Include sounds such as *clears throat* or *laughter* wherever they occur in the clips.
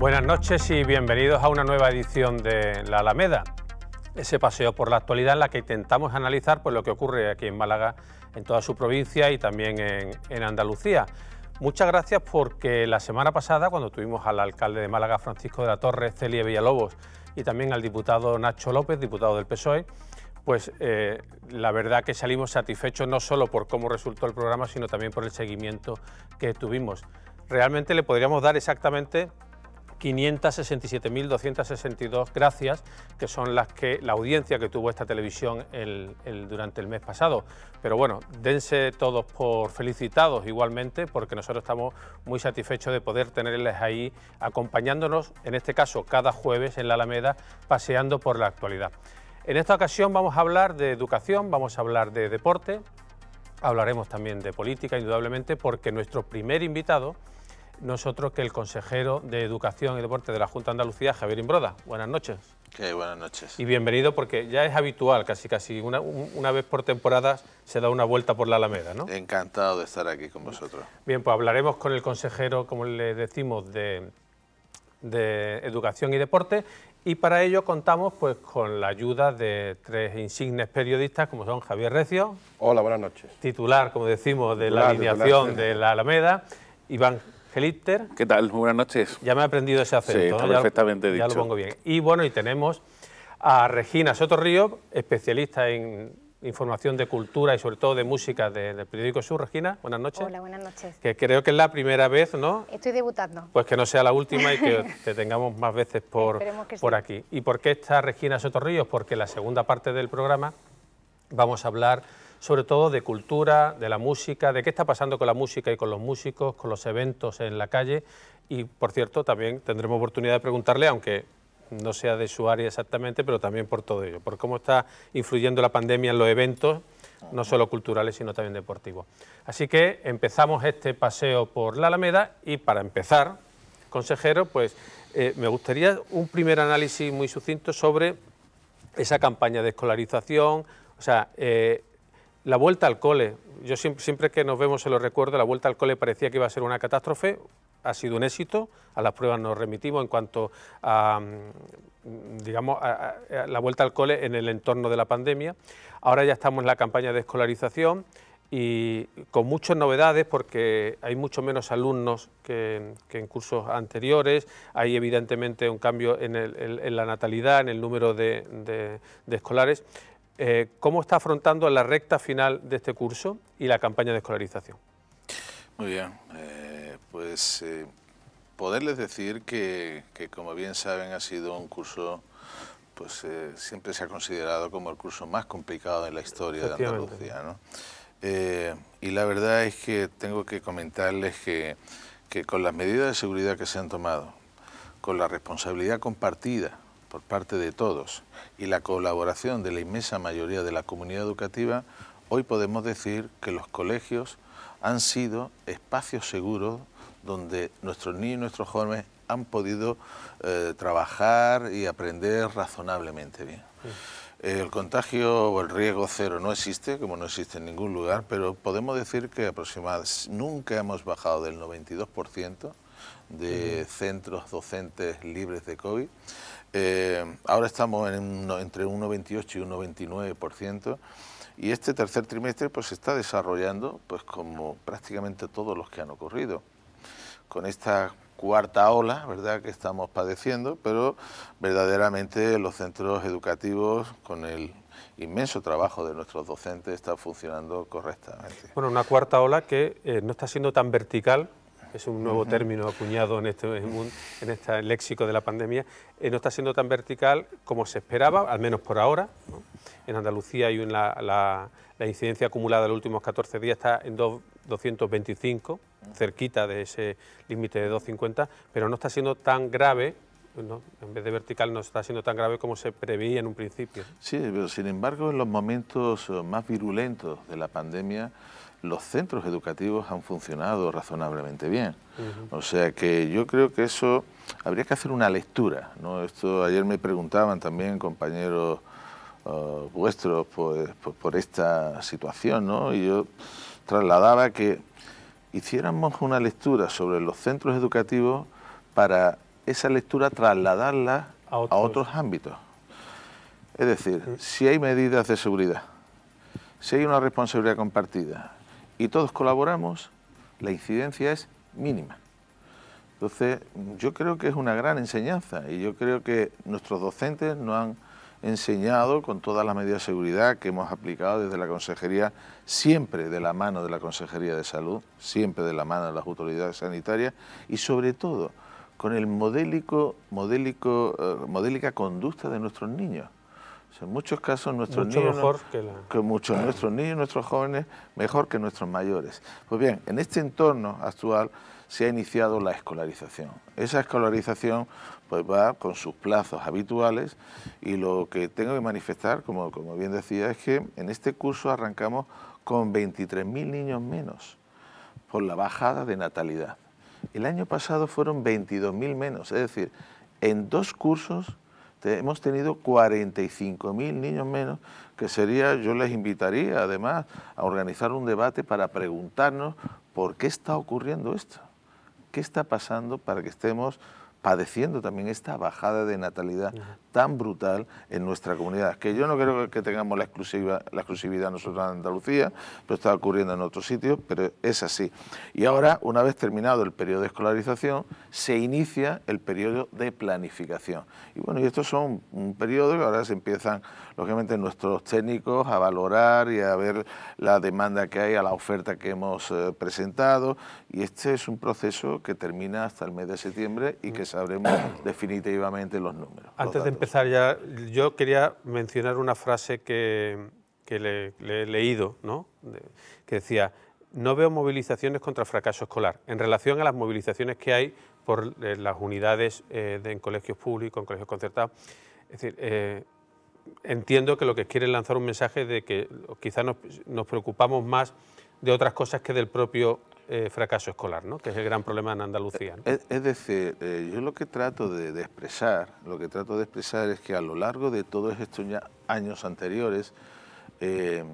Buenas noches y bienvenidos a una nueva edición de La Alameda, ese paseo por la actualidad en la que intentamos analizar pues, lo que ocurre aquí en Málaga, en toda su provincia y también en, Andalucía. Muchas gracias porque la semana pasada, cuando tuvimos al alcalde de Málaga, Francisco de la Torre, Celia Villalobos, y también al diputado Nacho López, diputado del PSOE, pues eh, la verdad que salimos satisfechos no solo por cómo resultó el programa, sino también por el seguimiento que tuvimos. Realmente le podríamos dar exactamente 567.262 gracias, que son las que la audiencia que tuvo esta televisión el, durante el mes pasado. Pero bueno, dense todos por felicitados igualmente, porque nosotros estamos muy satisfechos de poder tenerles ahí acompañándonos, en este caso cada jueves en la Alameda, paseando por la actualidad. En esta ocasión vamos a hablar de educación, vamos a hablar de deporte, hablaremos también de política, indudablemente, porque nuestro primer invitado nosotros que el consejero de Educación y Deporte de la Junta Andalucía, Javier Imbroda. Buenas noches. Qué buenas noches. Y bienvenido porque ya es habitual, casi casi una, vez por temporada se da una vuelta por la Alameda, ¿no? Encantado de estar aquí con vosotros. Bien, pues hablaremos con el consejero, como le decimos, de, de Educación y Deporte y para ello contamos pues con la ayuda de tres insignes periodistas como son Javier Recio. Hola, buenas noches. Titular, como decimos, de la alineación de la Alameda, Iván ¿Qué tal? buenas noches. Ya me he aprendido ese acento. Sí, perfectamente dicho. Ya lo pongo bien. Y bueno, y tenemos a Regina Sotorrío, especialista en información de cultura y sobre todo de música del periódico Sur. Regina, buenas noches. Hola, buenas noches. Que creo que es la primera vez, ¿no? Estoy debutando. Pues que no sea la última y que *laughs* te tengamos más veces por, por aquí. ¿Y por qué está Regina Sotorrío, Porque la segunda parte del programa vamos a hablar sobre todo de cultura, de la música, de qué está pasando con la música y con los músicos, con los eventos en la calle. Y, por cierto, también tendremos oportunidad de preguntarle, aunque no sea de su área exactamente, pero también por todo ello, por cómo está influyendo la pandemia en los eventos, no solo culturales, sino también deportivos. Así que empezamos este paseo por la Alameda y para empezar, consejero, pues eh, me gustaría un primer análisis muy sucinto sobre esa campaña de escolarización, o sea, eh, la vuelta al cole. Yo siempre, que nos vemos se lo recuerdo, la vuelta al cole parecía que iba a ser una catástrofe, ha sido un éxito, a las pruebas nos remitimos en cuanto a, mm, digamos, la vuelta al cole en el entorno de la pandemia. Ahora ya estamos en la campaña de escolarización y con muchas novedades porque hay mucho menos alumnos que, en cursos anteriores, hay evidentemente un cambio en, la natalidad, en el número de escolares, eh, ¿cómo está afrontando la recta final de este curso y la campaña de escolarización? Muy bien, eh, pues eh, poderles decir que, que, como bien saben, ha sido un curso, pues siempre se ha considerado como el curso más complicado en la historia de Andalucía, ¿no? y la verdad es que tengo que comentarles que, que con las medidas de seguridad que se han tomado, con la responsabilidad compartida por parte de todos y la colaboración de la inmensa mayoría de la comunidad educativa, hoy podemos decir que los colegios han sido espacios seguros donde nuestros niños y nuestros jóvenes han podido eh, trabajar y aprender razonablemente bien. El contagio o el riesgo cero no existe, como no existe en ningún lugar, pero podemos decir que aproximadamente nunca hemos bajado del 92% de centros docentes libres de COVID eh, ahora estamos entre un 1,28 y un 1,29% y este tercer trimestre pues se está desarrollando pues como prácticamente todos los que han ocurrido con esta cuarta ola verdad que estamos padeciendo pero verdaderamente los centros educativos con el inmenso trabajo de nuestros docentes está funcionando correctamente bueno una cuarta ola que eh, no está siendo tan vertical es un nuevo término acuñado en este, en, este léxico de la pandemia, eh, no está siendo tan vertical como se esperaba, al menos por ahora. En Andalucía hay en la, incidencia acumulada en los últimos 14 días está en 225, cerquita de ese límite de 250, pero no está siendo tan grave en vez de vertical no está siendo tan grave como se preveía en un principio. Sí, pero sin embargo en los momentos más virulentos de la pandemia los centros educativos han funcionado razonablemente bien. O sea que yo creo que eso habría que hacer una lectura. ¿no? Esto ayer me preguntaban también compañeros ah, vuestros pues, pues, por, esta situación ¿no? y yo trasladaba que hiciéramos una lectura sobre los centros educativos para esa lectura trasladarla a otros, ámbitos. Es decir, si hay medidas de seguridad, si hay una responsabilidad compartida, y todos colaboramos, la incidencia es mínima. Entonces, yo creo que es una gran enseñanza y yo creo que nuestros docentes nos han enseñado con todas las medidas de seguridad que hemos aplicado desde la Consejería, siempre de la mano de la Consejería de Salud, siempre de la mano de las autoridades sanitarias y sobre todo con el modélico, modélico, eh, modélica conducta de nuestros niños en muchos casos nuestros niños, mejor que, ah. nuestros niños, nuestros jóvenes, mejor que nuestros mayores. Pues bien, en este entorno actual se ha iniciado la escolarización. Esa escolarización pues va con sus plazos habituales y lo que tengo que manifestar, como, como bien decía, es que en este curso arrancamos con 23.000 niños menos por la bajada de natalidad. El año pasado fueron 22.000 menos, es decir, en dos cursos este, hemos tenido 45.000 niños menos, que sería, yo les invitaría además a organizar un debate para preguntarnos por qué está ocurriendo esto, qué está pasando para que estemos padeciendo también esta bajada de natalidad tan brutal en nuestra comunidad, que yo no creo que tengamos la, exclusiva, la exclusividad nosotros en Andalucía, pero está ocurriendo en otros sitios, pero es así. Y ahora, una vez terminado el periodo de escolarización, se inicia el periodo de planificación. Y bueno, y estos son un periodo que ahora se empiezan, lógicamente, nuestros técnicos a valorar y a ver la demanda que hay, a la oferta que hemos eh, presentado, y este es un proceso que termina hasta el mes de septiembre y que sabremos pues *clears throat* definitivamente los números. Antes de empezar ya, yo quería mencionar una frase que, le, he leído, ¿no? que decía, no veo movilizaciones contra el fracaso escolar, en relación a las movilizaciones que hay por eh, las unidades eh, de, en colegios públicos, en colegios concertados. Es decir, eh, entiendo que lo que quieren lanzar un mensaje de que quizás nos preocupamos más de otras cosas que del propio eh, fracaso escolar, ¿no? que es el gran problema en Andalucía. Es, decir, eh, yo lo que trato de, expresar, lo que trato de expresar es que a lo largo de todos estos años anteriores, eh,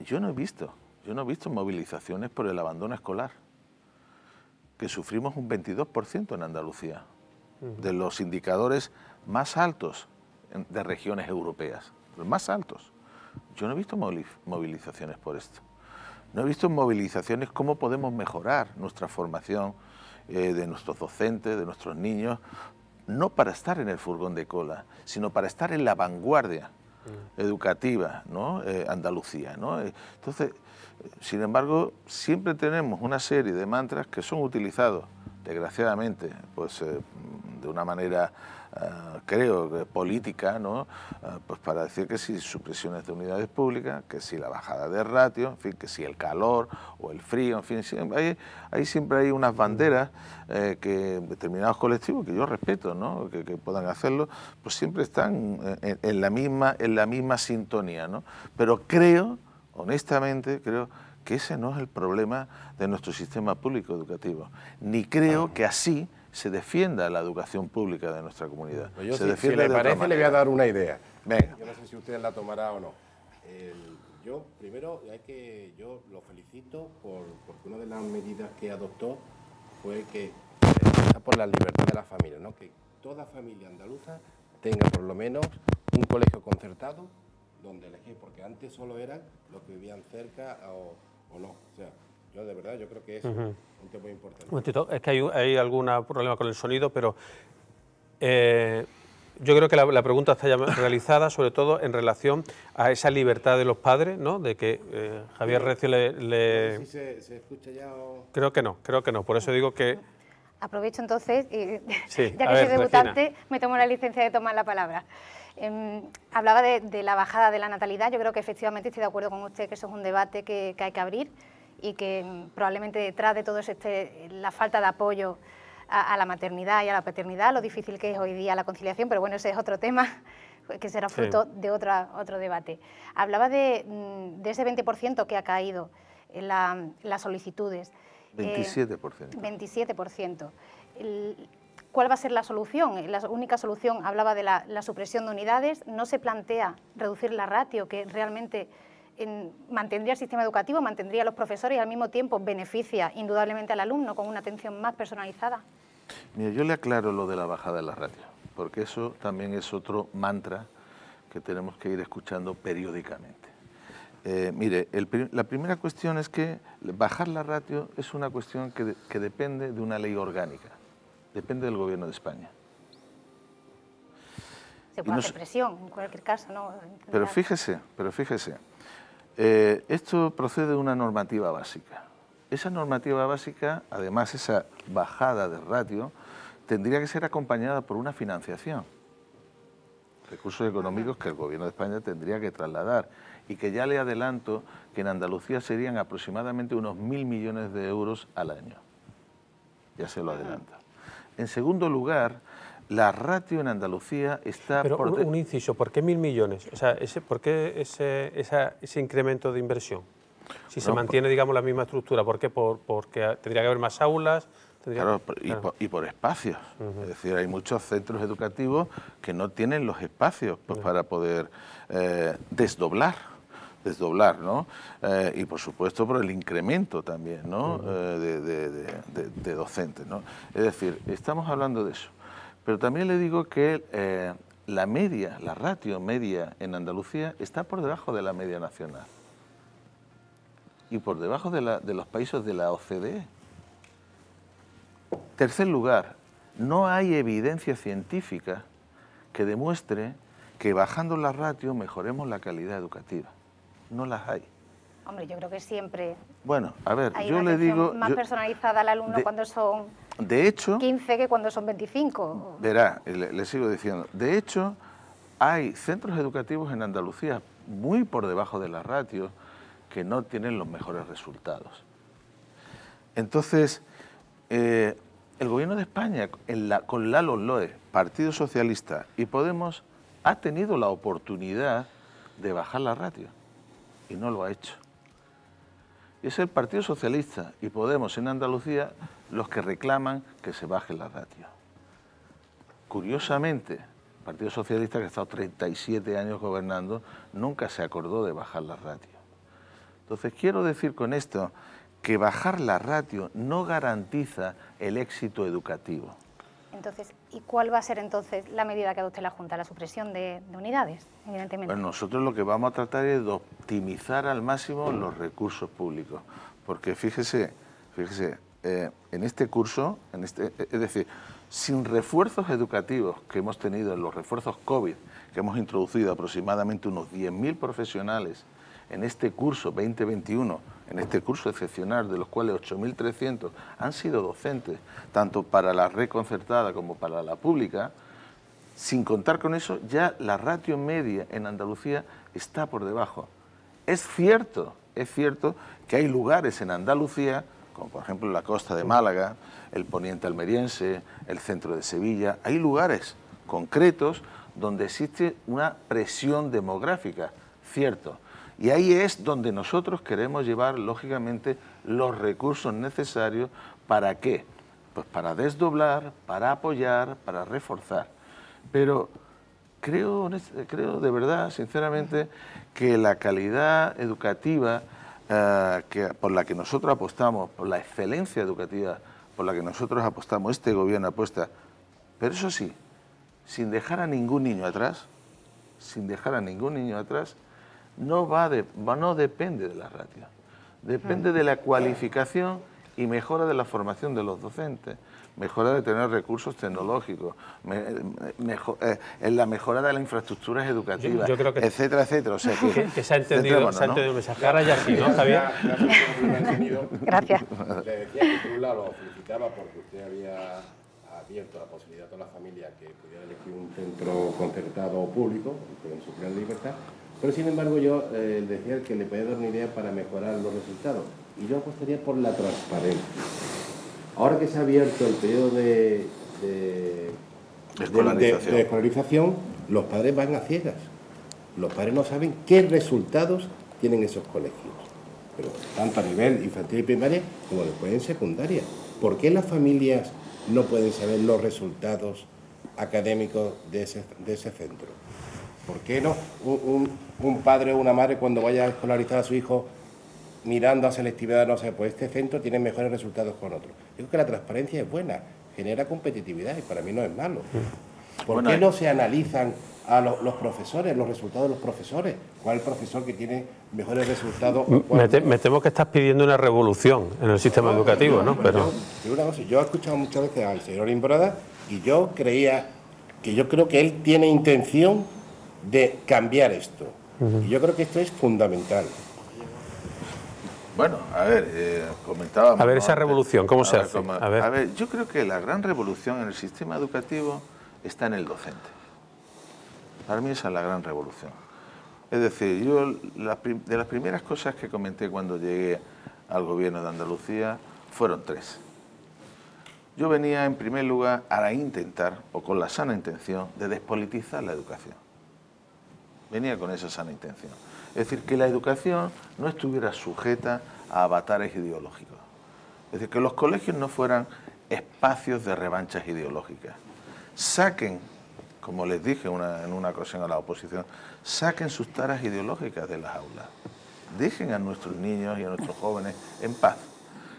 yo no he visto, yo no he visto movilizaciones por el abandono escolar, que sufrimos un 22% en Andalucía, de los indicadores más altos de regiones europeas, los más altos. Yo no he visto movilizaciones por esto. No he visto movilizaciones cómo podemos mejorar nuestra formación eh, de nuestros docentes, de nuestros niños, no para estar en el furgón de cola, sino para estar en la vanguardia mm. educativa, ¿no? Eh, Andalucía, ¿no? Eh, entonces, sin embargo, siempre tenemos una serie de mantras que son utilizados, desgraciadamente, pues de una manera eh, creo, política, ¿no? Eh, pues para decir que si supresiones de unidades públicas, que si la bajada de ratio, en fin, que si el calor o el frío, en fin, siempre hay, siempre hay unas banderas eh, que determinados colectivos, que yo respeto, ¿no? que, puedan hacerlo, pues siempre están en, la misma, en la misma sintonía. ¿no? Pero creo, honestamente, creo que ese no es el problema de nuestro sistema público educativo. Ni creo que así se defienda la educación pública de nuestra comunidad. si, le parece, le voy a dar una idea. Yo no sé si usted la tomará o no. yo, primero, yo lo felicito por, porque una de las medidas que adoptó fue que por la libertad de la familia, que toda familia andaluza tenga por lo menos un colegio concertado donde elegir, porque antes solo eran los que vivían cerca o, o no. O sea, yo de verdad, yo creo que es un tema importante. Un momentito, es que hay, algún problema con el sonido, pero eh, yo creo que la, pregunta está ya realizada, sobre todo en relación a esa libertad de los padres, ¿no? De que eh, Javier Recio le... se, escucha ya o... Creo que no, creo que no. Por eso digo que... Aprovecho entonces, y, *laughs* ya que soy debutante, me tomo la licencia de tomar la palabra. Em, hablaba de, la bajada de la natalidad, yo creo que efectivamente estoy de acuerdo con usted que eso es un debate que, que hay que abrir y que mm, probablemente detrás de todo este la falta de apoyo a, la maternidad y a la paternidad, lo difícil que es hoy día la conciliación, pero bueno, ese es otro tema *laughs* que será fruto de otro debate. Hablaba de, mm, ese 20% que ha caído en las solicitudes. 27%. 27%. Eh, ¿Cuál va a ser la solución? La única solución, hablaba de la supresión de unidades, no se plantea reducir la ratio, que realmente mantendría el sistema educativo, mantendría a los profesores y al mismo tiempo beneficia indudablemente al alumno con una atención más personalizada. Mira, yo le aclaro lo de la bajada de la ratio... porque eso también es otro mantra que tenemos que ir escuchando periódicamente. Eh, mire, la primera cuestión es que bajar la ratio es una cuestión que, depende de una ley orgánica, depende del gobierno de España. Se puede presión, en cualquier caso, ¿no? Pero fíjese, pero fíjese, eh, esto procede de una normativa básica. Esa normativa básica, además esa bajada de ratio, tendría que ser acompañada por una financiación. Recursos económicos que el Gobierno de España tendría que trasladar y que ya le adelanto que en Andalucía serían aproximadamente unos mil millones de euros al año. Ya se lo adelanto. En segundo lugar, la ratio en Andalucía está... Pero por... un, inciso, ¿por qué mil millones? O sea, ese, ¿por qué ese, incremento de inversión? Si se mantiene, digamos, la misma estructura, ¿por qué? porque tendría que haber más aulas, Claro, y, Por, espacios. Es decir, hay muchos centros educativos que no tienen los espacios para poder eh, desdoblar, desdoblar, ¿no? Eh, y por supuesto por el incremento también, ¿no? Eh, de, de, docentes, ¿no? Es decir, estamos hablando de eso. Pero también le digo que eh, la media, la ratio media en Andalucía está por debajo de la media nacional y por debajo de, los países de la OCDE. Tercer lugar, no hay evidencia científica que demuestre que bajando la ratio mejoremos la calidad educativa. No las hay. Hombre, yo creo que siempre. Bueno, a ver, yo le digo. Más personalizada al alumno cuando son de hecho... 15 que cuando son 25. Verá, le, sigo diciendo. De hecho, hay centros educativos en Andalucía muy por debajo de la ratio que no tienen los mejores resultados. Entonces, eh, el gobierno de España, en la, con Lalo Loe, Partido Socialista y Podemos, ha tenido la oportunidad de bajar la ratio y no lo ha hecho es el Partido Socialista y Podemos en Andalucía los que reclaman que se baje la ratio. Curiosamente, el Partido Socialista, que ha estado 37 años gobernando, nunca se acordó de bajar la ratio. Entonces, quiero decir con esto que bajar la ratio no garantiza el éxito educativo. Entonces, ¿Y cuál va a ser entonces la medida que adopte la Junta? La supresión de, unidades, evidentemente. Bueno, nosotros lo que vamos a tratar es de optimizar al máximo los recursos públicos. Porque fíjese, fíjese, eh, en este curso, en este, eh, es decir, sin refuerzos educativos que hemos tenido en los refuerzos COVID, que hemos introducido aproximadamente unos 10.000 profesionales en este curso 2021, en este curso excepcional, de los cuales 8.300 han sido docentes, tanto para la red concertada como para la pública, sin contar con eso, ya la ratio media en Andalucía está por debajo. Es cierto, es cierto que hay lugares en Andalucía, como por ejemplo la costa de Málaga, el poniente almeriense, el centro de Sevilla, hay lugares concretos donde existe una presión demográfica, cierto, y ahí es donde nosotros queremos llevar, lógicamente, los recursos necesarios para qué? Pues para desdoblar, para apoyar, para reforzar. Pero creo, creo de verdad, sinceramente, que la calidad educativa eh, por la que nosotros apostamos, por la excelencia educativa por la que nosotros apostamos, este gobierno apuesta, pero eso sí, sin dejar a ningún niño atrás, sin dejar a ningún niño atrás, no, va de, no depende de la ratio, depende de la cualificación y mejora de la formación de los docentes, mejora de tener recursos tecnológicos, en la mejora de las infraestructuras educativas, que etcétera, etcétera. O sea, que, que, se ha entendido, se ha entendido Ahora ya sí, ¿no, Javier? Gracias. Le decía que por un lado felicitaba porque usted había abierto la posibilidad a toda la familia que pudiera elegir un centro concertado o público, ...en su gran libertad, pero sin embargo yo eh, decía que le podía dar una idea para mejorar los resultados y yo apostaría por la transparencia. Ahora que se ha abierto el periodo de, escolarización. los padres van a ciegas. Los padres no saben qué resultados tienen esos colegios, pero tanto a nivel infantil y primaria como después en secundaria. ¿Por qué las familias no pueden saber los resultados académicos de ese centro? ¿Por qué no? Un, padre o una madre cuando vaya a escolarizar a su hijo mirando a selectividad, no sé, pues este centro tiene mejores resultados con otro. Yo creo que la transparencia es buena, genera competitividad y para mí no es malo. ¿Por qué eh. no se analizan a los, profesores, los resultados de los profesores? ¿Cuál profesor que tiene mejores resultados? Me, temo que estás pidiendo una revolución en el sistema educativo, ¿no? Pero... Yo, he escuchado muchas veces al señor Imbrada y yo creía que yo creo que él tiene intención de cambiar esto. Y yo creo que esto es fundamental. Bueno, a ver, eh, comentábamos... A ver, esa revolución, ¿cómo se hace? a, ver. yo creo que la gran revolución en el sistema educativo está en el docente. Para mí esa es la gran revolución. Es decir, yo de las primeras cosas que comenté cuando llegué al gobierno de Andalucía fueron tres. Yo venía en primer lugar a intentar, o con la sana intención, de despolitizar la educación venía con esa sana intención. Es decir, que la educación no estuviera sujeta a avatares ideológicos. Es decir, que los colegios no fueran espacios de revanchas ideológicas. Saquen, como les dije en una ocasión a la oposición, saquen sus taras ideológicas de las aulas. Dejen a nuestros niños y a nuestros jóvenes en paz,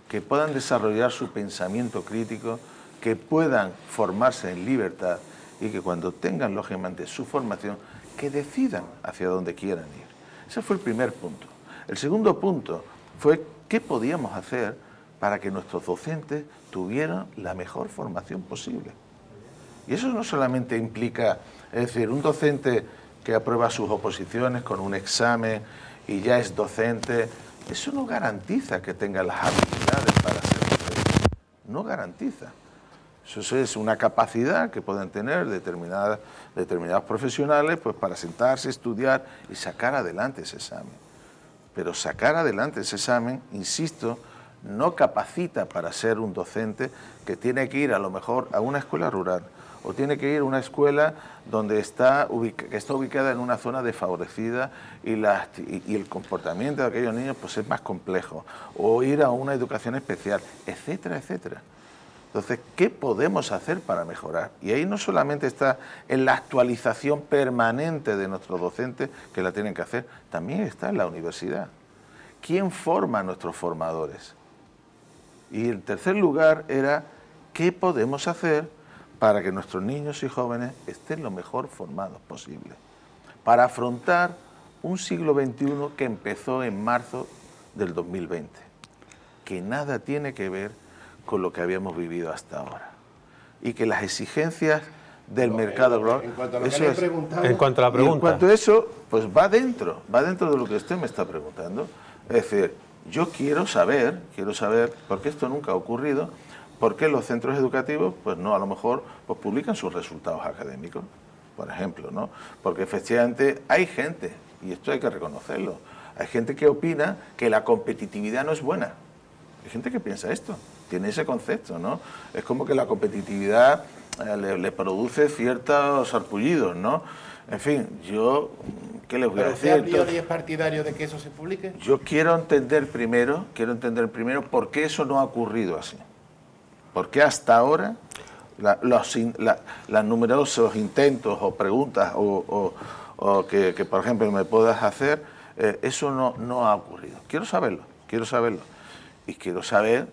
que puedan desarrollar su pensamiento crítico, que puedan formarse en libertad y que cuando tengan, lógicamente, su formación, que decidan hacia dónde quieran ir. Ese fue el primer punto. El segundo punto fue qué podíamos hacer para que nuestros docentes tuvieran la mejor formación posible. Y eso no solamente implica, es decir, un docente que aprueba sus oposiciones con un examen y ya es docente, eso no garantiza que tenga las habilidades para ser docente. No garantiza. Eso es una capacidad que pueden tener determinadas determinados profesionales pues, para sentarse, estudiar y sacar adelante ese examen. Pero sacar adelante ese examen, insisto, no capacita para ser un docente que tiene que ir a lo mejor a una escuela rural o tiene que ir a una escuela donde está, está ubicada en una zona desfavorecida y, el comportamiento de aquellos niños pues es más complejo o ir a una educación especial, etcétera, etcétera. Entonces, ¿qué podemos hacer para mejorar? Y ahí no solamente está en la actualización permanente de nuestros docentes, que la tienen que hacer, también está en la universidad. ¿Quién forma a nuestros formadores? Y en tercer lugar era, ¿qué podemos hacer para que nuestros niños y jóvenes estén lo mejor formados posible? Para afrontar un siglo XXI que empezó en marzo del 2020, que nada tiene que ver con lo que habíamos vivido hasta ahora. Y que las exigencias del mercado global... En cuanto a eso la pregunta. En cuanto a eso, pues va dentro, va dentro de lo que usted me está preguntando. Es decir, yo quiero saber, quiero saber, porque esto nunca ha ocurrido, por qué los centros educativos, pues no, a lo mejor, pues publican sus resultados académicos, por ejemplo, ¿no? Porque efectivamente hay gente, y esto hay que reconocerlo, hay gente que opina que la competitividad no es buena. Hay gente que piensa esto tiene ese concepto, ¿no? Es como que la competitividad eh, le, produce ciertos arpullidos, ¿no? En fin, yo, ¿qué les voy a decir? ¿Pero es partidario de que eso se publique? Yo quiero entender primero, quiero entender primero por qué eso no ha ocurrido así. Porque hasta ahora los, numerosos intentos o preguntas o, que, por ejemplo, me puedas hacer, eh, eso no, no ha ocurrido? Quiero saberlo, quiero saberlo. Y quiero saber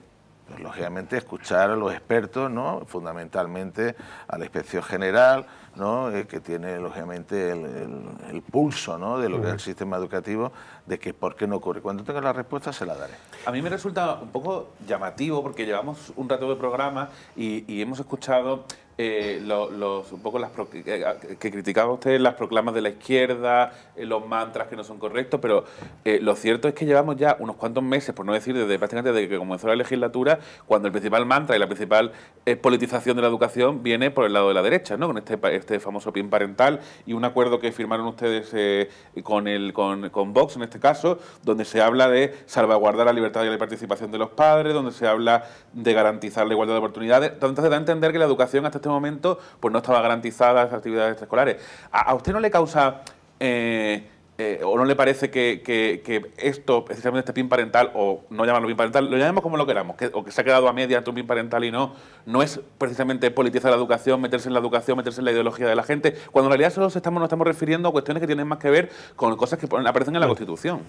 pues, lógicamente escuchar a los expertos, ¿no? fundamentalmente a la inspección general, ¿no? Eh, que tiene lógicamente el, pulso ¿no? de lo que es el sistema educativo, de que por qué no ocurre. Cuando tenga la respuesta se la daré. A mí me resulta un poco llamativo porque llevamos un rato de programa y hemos escuchado eh, los, un poco las que criticaba ustedes las proclamas de la izquierda, eh, los mantras que no son correctos, pero eh, lo cierto es que llevamos ya unos cuantos meses, por no decir desde prácticamente desde que comenzó la legislatura, cuando el principal mantra y la principal politización de la educación viene por el lado de la derecha, ¿no? Con este, este famoso PIN parental y un acuerdo que firmaron ustedes con el con, con Vox en este caso, donde se habla de salvaguardar la libertad y la participación de los padres, donde se habla de garantizar la igualdad de oportunidades. Entonces da a entender que la educación hasta este este momento pues no estaba garantizada las actividades escolares. ¿A, usted no le causa... Eh, eh, ¿O no le parece que, esto, precisamente este pin parental, o no llamarlo pin parental, lo llamemos como lo queramos, que, o que se ha quedado a media entre un pin parental y no, no es precisamente politizar la educación, meterse en la educación, meterse en la ideología de la gente, cuando en realidad solo estamos, nos estamos refiriendo a cuestiones que tienen más que ver con cosas que aparecen en la Constitución?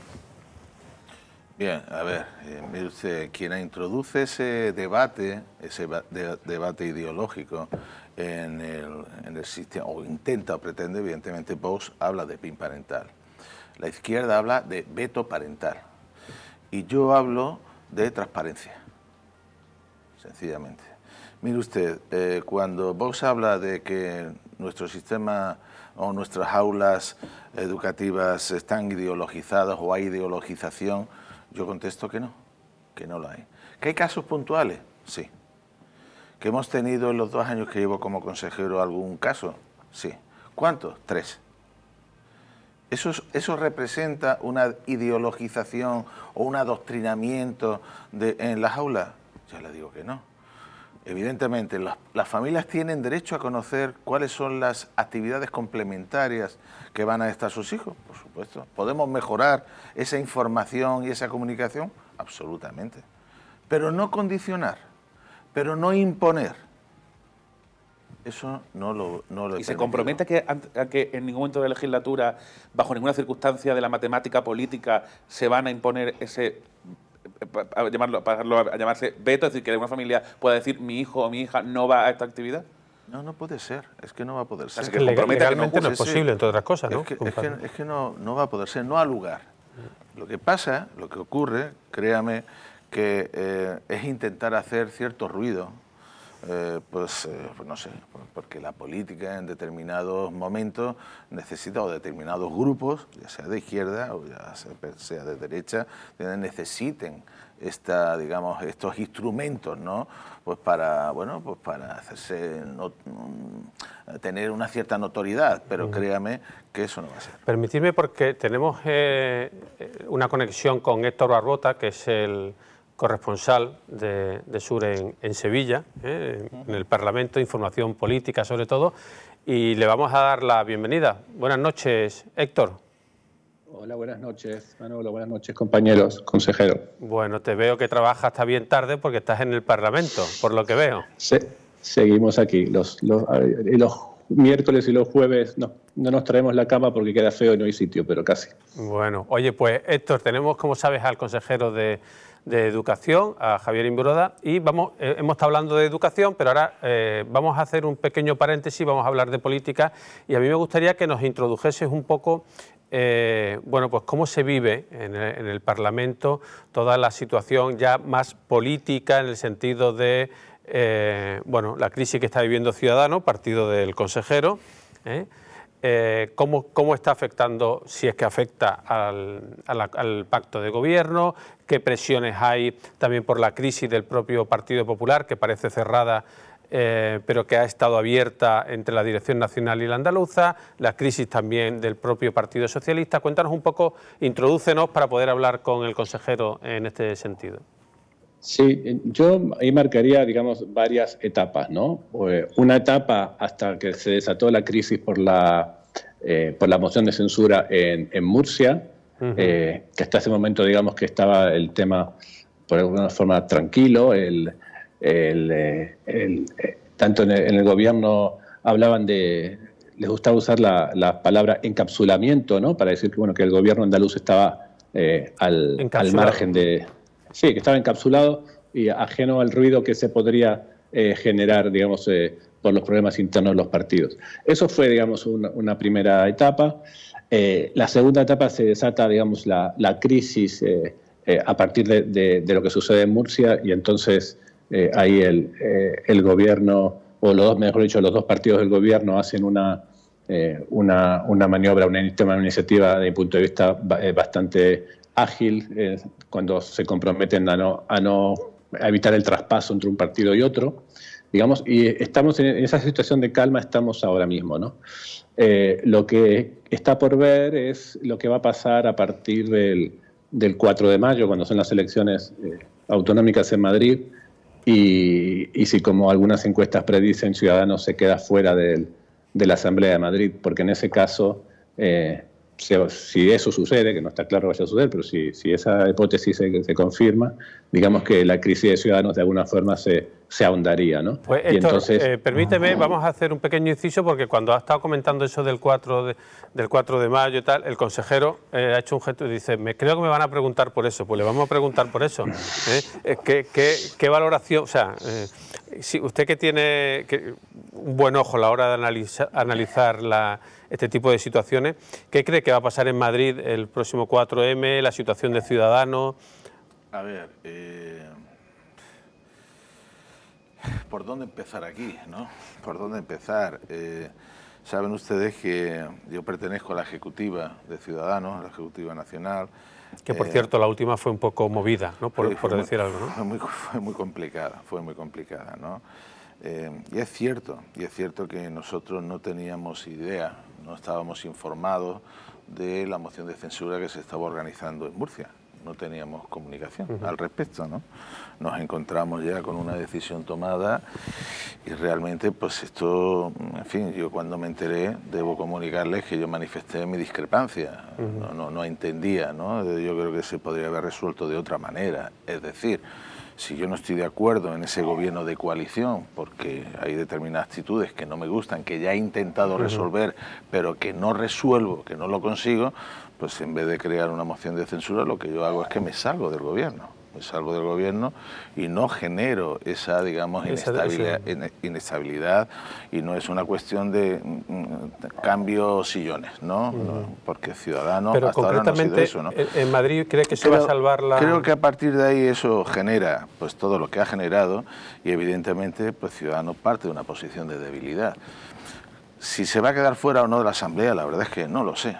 Bien, a ver, eh, mire usted, quien introduce ese debate, ese debate ideológico en el, sistema, o intenta o pretende, evidentemente, Vox habla de PIN parental. La izquierda habla de veto parental. Y yo hablo de transparencia, sencillamente. Mire usted, eh, cuando Vox habla de que nuestro sistema o nuestras aulas educativas están ideologizadas o hay ideologización, yo contesto que no, que no lo hay. ¿Que hay casos puntuales? Sí. ¿Que hemos tenido en los dos años que llevo como consejero algún caso? Sí. ¿Cuántos? Tres. Eso, eso, representa una ideologización o un adoctrinamiento de, en las aulas? ya le digo que no. Evidentemente, las, familias tienen derecho a conocer cuáles son las actividades complementarias que van a estar sus hijos, por supuesto. ¿Podemos mejorar esa información y esa comunicación? Absolutamente. Pero no condicionar, pero no imponer. Eso no lo... No lo ¿Y se compromete a que, que en ningún momento de legislatura, bajo ninguna circunstancia de la matemática política, se van a imponer ese a llamarlo, pasarlo a, llamarse veto, es decir, que una familia pueda decir mi hijo o mi hija no va a esta actividad? No, no puede ser, es que no va a poder ser. Es que legalmente no, es posible, entre otras cosas, Es que, no, va a poder ser, no ha lugar. Lo que pasa, lo que ocurre, créame, que eh, es intentar hacer cierto ruido, eh, pues, eh, pues, no sé, porque la política en determinados momentos necesita, o determinados grupos, ya sea de izquierda o ya sea de derecha, necesiten digamos, estos instrumentos, ¿no? Pues para, bueno, pues para hacerse mm, tener una cierta notoriedad, pero créame que eso no va a ser. Permitirme porque tenemos eh, eh, una conexión con Héctor Barbota, que es el corresponsal de, Sur en, Sevilla, eh, en el Parlamento, información política sobre todo, y le vamos a dar la bienvenida. Buenas noches, Héctor. Hola, buenas noches, Manolo. Buenas noches, compañeros, consejero. Bueno, te veo que trabajas hasta bien tarde porque estás en el Parlamento, por lo que veo. Sí, seguimos aquí. Los, los, miércoles y los jueves no, no nos traemos la cama porque queda feo y no hay sitio, pero casi. Bueno, oye, pues Héctor, tenemos, como sabes, al consejero de, Educación, a Javier Imbroda, y vamos, eh, hemos estado hablando de educación, pero ahora eh, vamos a hacer un pequeño paréntesis, vamos a hablar de política, y a mí me gustaría que nos introdujese un poco eh, bueno, pues cómo se vive en el, Parlamento toda la situación ya más política en el sentido de, eh, bueno, la crisis que está viviendo Ciudadanos, partido del consejero, ¿eh? cómo, está afectando, si es que afecta al, al, pacto de gobierno, qué presiones hay también por la crisis del propio Partido Popular, que parece cerrada eh, pero que ha estado abierta entre la Dirección Nacional y la Andaluza, la crisis también del propio Partido Socialista. Cuéntanos un poco, introdúcenos para poder hablar con el consejero en este sentido. Sí, yo ahí marcaría, digamos, varias etapas, ¿no? Pues una etapa hasta que se desató la crisis por la, eh, por la moción de censura en, Murcia, eh, que hasta ese momento, digamos, que estaba el tema, por alguna forma, tranquilo, el, el, eh, eh, tanto en el, gobierno hablaban de, les gustaba usar la, palabra encapsulamiento, ¿no? Para decir que, bueno, que el gobierno andaluz estaba eh, al, margen de... Sí, que estaba encapsulado y ajeno al ruido que se podría generar, digamos, por los problemas internos de los partidos. Eso fue, digamos, una, primera etapa. la segunda etapa se desata, digamos, la, crisis a partir de, lo que sucede en Murcia y entonces eh, ahí eh, el, gobierno, o los dos, mejor dicho, los dos partidos del gobierno hacen una, eh, una, una, maniobra, una, iniciativa desde mi punto de vista bastante ágil cuando se comprometen a no, a no evitar el traspaso entre un partido y otro. Digamos, y estamos en esa situación de calma, estamos ahora mismo, ¿no? lo que está por ver es lo que va a pasar a partir del, del 4 de mayo, cuando son las elecciones autonómicas en Madrid, y, si como algunas encuestas predicen, Ciudadanos se queda fuera de, de la Asamblea de Madrid, porque en ese caso eh, si eso sucede, que no está claro que vaya a suceder, pero si, esa hipótesis se, confirma, digamos que la crisis de ciudadanos de alguna forma se, ahondaría. ¿no? Pues, entonces... Eh, permíteme, vamos a hacer un pequeño inciso porque cuando ha estado comentando eso del 4 de, del 4 de mayo y tal, el consejero eh, ha hecho un gesto y dice, me, creo que me van a preguntar por eso, pues le vamos a preguntar por eso. *laughs* ¿eh? ¿Qué, qué, valoración? O sea, si usted que tiene un buen ojo a la hora de analizar la este tipo de situaciones. ¿Qué cree que va a pasar en Madrid el próximo 4M, la situación de Ciudadanos? A ver, eh, ¿por dónde empezar aquí? ¿no? ¿Por dónde empezar? Eh, saben ustedes que yo pertenezco a la Ejecutiva de Ciudadanos, a la Ejecutiva Nacional. Que por eh, cierto, la última fue un poco movida, ¿no? por, decir algo. Fue, muy, complicada, fue muy complicada. ¿no? y es cierto, y es cierto que nosotros no teníamos idea no estábamos informados de la moción de censura que se estaba organizando en Murcia. No teníamos comunicación al respecto, ¿no? Nos encontramos ya con una decisión tomada y realmente, pues esto, en fin, yo cuando me enteré, debo comunicarles que yo manifesté mi discrepancia. no, no, entendía, ¿no? Yo creo que se podría haber resuelto de otra manera. Es decir, si yo no estoy de acuerdo en ese gobierno de coalición, porque hay determinadas actitudes que no me gustan, que ya he intentado resolver, pero que no resuelvo, que no lo consigo, pues en vez de crear una moción de censura, lo que yo hago es que me salgo del gobierno. Pues, ...salvo del gobierno y no genero esa, digamos, inestabilidad, y no es una cuestión de mm, mm, cambio sillones, ¿no? Porque Ciudadanos hasta eso, eh, ¿En Madrid cree que se va a salvar la...? Creo que a partir de ahí eso genera, pues todo lo que ha generado y evidentemente, pues Ciudadanos parte de una posición de debilidad. Si se va a quedar fuera o no de la Asamblea, la verdad es que no lo sé. Eh,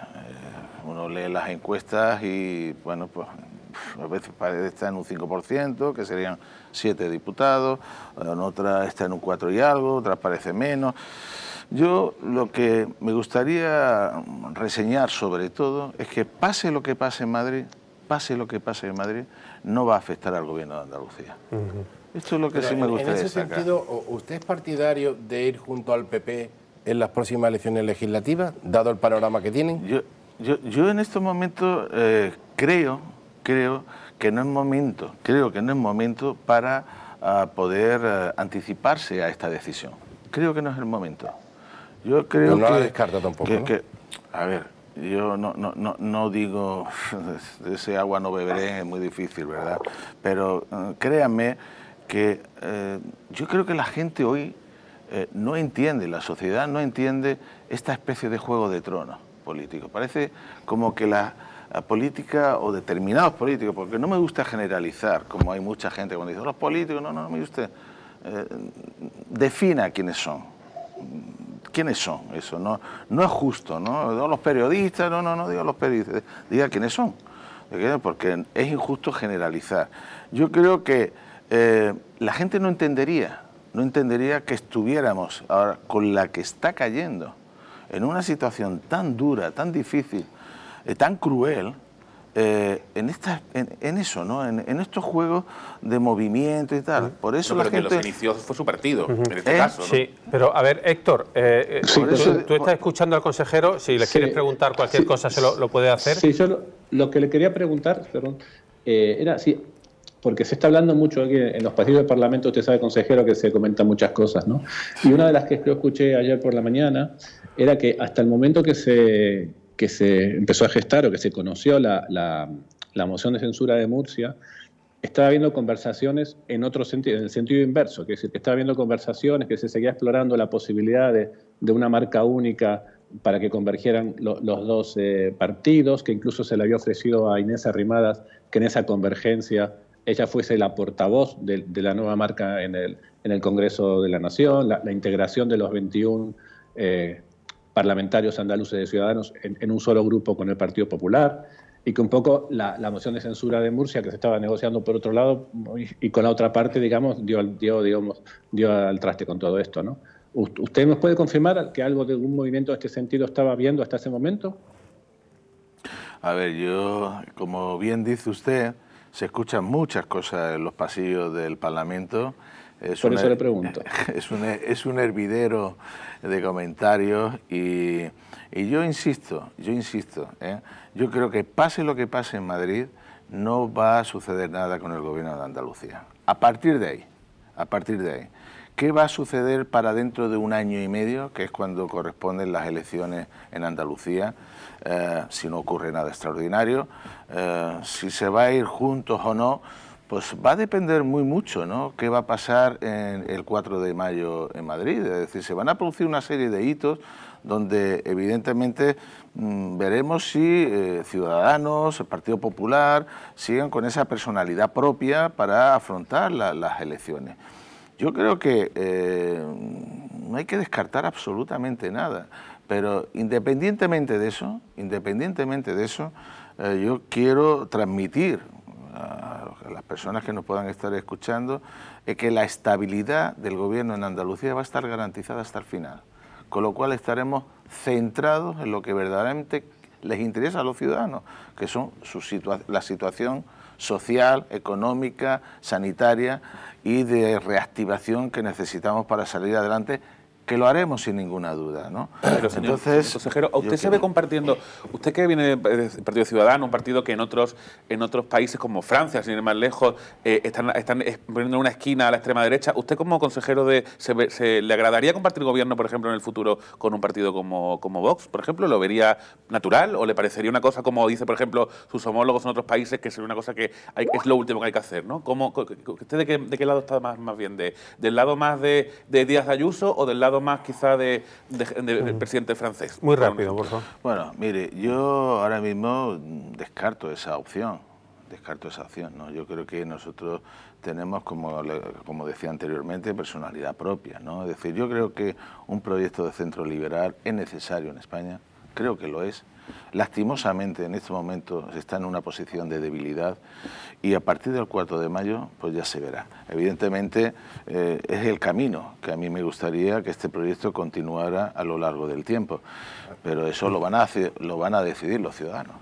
uno lee las encuestas y, bueno, pues a veces está en un 5%, que serían 7 diputados, en otra está en un 4 y algo, otras parece menos. Yo lo que me gustaría reseñar sobre todo es que pase lo que pase en Madrid, pase lo que pase en Madrid, no va a afectar al gobierno de Andalucía. Esto es lo que sí me gustaría En ese sentido, ¿usted es partidario de ir junto al PP en las próximas elecciones legislativas, dado el panorama que tienen? Yo, yo, en estos momentos eh, creo creo que no es momento, creo que no es momento para ah, poder ah, anticiparse a esta decisión. Creo que no es el momento. Yo creo que no lo descarta tampoco. a ver, yo no, digo *laughs* de ese agua no beberé, es muy difícil, ¿verdad? Pero ah, créanme que eh, yo creo que la gente hoy eh, no entiende, la sociedad no entiende esta especie de juego de tronos político. Parece como que la, ...a política o determinados políticos, porque no me gusta generalizar, como hay mucha gente cuando dice, los políticos, no, no, no me gusta. Eh, defina quiénes son. ¿Quiénes son? Eso no, no es justo, ¿no? Los periodistas, no, no, no diga los periodistas, diga quiénes son. ¿eh? Porque es injusto generalizar. Yo creo que eh, la gente no entendería, no entendería que estuviéramos ahora con la que está cayendo en una situación tan dura, tan difícil, eh, tan cruel eh, en, esta, en, eso, ¿no? En, estos juegos de movimiento y tal. Por eso que los inició fue su partido, en este ¿Eh? caso. Sí, pero a ver, Héctor, tú, estás escuchando al consejero, si le quieres preguntar cualquier cosa, se lo, puede hacer. Sí, yo lo, que le quería preguntar, perdón, era sí, porque se está hablando mucho aquí en los partidos del Parlamento, usted sabe, consejero, que se comentan muchas cosas, ¿no? Y una de las que yo escuché ayer por la mañana era que hasta el momento que se que se empezó a gestar o que se conoció la, la, la moción de censura de Murcia, estaba habiendo conversaciones en otro sentido, en el sentido inverso, que, decir, que estaba habiendo conversaciones, que se seguía explorando la posibilidad de, una marca única para que convergieran los dos eh, partidos, que incluso se le había ofrecido a Inés Arrimadas que en esa convergencia ella fuese la portavoz de, la nueva marca en el, en el, Congreso de la Nación, la, integración de los 21 parlamentarios andaluces de Ciudadanos en, un solo grupo con el Partido Popular y que un poco la, moción de censura de Murcia que se estaba negociando por otro lado y, con la otra parte, digamos, dio, dio, digamos, dio al traste con todo esto, ¿no? ¿Usted nos puede confirmar que algo de un movimiento de este sentido estaba viendo hasta ese momento? A ver, yo, como bien dice usted, se escuchan muchas cosas en los pasillos del Parlamento es Por le pregunto. *laughs* Es un, hervidero de comentarios y, y yo insisto, yo insisto, ¿eh? yo creo que pase lo que pase en Madrid, no va a suceder nada con el gobierno de Andalucía. A partir de ahí, a partir de ahí. ¿Qué va a suceder para dentro de un año y medio, que es cuando corresponden las elecciones en Andalucía, eh, si no ocurre nada extraordinario, eh, si se va a ir juntos o no? Pues va a depender muy mucho, ¿no? ¿Qué va a pasar en el 4 de mayo en Madrid? Es decir, se van a producir una serie de hitos donde evidentemente mm, veremos si eh, Ciudadanos, el Partido Popular, siguen con esa personalidad propia para afrontar las elecciones. Yo creo que eh, no hay que descartar absolutamente nada, pero independientemente de eso, independientemente de eso, eh, yo quiero transmitir a, las personas que nos puedan estar escuchando, ...es que la estabilidad del gobierno en Andalucía va a estar garantizada hasta el final, con lo cual estaremos centrados en lo que verdaderamente les interesa a los ciudadanos, que son su la situación social, económica, sanitaria y de reactivación que necesitamos para salir adelante que lo haremos sin ninguna duda. ¿no? Pero, *clears throat* Entonces, consejero, ¿usted se ve compartiendo, usted que viene del Partido Ciudadano, un partido que en otros, en otros países como Francia, sin ir más lejos, eh, están, están poniendo una esquina a la extrema derecha, ¿usted como consejero de, le agradaría compartir gobierno, por ejemplo, en el futuro con un partido como, como Vox, por ejemplo? ¿Lo vería natural o le parecería una cosa, como dice, por ejemplo, sus homólogos en otros países, que sería una cosa que es lo último que hay que hacer? ¿no? ¿Cómo, ¿Usted de qué, de qué lado está más, más bien? ¿De, ¿Del lado más de, de Díaz Ayuso o del lado más quizá de, del mm. presidente francés. Muy rápido, por favor. Bueno, mire, yo ahora mismo descarto esa opción descarto esa opción. ¿no? Yo creo que nosotros tenemos, como, como decía anteriormente, personalidad propia. ¿no? Es decir, yo creo que un proyecto de centro liberal es necesario en España, creo que lo es, lastimosamente en este momento está en una posición de debilidad y a partir del 4 de mayo pues ya se verá. Evidentemente eh, es el camino que a mí me gustaría que este proyecto continuara a lo largo del tiempo, pero eso lo van a, lo van a decidir los ciudadanos.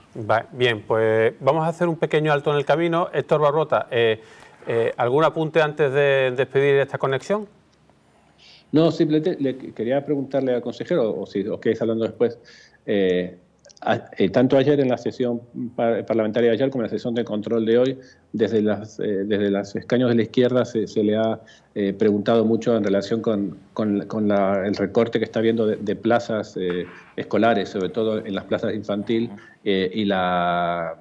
bien, pues vamos a hacer un pequeño alto en el camino. Héctor Barrota, eh, eh, ¿algún apunte antes de despedir esta conexión? No, simplemente quería preguntarle al consejero, o si os queréis hablando después, eh, eh, tanto ayer en la sesión parlamentaria de ayer como en la sesión de control de hoy, desde, las, eh, desde los escaños de la izquierda se, le ha eh, preguntado mucho en relación con, el recorte que está habiendo de, de plazas escolares, sobre todo en las plazas infantil, y la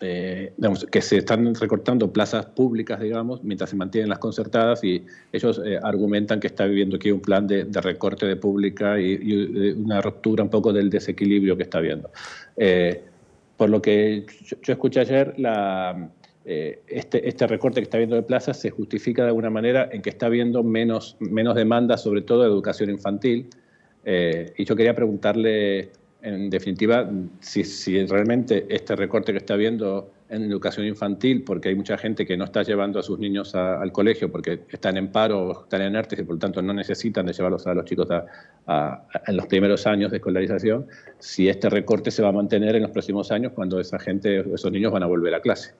eh, que se están recortando plazas públicas, digamos, mientras se mantienen las concertadas y ellos eh, argumentan que está viviendo aquí un plan de, recorte de pública y, eh, una ruptura un poco del desequilibrio que está habiendo. por lo que yo, escuché ayer, este, este, recorte que está habiendo de plazas se justifica de alguna manera en que está habiendo menos, menos demanda, sobre todo de educación infantil. y yo quería preguntarle en definitiva, si, realmente este recorte que está habiendo en educación infantil, porque hay mucha gente que no está llevando a sus niños al colegio porque están en paro, están en artes y por lo tanto no necesitan de llevarlos a los chicos a, en los primeros años de escolarización, si este recorte se va a mantener en los próximos años cuando esa gente, esos niños van a volver a clase.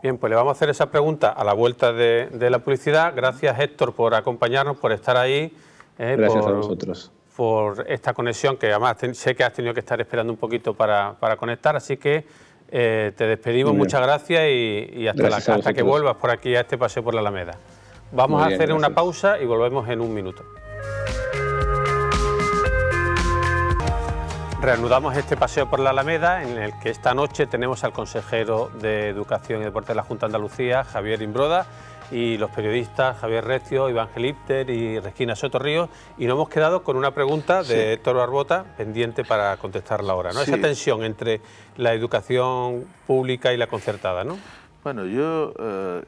Bien, pues le vamos a hacer esa pregunta a la vuelta de, la publicidad. Gracias Héctor por acompañarnos, por estar ahí. Eh, Gracias a nosotros por esta conexión, que además sé que has tenido que estar esperando un poquito para, conectar, así que eh, te despedimos, muchas gracias y, hasta, la, que vuelvas por aquí a este paseo por la Alameda. Vamos a hacer una pausa y volvemos en un minuto. Reanudamos este paseo por la Alameda en el que esta noche tenemos al consejero de Educación y Deporte de la Junta de Andalucía, Javier Imbroda, y los periodistas Javier Recio, Iván Gelipter y Regina Soto Ríos y nos hemos quedado con una pregunta de Héctor Toro Arbota pendiente para contestarla ahora, ¿no? Esa tensión entre la educación pública y la concertada, ¿no? Bueno, yo eh,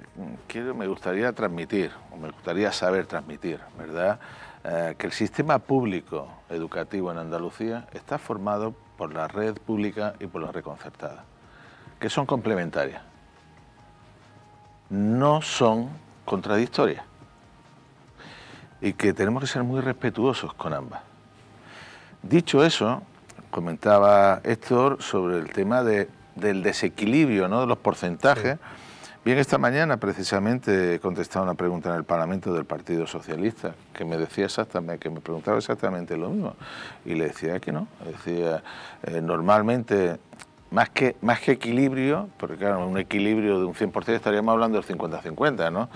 quiero, me gustaría transmitir, o me gustaría saber transmitir, ¿verdad?, eh, que el sistema público educativo en Andalucía está formado por la red pública y por la red que son complementarias no son contradictorias y que tenemos que ser muy respetuosos con ambas. Dicho eso, comentaba Héctor sobre el tema de, del desequilibrio ¿no? de los porcentajes. Bien, esta mañana precisamente he contestado una pregunta en el Parlamento del Partido Socialista que me decía exactamente, que me preguntaba exactamente lo mismo y le decía que no. Decía, eh, normalmente más que, más que equilibrio, porque claro, un equilibrio de un 100% estaríamos hablando del 50-50, ¿no?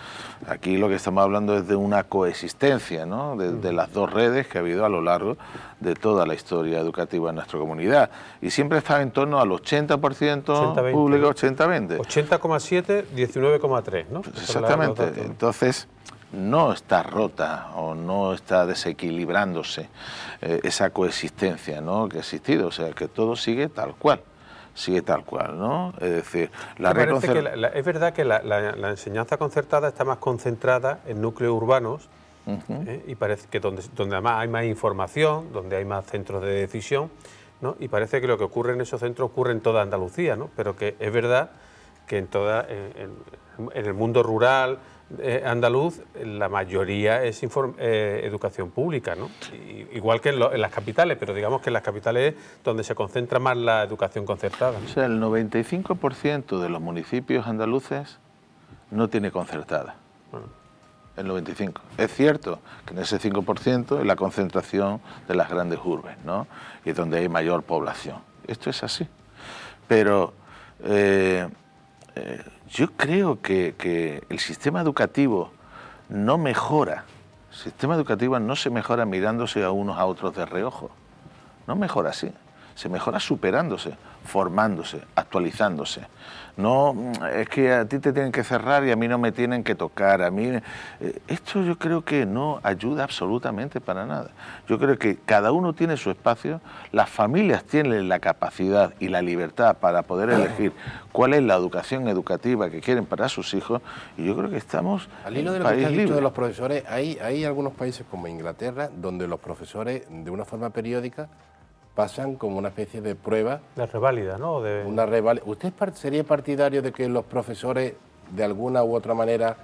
Aquí lo que estamos hablando es de una coexistencia, ¿no? De, las dos redes que ha habido a lo largo de toda la historia educativa en nuestra comunidad. Y siempre está en torno al 80%, público, 80-20. 80,7, 19,3, ¿no? exactamente. Entonces no está rota o no está desequilibrándose eh, esa coexistencia ¿no? que ha existido, o sea que todo sigue tal cual sigue tal cual, ¿no? Es decir, la Es verdad que la, enseñanza concertada está más concentrada en núcleos urbanos ¿eh? y parece que donde, donde además hay más información, donde hay más centros de decisión, Y parece que lo que ocurre en esos centros ocurre en toda Andalucía, ¿no? Pero que es verdad que en toda en el mundo rural eh, andaluz, la mayoría es eh, educación pública, ¿no? igual que en, las capitales, pero digamos que en las capitales es donde se concentra más la educación concertada. O sea, el 95% de los municipios andaluces no tiene concertada. El 95%. Es cierto que en ese 5% es la concentración de las grandes urbes, ¿no? Y donde hay mayor población. Esto es así. Pero eh, yo creo que, el sistema educativo no mejora, el sistema educativo no se mejora mirándose a unos a otros de reojo, no mejora así se mejora superándose, formándose, actualizándose. No mm, es que a ti te tienen que cerrar y a mí no me tienen que tocar. A mí eh, esto yo creo que no ayuda absolutamente para nada. Yo creo que cada uno tiene su espacio, las familias tienen la capacidad y la libertad para poder elegir cuál es la educación educativa que quieren para sus hijos y yo creo que estamos al hilo de lo de los profesores, hay algunos países como Inglaterra donde los profesores de una forma periódica pasan como una especie de prueba. De reválida, ¿no? Una ¿Usted sería partidario de que los profesores, de alguna u otra manera,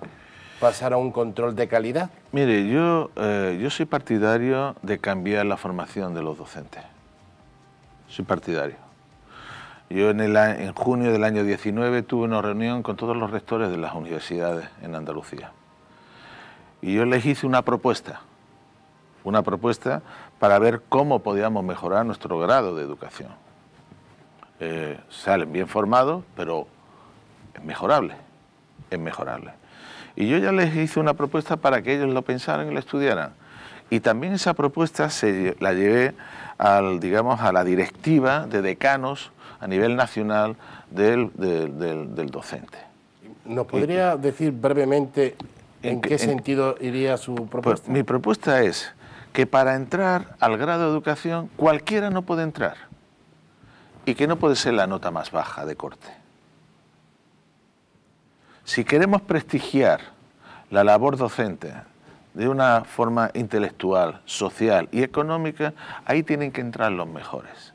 ...pasaran un control de calidad? Mire, yo, eh, yo soy partidario de cambiar la formación de los docentes. Soy partidario. Yo en, el, en junio del año 19 tuve una reunión con todos los rectores de las universidades en Andalucía. Y yo les hice una propuesta, una propuesta para ver cómo podíamos mejorar nuestro grado de educación. Eh, salen bien formados, pero es mejorable, es mejorable. Y yo ya les hice una propuesta para que ellos lo pensaran y lo estudiaran. Y también esa propuesta se la llevé al, digamos, a la directiva de decanos a nivel nacional del, docente. ¿Nos podría decir brevemente en, qué sentido iría su pues, propuesta? mi propuesta es que para entrar al grado de educación cualquiera no puede entrar y que no puede ser la nota más baja de corte. Si queremos prestigiar la labor docente de una forma intelectual, social y económica, ahí tienen que entrar los mejores.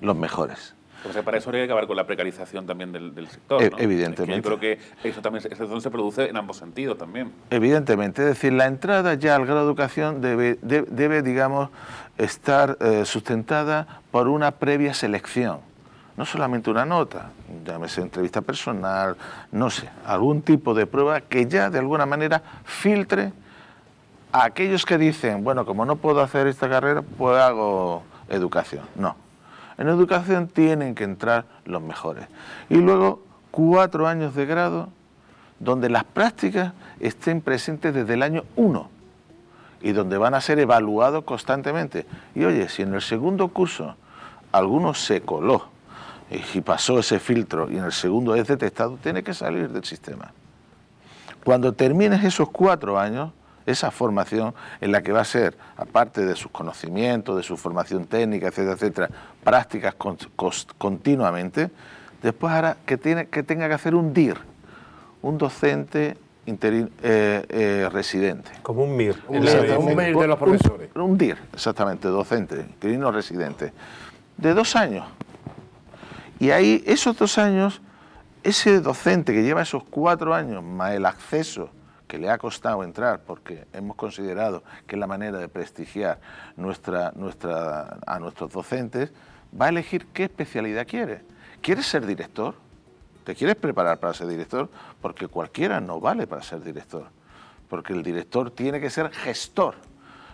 Los mejores sea, para eso hay que acabar con la precarización también del, sector. E- evidentemente. yo creo que eso también eso se produce en ambos sentidos también. Evidentemente, es decir, la entrada ya al grado de educación debe, digamos, estar eh, sustentada por una previa selección. No solamente una nota, llámese entrevista personal, no sé, algún tipo de prueba que ya de alguna manera filtre a aquellos que dicen, bueno, como no puedo hacer esta carrera, pues hago educación. No, en educación tienen que entrar los mejores. Y luego cuatro años de grado donde las prácticas estén presentes desde el año 1 y donde van a ser evaluados constantemente. Y oye, si en el segundo curso alguno se coló y pasó ese filtro y en el segundo es detectado, tiene que salir del sistema. Cuando termines esos cuatro años, esa formación en la que va a ser, aparte de sus conocimientos, de su formación técnica, etcétera, etcétera, prácticas continuamente, después ahora que, tiene, que tenga que hacer un DIR, un docente interino eh, eh, residente. Como un MIR. Un, MIR de los profesores. un DIR, exactamente, docente, interino residente, de dos años. Y ahí, esos dos años, ese docente que lleva esos cuatro años, más el acceso que le ha costado entrar porque hemos considerado que es la manera de prestigiar nuestra, nuestra, a nuestros docentes, va a elegir qué especialidad quiere. ¿Quieres ser director? ¿Te quieres preparar para ser director? Porque cualquiera no vale para ser director. Porque el director tiene que ser gestor.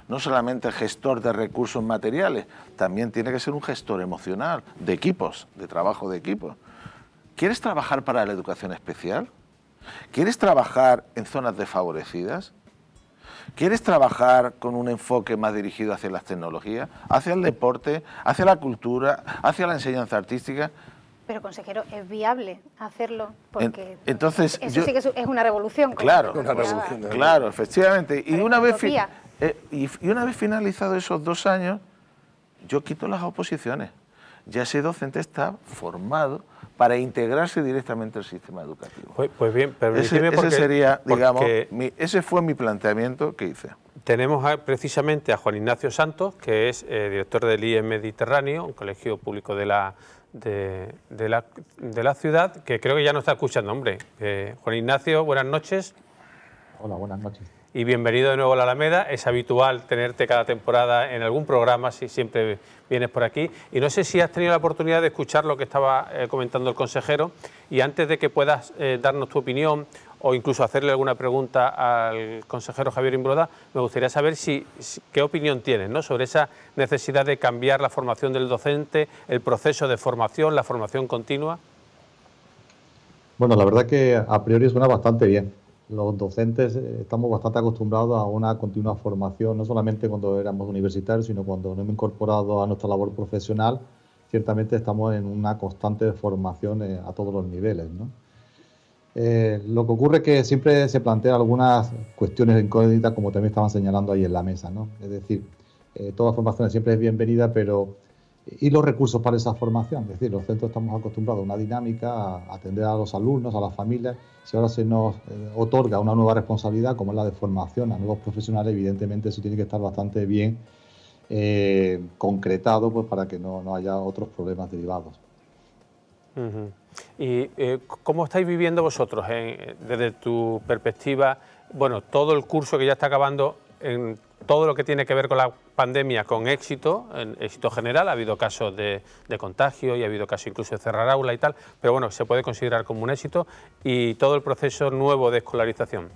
No solamente gestor de recursos materiales, también tiene que ser un gestor emocional, de equipos, de trabajo de equipos. ¿Quieres trabajar para la educación especial? ¿Quieres trabajar en zonas desfavorecidas? ¿Quieres trabajar con un enfoque más dirigido hacia las tecnologías, hacia el deporte, hacia la cultura, hacia la enseñanza artística? Pero, consejero, es viable hacerlo porque Entonces, eso sí que es una revolución. Claro, claro, efectivamente. Y una, vez, eh, y una vez finalizado esos dos años, yo quito las oposiciones. Ya ese docente está formado para integrarse directamente al sistema educativo. Pues, pues bien, pero ese, sería, digamos, ese fue mi planteamiento que hice. Tenemos precisamente a Juan Ignacio Santos, que es eh, director del IE Mediterráneo, un colegio público de la, de, la, de la ciudad, que creo que ya no está escuchando, hombre. Eh, Juan Ignacio, buenas noches. Hola, buenas noches y bienvenido de nuevo a la Alameda. Es habitual tenerte cada temporada en algún programa, si siempre vienes por aquí. Y no sé si has tenido la oportunidad de escuchar lo que estaba eh, comentando el consejero y antes de que puedas eh, darnos tu opinión o incluso hacerle alguna pregunta al consejero Javier Imbroda, me gustaría saber si, qué opinión tienes ¿no? sobre esa necesidad de cambiar la formación del docente, el proceso de formación, la formación continua. Bueno, la verdad que a priori suena bastante bien los docentes eh, estamos bastante acostumbrados a una continua formación, no solamente cuando éramos universitarios, sino cuando nos hemos incorporado a nuestra labor profesional, ciertamente estamos en una constante formación eh, a todos los niveles. Eh, lo que ocurre es que siempre se plantean algunas cuestiones incógnitas, como también estaban señalando ahí en la mesa. Es decir, toda formación siempre es bienvenida, pero y los recursos para esa formación. Es decir, los centros estamos acostumbrados a una dinámica, a atender a los alumnos, a las familias. Si ahora se nos eh, otorga una nueva responsabilidad, como es la de formación a nuevos profesionales, evidentemente eso tiene que estar bastante bien eh, concretado pues, para que no, haya otros problemas derivados. ¿Y eh, cómo estáis viviendo vosotros, desde tu perspectiva, bueno, todo el curso que ya está acabando en todo lo que tiene que ver con la pandemia con éxito, en éxito general, ha habido casos de, contagio y ha habido casos incluso de cerrar aula y tal, pero bueno, se puede considerar como un éxito y todo el proceso nuevo de escolarización.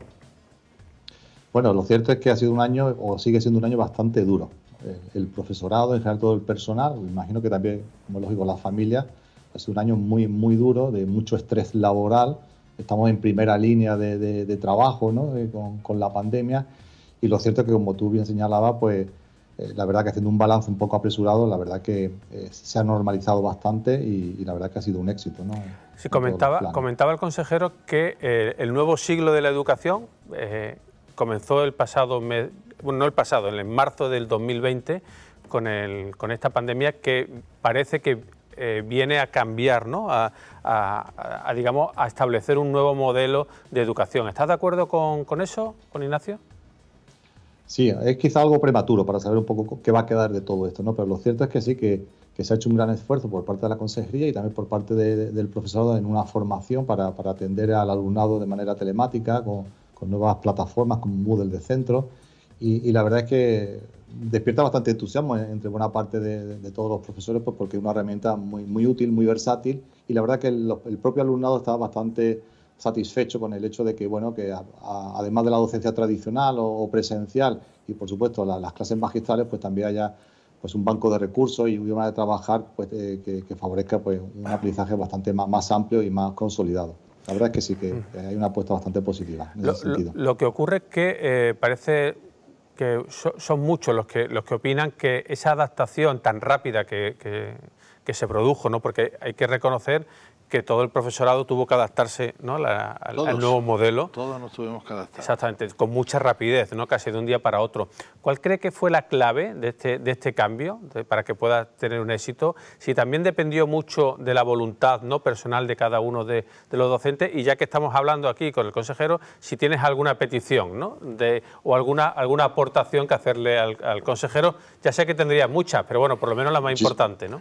Bueno, lo cierto es que ha sido un año o sigue siendo un año bastante duro. Eh, el profesorado, en general todo el personal, imagino que también, como lógico, las familias, ha sido un año muy, muy duro, de mucho estrés laboral. Estamos en primera línea de, trabajo ¿no? Eh, con la pandemia y lo cierto es que, como tú bien señalabas, pues eh, la verdad que haciendo un balance un poco apresurado, la verdad que eh, se ha normalizado bastante y, la verdad que ha sido un éxito. ¿no? comentaba, comentaba el consejero que eh, el nuevo siglo de la educación comenzó el pasado, mes, bueno, no el pasado, en marzo del 2020 con, con esta pandemia que parece que viene a cambiar, ¿no? A, digamos, a establecer un nuevo modelo de educación. ¿Estás de acuerdo con eso, con Ignacio? Sí, es quizá algo prematuro para saber un poco qué va a quedar de todo esto, ¿no? Pero lo cierto es que sí, que, se ha hecho un gran esfuerzo por parte de la consejería y también por parte del profesorado en una formación para, atender al alumnado de manera telemática, con, nuevas plataformas como Moodle de centro. Y, la verdad es que despierta bastante entusiasmo entre buena parte de, todos los profesores, pues, porque es una herramienta muy, muy útil, muy versátil. Y la verdad es que el propio alumnado está bastante satisfecho con el hecho de que, bueno, que además de la docencia tradicional o, presencial y, por supuesto, las clases magistrales, pues también haya pues un banco de recursos y un idioma de trabajar pues, eh, que, favorezca pues, un aprendizaje bastante más, amplio y más consolidado. La verdad es que sí que mm. hay una apuesta bastante positiva en lo, ese sentido. Lo, que ocurre es que eh, parece que son muchos los que, los que opinan que esa adaptación tan rápida que, que, que se produjo, ¿no? porque hay que reconocer que todo el profesorado tuvo que adaptarse al, nuevo modelo. Todos nos tuvimos que adaptar. Exactamente, con mucha rapidez, casi de un día para otro. ¿Cuál cree que fue la clave de este, este cambio para que pueda tener un éxito? Si también dependió mucho de la voluntad ¿no? personal de cada uno de, los docentes, y ya que estamos hablando aquí con el consejero, si tienes alguna petición ¿no? de, o alguna, alguna aportación que hacerle al, consejero, ya sé que tendría muchas, pero bueno, por lo menos la más importante. ¿no?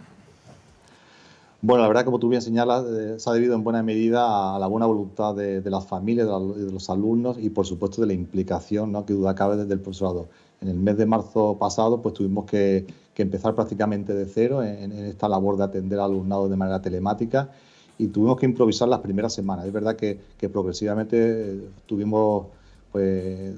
Bueno, la verdad, como tú bien señalas, eh, se ha debido en buena medida a la buena voluntad de, las familias, de, los alumnos y, por supuesto, de la implicación, ¿no? que duda cabe, desde el profesorado. En el mes de marzo pasado, pues tuvimos que, empezar prácticamente de cero en, esta labor de atender al alumnado de manera telemática y tuvimos que improvisar las primeras semanas. Es verdad que, progresivamente eh, tuvimos, pues,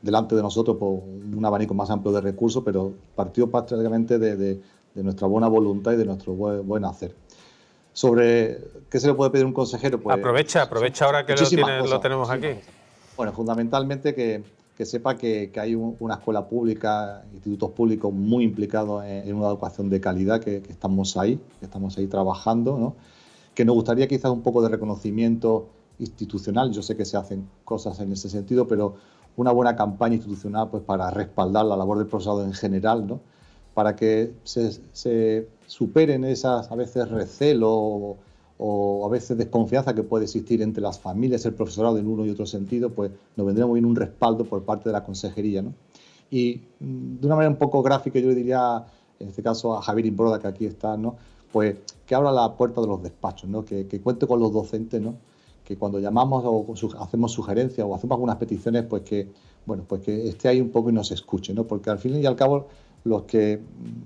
delante de nosotros pues, un abanico más amplio de recursos, pero partió prácticamente de, de nuestra buena voluntad y de nuestro buen, hacer. Sobre qué se le puede pedir un consejero, pues, Aprovecha, aprovecha ahora que lo, tenemos aquí. Bueno, fundamentalmente que, sepa que, hay una escuela pública, institutos públicos muy implicados en, una educación de calidad, que, que, estamos ahí, que estamos ahí trabajando, ¿no? Que nos gustaría quizás un poco de reconocimiento institucional. Yo sé que se hacen cosas en ese sentido, pero una buena campaña institucional pues para respaldar la labor del profesorado en general, ¿no? para que se, superen esas a veces recelo o, a veces desconfianza que puede existir entre las familias, el profesorado en uno y otro sentido, pues nos vendría muy bien un respaldo por parte de la consejería. ¿no? Y mm, de una manera un poco gráfica, yo le diría, en este caso a Javier Imbroda, que aquí está, ¿no? pues que abra la puerta de los despachos, ¿no? que, cuente con los docentes, ¿no? que cuando llamamos o hacemos sugerencias o hacemos algunas peticiones, pues que, bueno, pues que esté ahí un poco y nos escuche, ¿no? porque al fin y al cabo los que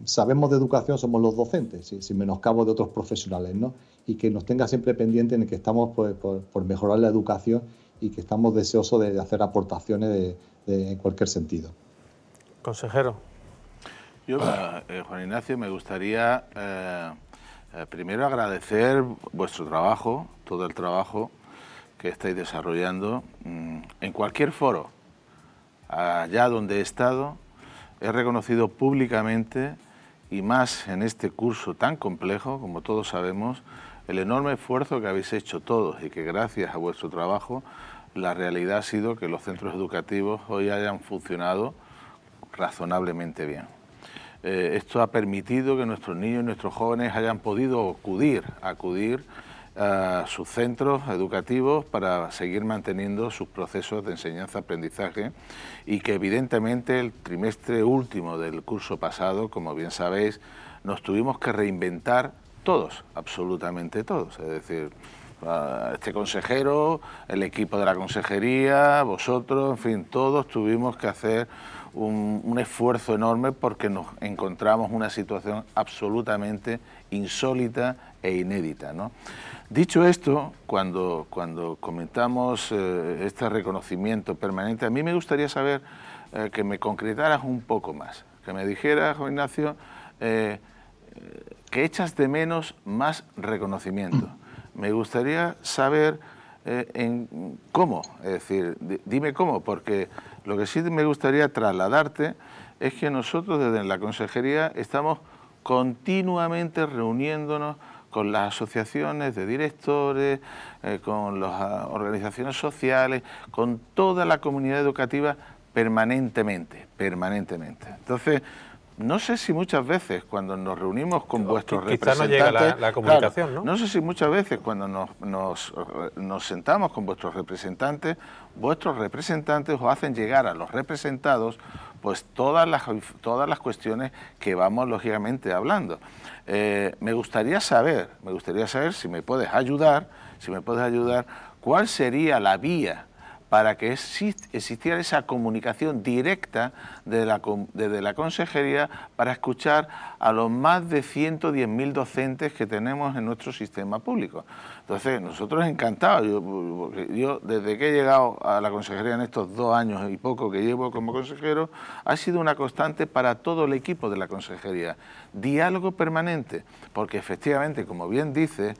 sabemos de educación somos los docentes, sin, menoscabo de otros profesionales, ¿no? Y que nos tenga siempre pendiente en el que estamos pues, por, mejorar la educación y que estamos deseosos de, hacer aportaciones de, en cualquier sentido. Consejero. Yo, eh, eh, Juan Ignacio, me gustaría eh, primero agradecer vuestro trabajo, todo el trabajo que estáis desarrollando mm, en cualquier foro, allá donde he estado he reconocido públicamente y más en este curso tan complejo, como todos sabemos, el enorme esfuerzo que habéis hecho todos y que gracias a vuestro trabajo la realidad ha sido que los centros educativos hoy hayan funcionado razonablemente bien. Eh, esto ha permitido que nuestros niños y nuestros jóvenes hayan podido acudir, acudir sus centros educativos para seguir manteniendo sus procesos de enseñanza-aprendizaje y que evidentemente el trimestre último del curso pasado, como bien sabéis, nos tuvimos que reinventar todos, absolutamente todos. Es decir, este consejero, el equipo de la consejería, vosotros, en fin, todos tuvimos que hacer un, un, esfuerzo enorme porque nos encontramos una situación absolutamente insólita e inédita. ¿no? Dicho esto, cuando, cuando comentamos eh, este reconocimiento permanente, a mí me gustaría saber eh, que me concretaras un poco más, que me dijeras, Juan Ignacio, eh, que echas de menos más reconocimiento. Me gustaría saber en cómo, es decir, dime cómo, porque lo que sí me gustaría trasladarte es que nosotros desde la consejería estamos continuamente reuniéndonos con las asociaciones de directores, eh, con las ah, organizaciones sociales, con toda la comunidad educativa permanentemente, permanentemente. Entonces, no sé si muchas veces cuando nos reunimos con vuestros representantes... no la, comunicación, ¿no? No sé si muchas veces cuando nos, sentamos con vuestros representantes, vuestros representantes os hacen llegar a los representados pues todas las, todas las cuestiones que vamos lógicamente hablando. Eh, me gustaría saber, me gustaría saber si me puedes ayudar, si me puedes ayudar, cuál sería la vía para que existiera esa comunicación directa desde la, consejería para escuchar a los más de 110.000 docentes que tenemos en nuestro sistema público. Entonces, nosotros encantados. yo, desde que he llegado a la consejería en estos dos años y poco que llevo como consejero, ha sido una constante para todo el equipo de la consejería. Diálogo permanente, porque efectivamente, como bien dice,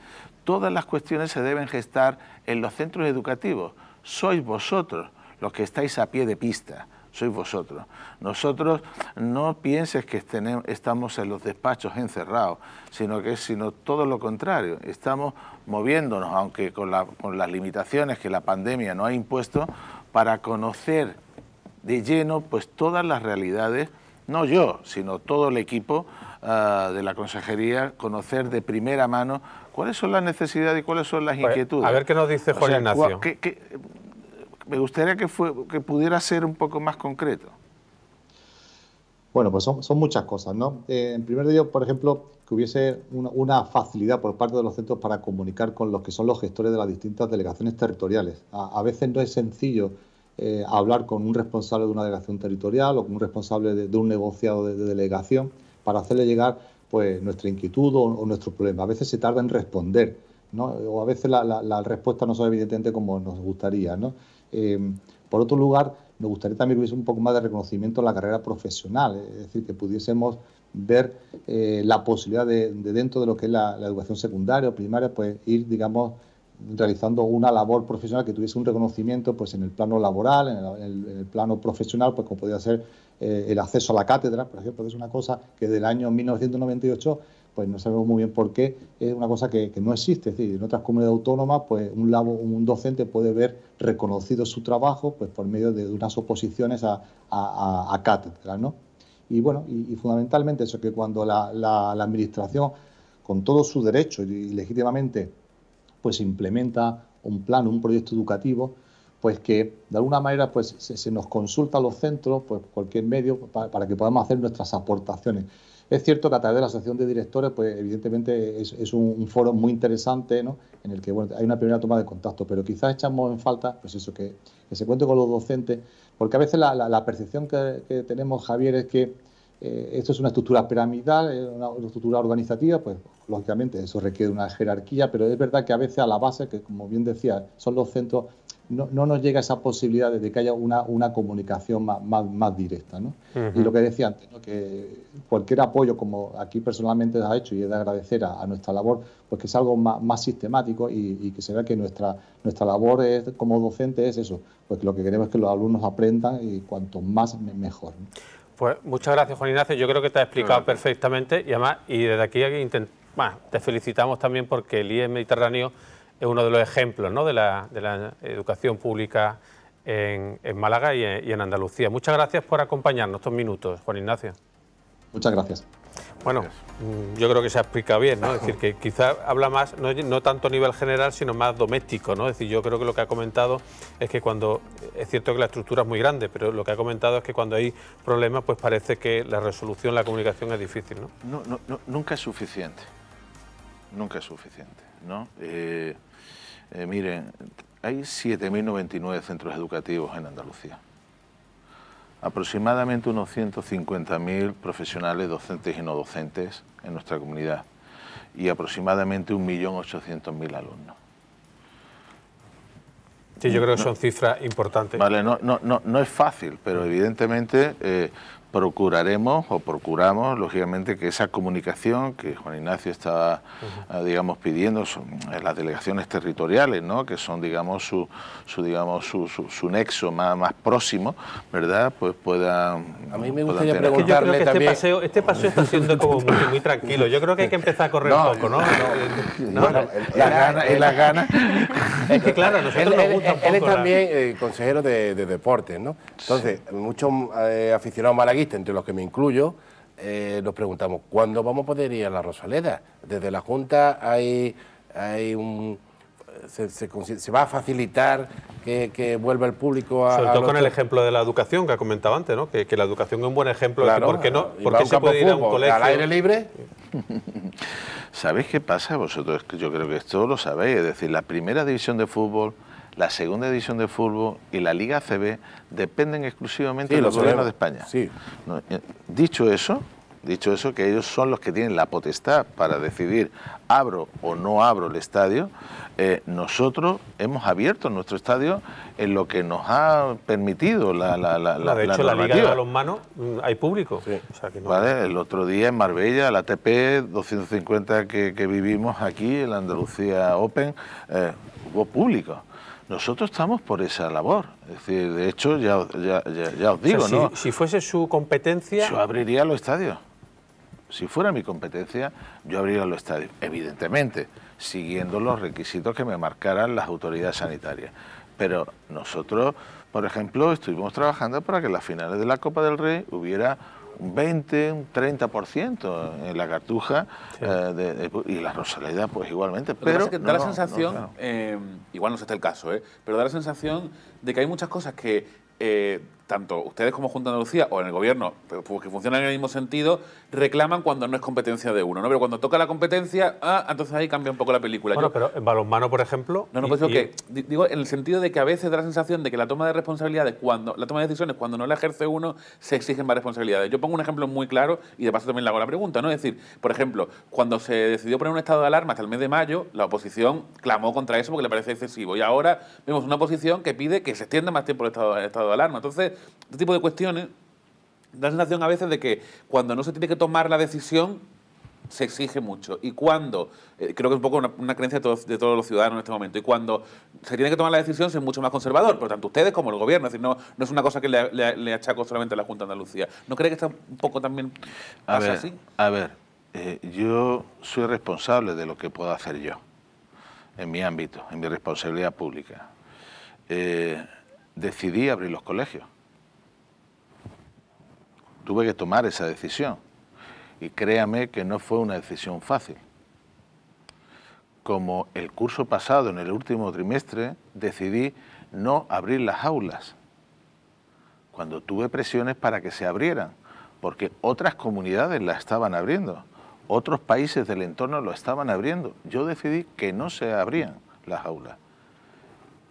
todas las cuestiones se deben gestar en los centros educativos sois vosotros los que estáis a pie de pista, sois vosotros. Nosotros no pienses que estamos en los despachos encerrados, sino que sino todo lo contrario. Estamos moviéndonos, aunque con, las limitaciones que la pandemia nos ha impuesto, para conocer de lleno pues todas las realidades, no yo, sino todo el equipo ah, de la consejería, conocer de primera mano cuáles son las necesidades y cuáles son las pues, inquietudes. A ver qué nos dice Jorge me gustaría que, pudiera ser un poco más concreto. Bueno, pues son, muchas cosas, ¿no? Eh, en primer lugar, por ejemplo, que hubiese una, facilidad por parte de los centros para comunicar con los que son los gestores de las distintas delegaciones territoriales. A, veces no es sencillo eh, hablar con un responsable de una delegación territorial o con un responsable de, un negociado de, delegación para hacerle llegar pues, nuestra inquietud o, nuestro problema. A veces se tarda en responder, ¿no? o a veces la, respuesta no es evidentemente como nos gustaría. ¿no? Em, por otro lugar, me gustaría también que hubiese un poco más de reconocimiento en la carrera profesional, es decir, que pudiésemos ver eh, la posibilidad de, dentro de lo que es la, educación secundaria o primaria, pues ir, digamos, realizando una labor profesional que tuviese un reconocimiento pues en el plano laboral, en el, plano profesional, pues como podría ser eh, el acceso a la cátedra, por ejemplo, que es una cosa que del año 1998 pues no sabemos muy bien por qué, es una cosa que, no existe. Es decir, en otras comunidades autónomas, pues un, un docente puede ver reconocido su trabajo pues, por medio de unas oposiciones a, a, ¿no? Y bueno, y, fundamentalmente eso que cuando la, administración, con todo su derecho y legítimamente, pues implementa un plan, un proyecto educativo, pues que de alguna manera pues se, nos consulta a los centros, pues cualquier medio para, que podamos hacer nuestras aportaciones. Es cierto que a través de la Asociación de Directores, pues evidentemente es, un, foro muy interesante, En el que bueno, hay una primera toma de contacto, pero quizás echamos en falta, pues eso, que, se cuente con los docentes, porque a veces la, percepción que, tenemos, Javier, es que eh, esto es una estructura piramidal, una, una estructura organizativa, pues lógicamente eso requiere una jerarquía, pero es verdad que a veces a la base, que como bien decía, son los centros, no, no, nos llega esa posibilidad de que haya una, una comunicación más, más, más directa. ¿no? Y lo que decía antes, que cualquier apoyo, como aquí personalmente has hecho, y es de agradecer a, nuestra labor, pues que es algo más, más sistemático y, y, que se vea que nuestra, nuestra labor es, como docente es eso, pues lo que queremos es que los alumnos aprendan y cuanto más, mejor. Pues muchas gracias, Juan Ignacio. Yo creo que te has explicado perfectamente y además, y desde aquí, aquí bueno, te felicitamos también porque el IE Mediterráneo es uno de los ejemplos ¿no? de, la, educación pública en, Málaga y en, Andalucía. Muchas gracias por acompañarnos estos minutos, Juan Ignacio. Muchas gracias. Bueno, yo creo que se ha explicado bien, ¿no? Es decir, que quizá habla más, no, tanto a nivel general, sino más doméstico, ¿no? Es decir, yo creo que lo que ha comentado es que cuando, es cierto que la estructura es muy grande, pero lo que ha comentado es que cuando hay problemas, pues parece que la resolución, la comunicación es difícil, ¿no? no, no nunca es suficiente, nunca es suficiente, ¿no? Eh eh, miren, hay 7.099 centros educativos en Andalucía. Aproximadamente unos 150.000 profesionales docentes y no docentes en nuestra comunidad y aproximadamente 1.800.000 alumnos. Sí, yo creo que son cifras importantes. Vale, no, no, no, no es fácil, pero evidentemente eh, procuraremos o procuramos, lógicamente, que esa comunicación que Juan Ignacio está eh, digamos, pidiendo son eh, las delegaciones territoriales, ¿no? que son, digamos, su, su digamos su, su, nexo más, más, próximo, ¿verdad? Pues pueda A mí me gustaría tener... preguntarle que que Este paseo, este paseo está siendo como muy, muy, tranquilo. Yo creo que hay que empezar a correr un poco, ¿no? las ganas... Es que claro, nosotros él, nos gusta él, es también eh, consejero de, deportes, ¿no? Entonces, muchos aficionados malaguistas entre los que me incluyo, eh, nos preguntamos, ¿cuándo vamos a poder ir a la Rosaleda? Desde la Junta hay, un... Se, va a facilitar que, vuelva el público a... Sobre todo con el ejemplo de la educación que ha comentado antes, ¿no? que, la educación es un buen ejemplo. Claro, ¿Por qué no? ¿Por qué se puede ir a un colegio? ¿Al aire libre? ¿Sabéis qué pasa vosotros? Yo creo que esto lo sabéis. Es decir, la primera división de fútbol la segunda edición de fútbol y la Liga CB dependen exclusivamente de los gobiernos de España. Eh, dicho eso, dicho eso, que ellos son los que tienen la potestad para decidir abro o no abro el estadio, eh, nosotros hemos abierto nuestro estadio en lo que nos ha permitido la la, la, De hecho, la, Liga de Manos mm, hay público. el otro día en Marbella, la ATP 250 que, vivimos aquí, en la Andalucía Open, eh, hubo público. Nosotros estamos por esa labor. Es decir, de hecho, ya, ya, ya, os digo, ¿no? Si fuese su competencia... Yo abriría los estadios. Si fuera mi competencia, yo abriría los estadios, evidentemente, siguiendo los requisitos que me marcaran las autoridades sanitarias. Pero nosotros, por ejemplo, estuvimos trabajando para que las finales de la Copa del Rey hubiera un 20, un 30% en la cartuja eh, y la Rosaleda pues igualmente. Pero da la sensación, eh, igual no es este el caso, eh, pero da la sensación de que hay muchas cosas que tanto ustedes como Junta de Andalucía o en el gobierno, que funcionan en el mismo sentido, reclaman cuando no es competencia de uno, ¿no? Pero cuando toca la competencia, ah, entonces ahí cambia un poco la película. Bueno, pero en balonmano, por ejemplo. No, no, pues digo, que, digo, en el sentido de que a veces da la sensación de que la toma de responsabilidades, cuando la toma de decisiones, cuando no la ejerce uno, se exigen más responsabilidades. Yo pongo un ejemplo muy claro y de paso también le hago la pregunta, ¿no? Es decir, por ejemplo, cuando se decidió poner un estado de alarma hasta el mes de mayo, la oposición clamó contra eso porque le parece excesivo. Y ahora vemos una oposición que pide que se extienda más tiempo el estado, el estado de alarma. Entonces, este tipo de cuestiones da la sensación a veces de que cuando no se tiene que tomar la decisión, se exige mucho. Y cuando, eh, creo que es un poco una, creencia de todos, los ciudadanos en este momento, y cuando se tiene que tomar la decisión, se es mucho más conservador, por tanto ustedes como el gobierno. Es decir, no, es una cosa que le, achaco solamente a la Junta de Andalucía. ¿No cree que está un poco también ver, así? A ver, eh, yo soy responsable de lo que puedo hacer yo, en mi ámbito, en mi responsabilidad pública. Eh, decidí abrir los colegios tuve que tomar esa decisión. Y créame que no fue una decisión fácil. Como el curso pasado, en el último trimestre, decidí no abrir las aulas, cuando tuve presiones para que se abrieran, porque otras comunidades la estaban abriendo, otros países del entorno lo estaban abriendo. Yo decidí que no se abrían las aulas.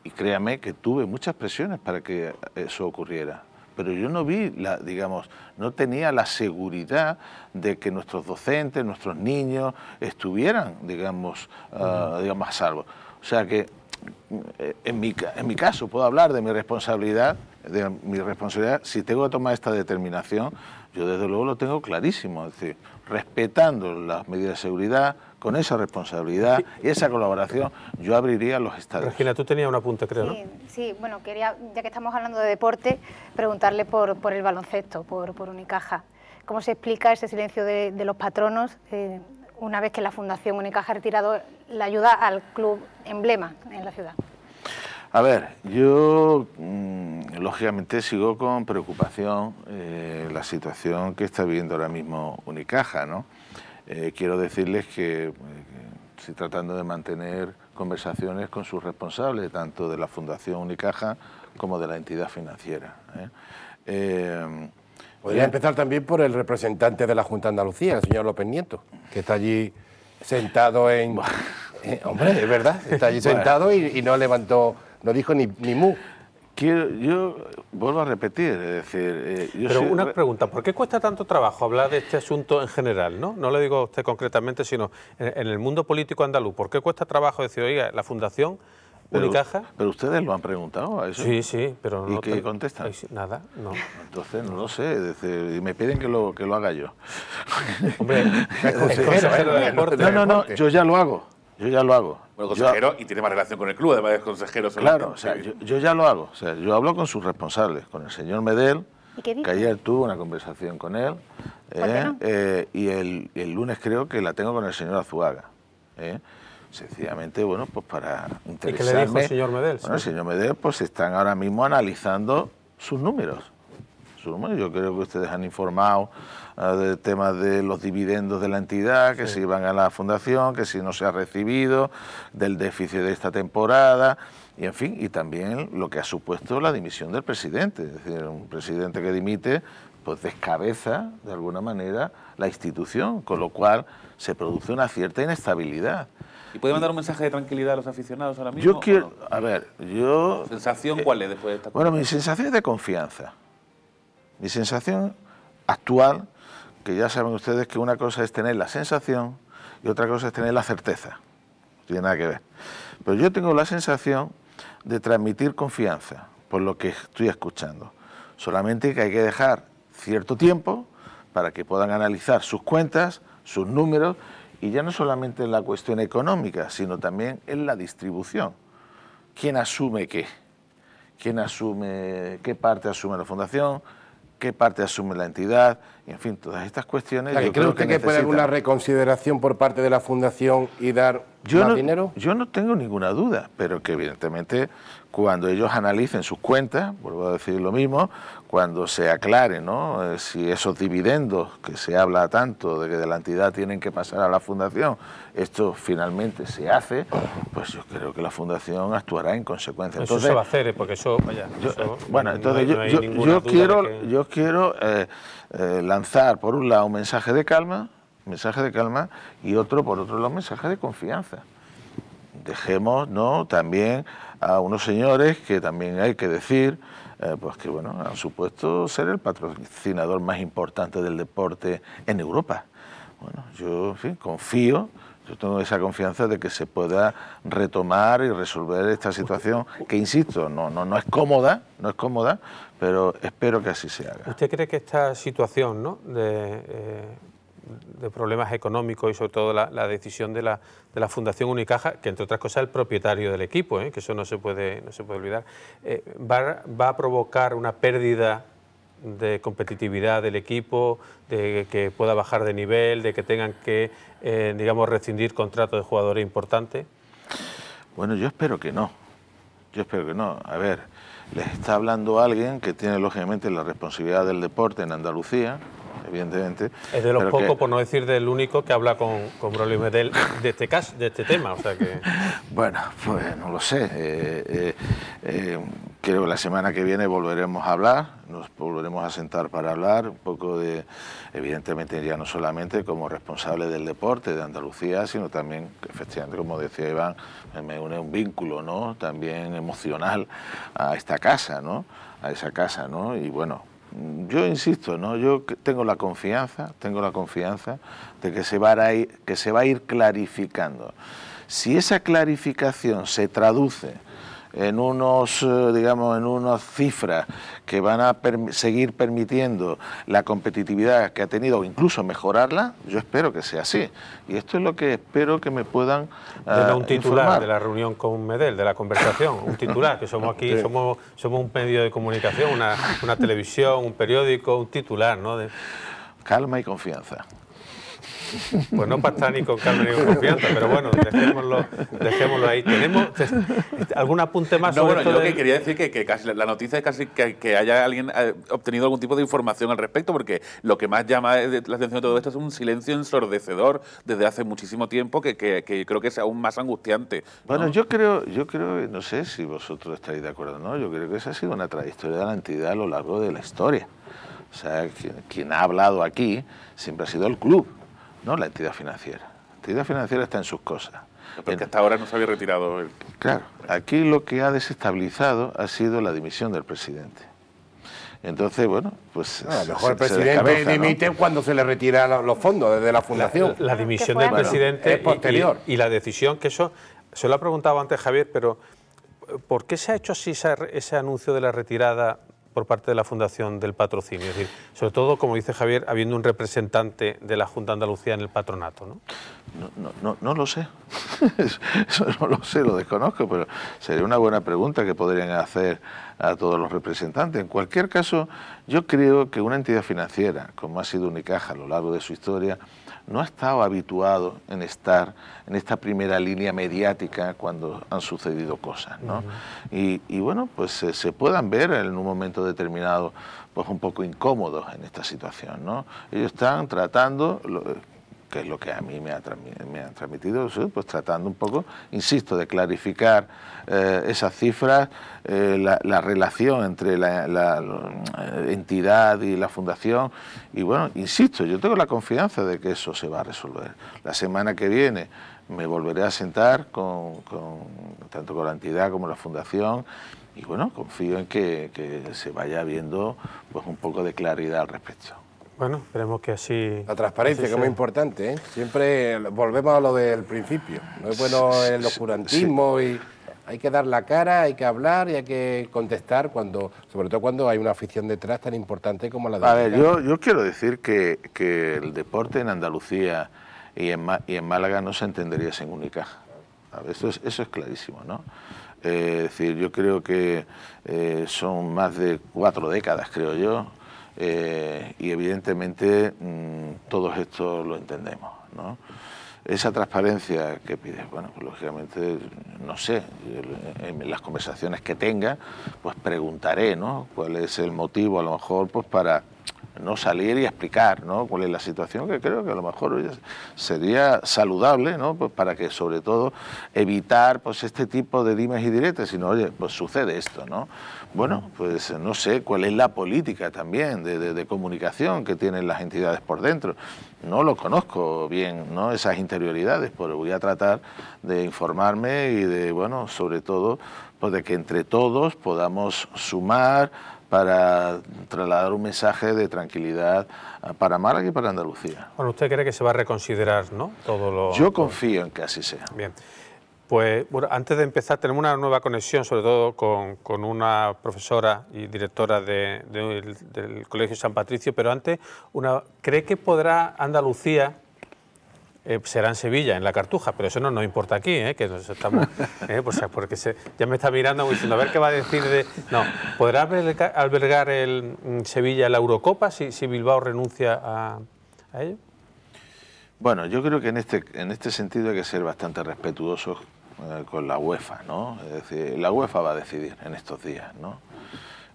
Y créame que tuve muchas presiones para que eso ocurriera pero yo no vi, digamos, no tenía la seguridad de que nuestros docentes, nuestros niños estuvieran, digamos, más ah, digamos a salvo. O sea que eh, en mi, en mi caso puedo hablar de mi responsabilidad, de mi responsabilidad, si tengo que tomar esta determinación, yo desde luego lo tengo clarísimo, es decir, respetando las medidas de seguridad, con esa responsabilidad y esa colaboración, yo abriría los estadios. Regina, tú tenías una punta, creo, sí, bueno, quería, ya que estamos hablando de deporte, preguntarle por, el baloncesto, por, Unicaja. ¿Cómo se explica ese silencio de, los patronos eh, una vez que la Fundación Unicaja ha retirado la ayuda al club emblema en la ciudad? A ver, yo mm, lógicamente sigo con preocupación eh, la situación que está viviendo ahora mismo Unicaja, ¿no? Eh, quiero decirles eh, que, estoy tratando de mantener conversaciones con sus responsables, tanto de la Fundación Unicaja como de la entidad financiera. ¿eh? Podría empezar también por el representante de la Junta de Andalucía, el señor López Nieto, que está allí sentado en... hombre, es verdad, está allí sentado y, no levantó, no dijo ni, ni mu. Quiero, yo vuelvo a repetir, es decir... Eh, pero una pregunta, ¿por qué cuesta tanto trabajo hablar de este asunto en general? No, no le digo a usted concretamente, sino en, el mundo político andaluz. ¿Por qué cuesta trabajo decir, oiga, la fundación... Pero, Unicaja. Pero ustedes lo han preguntado a eso. Sí, sí, pero no. ¿Y qué contestan? Nada, no. Entonces no lo sé. y me piden que lo, que lo haga yo. Hombre, *laughs* consejero, No, no, no, yo ya lo hago. Yo ya lo hago. Bueno, consejero y tiene más relación con el club, además de consejeros. Claro, o sea, yo, ya lo hago. O sea, yo hablo con sus responsables, con el señor Medel, que ayer tuvo una conversación con él, ¿eh? Eh, y el, lunes creo que la tengo con el señor Azuaga. ¿eh? sencillamente, bueno, pues para interesarme... ¿Y qué le dijo el señor Medel? Bueno, el señor Medel, pues están ahora mismo analizando sus números. Yo creo que ustedes han informado ah, del tema de los dividendos de la entidad, que si van a la fundación, que si no se ha recibido, del déficit de esta temporada. Y en fin, y también lo que ha supuesto la dimisión del presidente. Es decir, un presidente que dimite, pues descabeza de alguna manera la institución, con lo cual se produce una cierta inestabilidad. ¿Y puede mandar un mensaje de tranquilidad a los aficionados ahora mismo? Yo quiero, a ver, yo... ¿Sensación cuál es después de esta eh, Bueno, mi sensación es de confianza. Mi sensación actual, que ya saben ustedes que una cosa es tener la sensación y otra cosa es tener la certeza. No tiene nada que ver. Pero yo tengo la sensación de transmitir confianza por lo que estoy escuchando. Solamente que hay que dejar cierto tiempo para que puedan analizar sus cuentas, sus números, y ya no solamente en la cuestión económica, sino también en la distribución. ¿Quién asume qué? ¿Quién asume qué parte asume la fundación? qué parte asume la entidad, en fin, todas estas cuestiones. ¿Cree creo usted que, que puede haber una reconsideración por parte de la Fundación y dar más dinero? Yo no tengo ninguna duda, pero que evidentemente cuando ellos analicen sus cuentas, vuelvo a decir lo mismo, cuando se aclare ¿no? Eh, si esos dividendos que se habla tanto de que de la entidad tienen que pasar a la fundación, esto finalmente se hace, pues yo creo que la fundación actuará en consecuencia. Entonces, eso se va a hacer, ¿eh? porque eso... Eh, bueno, entonces yo, quiero, yo quiero lanzar, por un lado, un mensaje de calma, mensaje de calma, y otro, por otro lado, un mensaje de confianza. Dejemos ¿no? también a unos señores que también hay que decir eh, pues que bueno, han supuesto ser el patrocinador más importante del deporte en Europa. Bueno, yo en fin, confío yo tengo esa confianza de que se pueda retomar y resolver esta situación, que insisto, no, no, no es cómoda, no es cómoda, pero espero que así se haga. ¿Usted cree que esta situación ¿no? de, eh, de problemas económicos y sobre todo la, decisión de la, de la, Fundación Unicaja, que entre otras cosas es el propietario del equipo, ¿eh? que eso no se puede, no se puede olvidar, eh, va, a provocar una pérdida de competitividad del equipo, de que pueda bajar de nivel, de que tengan que, eh, digamos, rescindir contratos de jugadores importantes? Bueno, yo espero que no. Yo espero que no. A ver, les está hablando alguien que tiene lógicamente la responsabilidad del deporte en Andalucía, evidentemente. Es de los pocos, por no decir del único, que habla con, con Medel de este, caso, de este tema. O sea que... *laughs* bueno, pues no lo sé. Eh, eh, eh, creo que la semana que viene volveremos a hablar, nos volveremos a sentar para hablar un poco de, evidentemente ya no solamente como responsable del deporte de Andalucía, sino también, efectivamente, como decía Iván, me une un vínculo, ¿no? También emocional a esta casa, ¿no? A esa casa, ¿no? Y bueno, yo insisto, ¿no? yo tengo la confianza, tengo la confianza de que se, va a ir, que se va a ir clarificando. Si esa clarificación se traduce en unos, eh, digamos, en unas cifras que van a seguir permitiendo la competitividad que ha tenido o incluso mejorarla, yo espero que sea así. Y esto es lo que espero que me puedan uh, un titular de la reunión con Medel, de la conversación, un titular, que somos aquí, *laughs* somos, un medio de comunicación, una, televisión, un periódico, un titular, ¿no? Calma y confianza. Pues no para estar ni con calma ni con confianza, pero bueno, dejémoslo, ahí. ¿Tenemos algún apunte más? No, bueno, yo lo que quería decir que, que la noticia es casi que, haya alguien eh, obtenido algún tipo de información al respecto, porque lo que más llama eh, la atención de todo esto es un silencio ensordecedor desde hace muchísimo tiempo que, creo que es aún más angustiante. Bueno, yo creo, yo creo, no sé si vosotros estáis de acuerdo o no, yo creo que esa ha sido una trayectoria de la entidad a lo largo de la historia. O sea, quien ha hablado aquí siempre ha sido el club no la entidad financiera. La entidad financiera está en sus cosas. Porque hasta ahora no se había retirado el... Claro, aquí lo que ha desestabilizado ha sido la dimisión del presidente. Entonces, bueno, pues... a lo mejor el presidente dimite cuando se le retiran los fondos desde la fundación. La, dimisión del presidente es posterior. Y, la decisión que eso... Se lo ha preguntado antes Javier, pero ¿por qué se ha hecho así ese anuncio de la retirada por parte de la Fundación del Patrocinio? Es decir, sobre todo, como dice Javier, habiendo un representante de la Junta Andalucía en el patronato, ¿no? No, no, no lo sé. *laughs* Eso no lo sé, lo desconozco, pero sería una buena pregunta que podrían hacer a todos los representantes. En cualquier caso, yo creo que una entidad financiera, como ha sido Unicaja a lo largo de su historia, no ha estado habituado en estar en esta primera línea mediática cuando han sucedido cosas. ¿no? y, bueno, pues se, eh, se, puedan ver en un momento determinado pues un poco incómodos en esta situación. ¿no? Ellos están tratando, que es lo que a mí me, ha han transmitido, pues tratando un poco, insisto, de clarificar eh, esas cifras, eh, la, relación entre la, eh, entidad y la fundación. Y bueno, insisto, yo tengo la confianza de que eso se va a resolver. La semana que viene me volveré a sentar con, tanto con la entidad como la fundación y bueno, confío en que, que se vaya viendo pues un poco de claridad al respecto. Bueno, esperemos que así. La transparencia, que es muy importante. ¿eh? Siempre volvemos a lo del principio. No es bueno el oscurantismo y hay que dar la cara, hay que hablar y hay que contestar, cuando, sobre todo cuando hay una afición detrás tan importante como la de. A ver, yo, quiero decir que, que el deporte en Andalucía y en, y en Málaga no se entendería sin Unicaja. Eso es, eso es clarísimo, ¿no? Eh, es decir, yo creo que eh, son más de cuatro décadas, creo yo, eh, y evidentemente mm, todos esto lo entendemos. Esa transparencia que pides, bueno, pues, lógicamente, no sé, en las conversaciones que tenga, pues preguntaré, ¿no? ¿Cuál es el motivo, a lo mejor, pues para no salir y explicar ¿no? cuál es la situación, que creo que a lo mejor sería saludable ¿no? pues para que sobre todo evitar pues este tipo de dimes y diretes, sino, oye, pues sucede esto. ¿no? Bueno, pues no sé cuál es la política también de, de comunicación que tienen las entidades por dentro. No lo conozco bien, ¿no? esas interioridades, pero voy a tratar de informarme y de, bueno, sobre todo, pues de que entre todos podamos sumar, para trasladar un mensaje de tranquilidad para Málaga y para Andalucía. Bueno, usted cree que se va a reconsiderar, ¿no? Todo lo, Yo confío en que así sea. Bien. Pues bueno, antes de empezar, tenemos una nueva conexión, sobre todo con, una profesora y directora del, Colegio San Patricio, pero antes, una, ¿cree que podrá Andalucía eh, será en Sevilla, en la Cartuja, pero eso no nos importa aquí, eh, que nos estamos, *laughs* eh, pues, porque ya me está mirando diciendo a ver qué va a decir de... No, ¿podrá albergar, el, mm, Sevilla la Eurocopa si, Bilbao renuncia a, ello? Bueno, yo creo que en este, en este sentido hay que ser bastante respetuosos con la UEFA, ¿no? Es decir, la UEFA va a decidir en estos días, ¿no?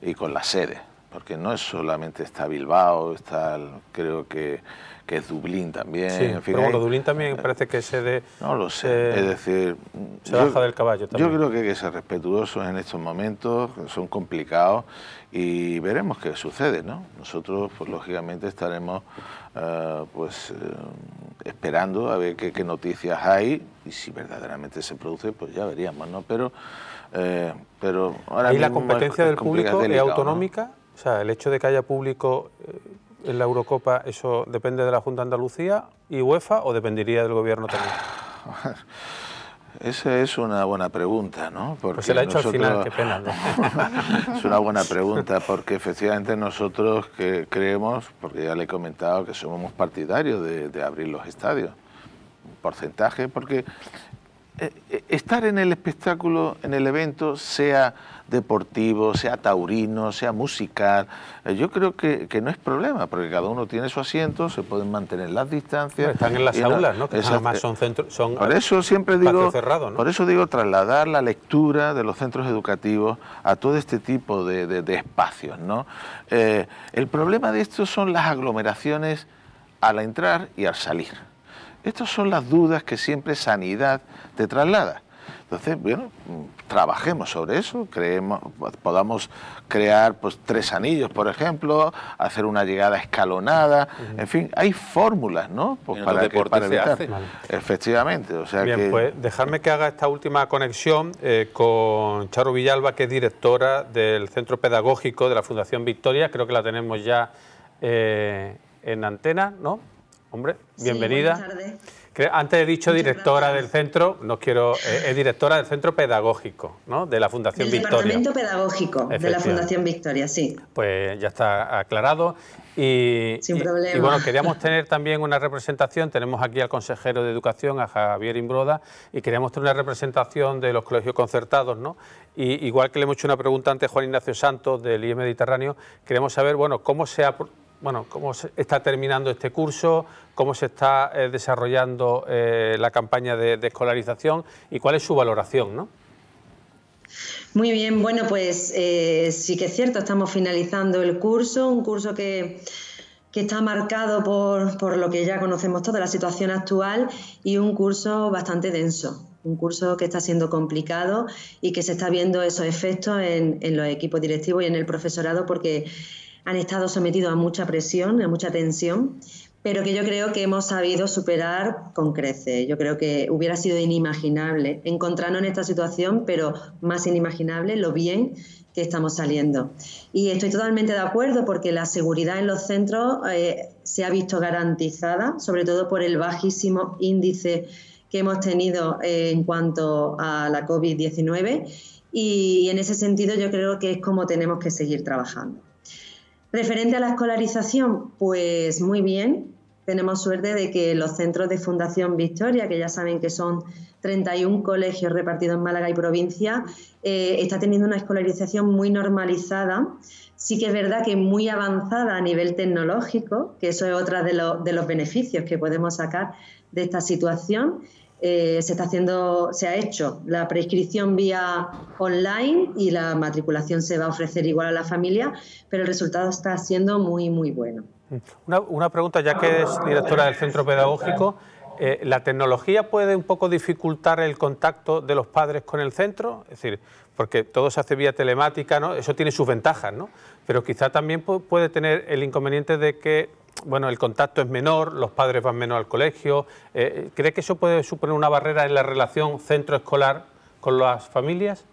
Y con la sede, porque no es solamente está Bilbao, está, creo que que es Dublín también. Dublín también eh, parece que se de, No lo sé, es decir... Se baja del caballo también. Yo creo que hay que ser respetuosos en estos momentos, son complicados y veremos qué sucede, ¿no? Nosotros, pues lógicamente, estaremos eh, pues eh, esperando a ver qué, noticias hay y si verdaderamente se produce, pues ya veríamos, ¿no? Pero, pero ahora ¿Y la competencia del público es, autonómica? O sea, el hecho de que haya público en la Eurocopa eso depende de la Junta de Andalucía y UEFA o dependería del gobierno también? *laughs* Esa es una buena pregunta, ¿no? Porque se la ha hecho al final, *laughs* es una buena pregunta porque efectivamente nosotros que creemos, porque ya le he comentado que somos partidarios de, de abrir los estadios, porcentaje, porque eh, eh, estar en el espectáculo, en el evento, sea deportivo, sea taurino, sea musical. Eh, yo creo que, no es problema, porque cada uno tiene su asiento, se pueden mantener las distancias. están en las aulas, ¿no? Que además son centros. Son por eso siempre digo. Por eso digo trasladar la lectura de los centros educativos a todo este tipo de, espacios, ¿no? Eh, el problema de esto son las aglomeraciones al entrar y al salir. Estas son las dudas que siempre sanidad te traslada. Entonces, bueno, trabajemos sobre eso, creemos, podamos crear pues, tres anillos, por ejemplo, hacer una llegada escalonada, en fin, hay fórmulas, ¿no? Pues para, que, para Se hace. Efectivamente. O sea Bien, pues dejarme que haga esta última conexión eh, con Charo Villalba, que es directora del Centro Pedagógico de la Fundación Victoria, creo que la tenemos ya eh, en antena, ¿no? Hombre, bienvenida. buenas tardes. Antes he dicho directora del centro, no quiero, eh, es directora del centro pedagógico, ¿no? De la Fundación Victoria. Departamento pedagógico de la Fundación Victoria, sí. Pues ya está aclarado. Y, Sin problema. y bueno, queríamos tener también una representación, tenemos aquí al consejero de Educación, a Javier Imbroda, y queríamos tener una representación de los colegios concertados, ¿no? Y igual que le hemos hecho una pregunta antes a Juan Ignacio Santos del IE Mediterráneo, queremos saber, bueno, cómo se ha bueno, cómo se está terminando este curso, cómo se está eh, desarrollando eh, la campaña de, escolarización y cuál es su valoración, ¿no? Muy bien, bueno, pues eh, sí que es cierto, estamos finalizando el curso, un curso que, que está marcado por, por lo que ya conocemos toda la situación actual y un curso bastante denso, un curso que está siendo complicado y que se está viendo esos efectos en, en los equipos directivos y en el profesorado porque han estado sometidos a mucha presión, a mucha tensión, pero que yo creo que hemos sabido superar con creces. Yo creo que hubiera sido inimaginable encontrarnos en esta situación, pero más inimaginable lo bien que estamos saliendo. Y estoy totalmente de acuerdo porque la seguridad en los centros eh, se ha visto garantizada, sobre todo por el bajísimo índice que hemos tenido eh, en cuanto a la COVID-19. y en ese sentido yo creo que es como tenemos que seguir trabajando. Referente a la escolarización, pues muy bien. Tenemos suerte de que los centros de Fundación Victoria, que ya saben que son 31 colegios repartidos en Málaga y provincia, eh, está teniendo una escolarización muy normalizada. Sí que es verdad que muy avanzada a nivel tecnológico, que eso es otro de los beneficios que podemos sacar de esta situación. Eh, se está haciendo, se ha hecho la prescripción vía online y la matriculación se va a ofrecer igual a la familia, pero el resultado está siendo muy, muy bueno. Mm. Una, pregunta, ya que es directora del centro pedagógico, eh, ¿la tecnología puede un poco dificultar el contacto de los padres con el centro? Es decir, porque todo se hace vía telemática, ¿no? Eso tiene sus ventajas, ¿no? Pero quizá también puede tener el inconveniente de que bueno, el contacto es menor, los padres van menos al colegio. Eh, ¿Cree que eso puede suponer una barrera en la relación centro escolar con las familias?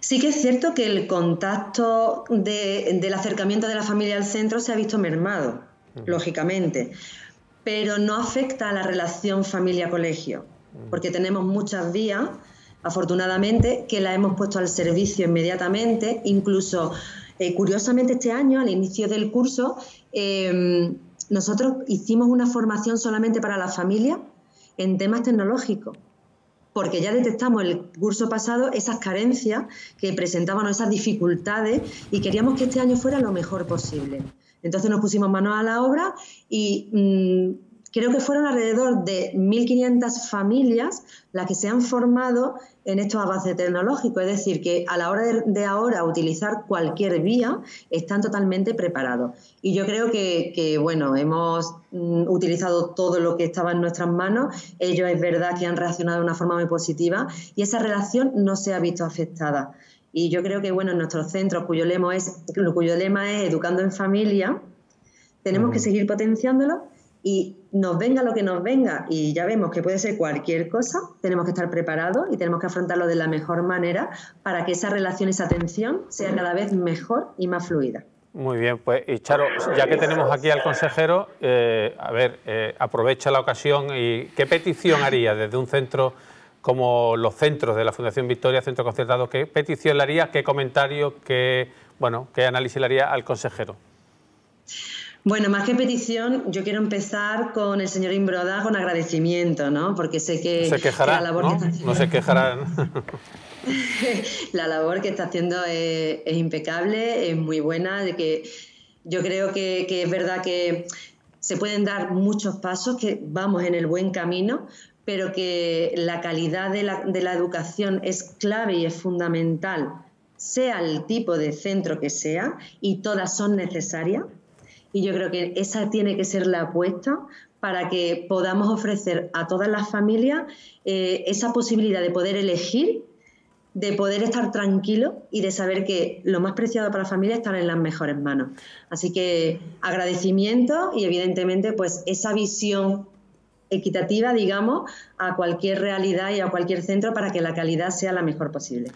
Sí que es cierto que el contacto del acercamiento de la familia al centro se ha visto mermado, lógicamente, pero no afecta a la relación familia-colegio, porque tenemos muchas vías, afortunadamente, que la hemos puesto al servicio inmediatamente, incluso eh, curiosamente, este año, al inicio del curso, eh, nosotros hicimos una formación solamente para la familia en temas tecnológicos, porque ya detectamos el curso pasado esas carencias que presentaban esas dificultades y queríamos que este año fuera lo mejor posible. Entonces nos pusimos manos a la obra y mm, Creo que fueron alrededor de 1.500 familias las que se han formado en estos avances tecnológicos. Es decir, que a la hora de, ahora utilizar cualquier vía están totalmente preparados. Y yo creo que, bueno, hemos mm, utilizado todo lo que estaba en nuestras manos. Ellos es verdad que han reaccionado de una forma muy positiva y esa relación no se ha visto afectada. Y yo creo que bueno, en nuestros centros, cuyo lema es, cuyo lema es Educando en Familia, tenemos que seguir potenciándolo y nos venga lo que nos venga y ya vemos que puede ser cualquier cosa, tenemos que estar preparados y tenemos que afrontarlo de la mejor manera para que esa relación, esa atención sea cada vez mejor y más fluida. Muy bien, pues y Charo, ya que tenemos aquí al consejero, eh, a ver, eh, aprovecha la ocasión y ¿qué petición haría desde un centro como los centros de la Fundación Victoria, Centro Concertado, qué petición le haría, qué comentario, qué, bueno, qué análisis le haría al consejero? Bueno, más que petición, yo quiero empezar con el señor Imbroda con agradecimiento, ¿no? Porque sé que, la labor ¿no? que haciendo... no se quejará. *laughs* la labor que está haciendo es, impecable, es muy buena, de que yo creo que, es verdad que se pueden dar muchos pasos, que vamos en el buen camino, pero que la calidad de la, de la, educación es clave y es fundamental, sea el tipo de centro que sea, y todas son necesarias. Y yo creo que esa tiene que ser la apuesta para que podamos ofrecer a todas las familias eh, esa posibilidad de poder elegir, de poder estar tranquilo y de saber que lo más preciado para la familia es en las mejores manos. Así que agradecimiento y evidentemente pues esa visión equitativa, digamos, a cualquier realidad y a cualquier centro para que la calidad sea la mejor posible.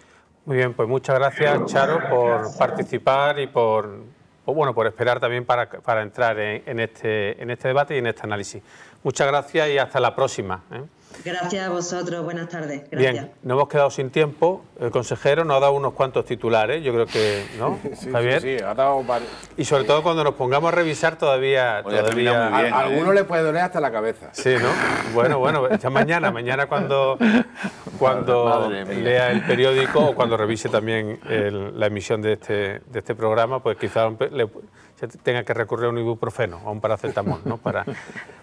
Muy bien, pues muchas gracias Charo por participar y por pues bueno, por esperar también para, para entrar en, este, en este debate y en este análisis. Muchas gracias y hasta la próxima. ¿eh? Gracias a vosotros, buenas tardes. Gracias. Bien, no hemos quedado sin tiempo. El consejero nos ha dado unos cuantos titulares, yo creo que, ¿no? *laughs* sí, Sí, ha dado Y sobre todo cuando nos pongamos a revisar todavía... a, ¿eh? alguno le puede doler hasta la cabeza. Sí, ¿no? Bueno, bueno, ya mañana, mañana cuando, cuando *laughs* lea el periódico o cuando revise también la emisión de este, de este programa, pues quizá le tenga que recurrir a un ibuprofeno o un paracetamol, ¿no?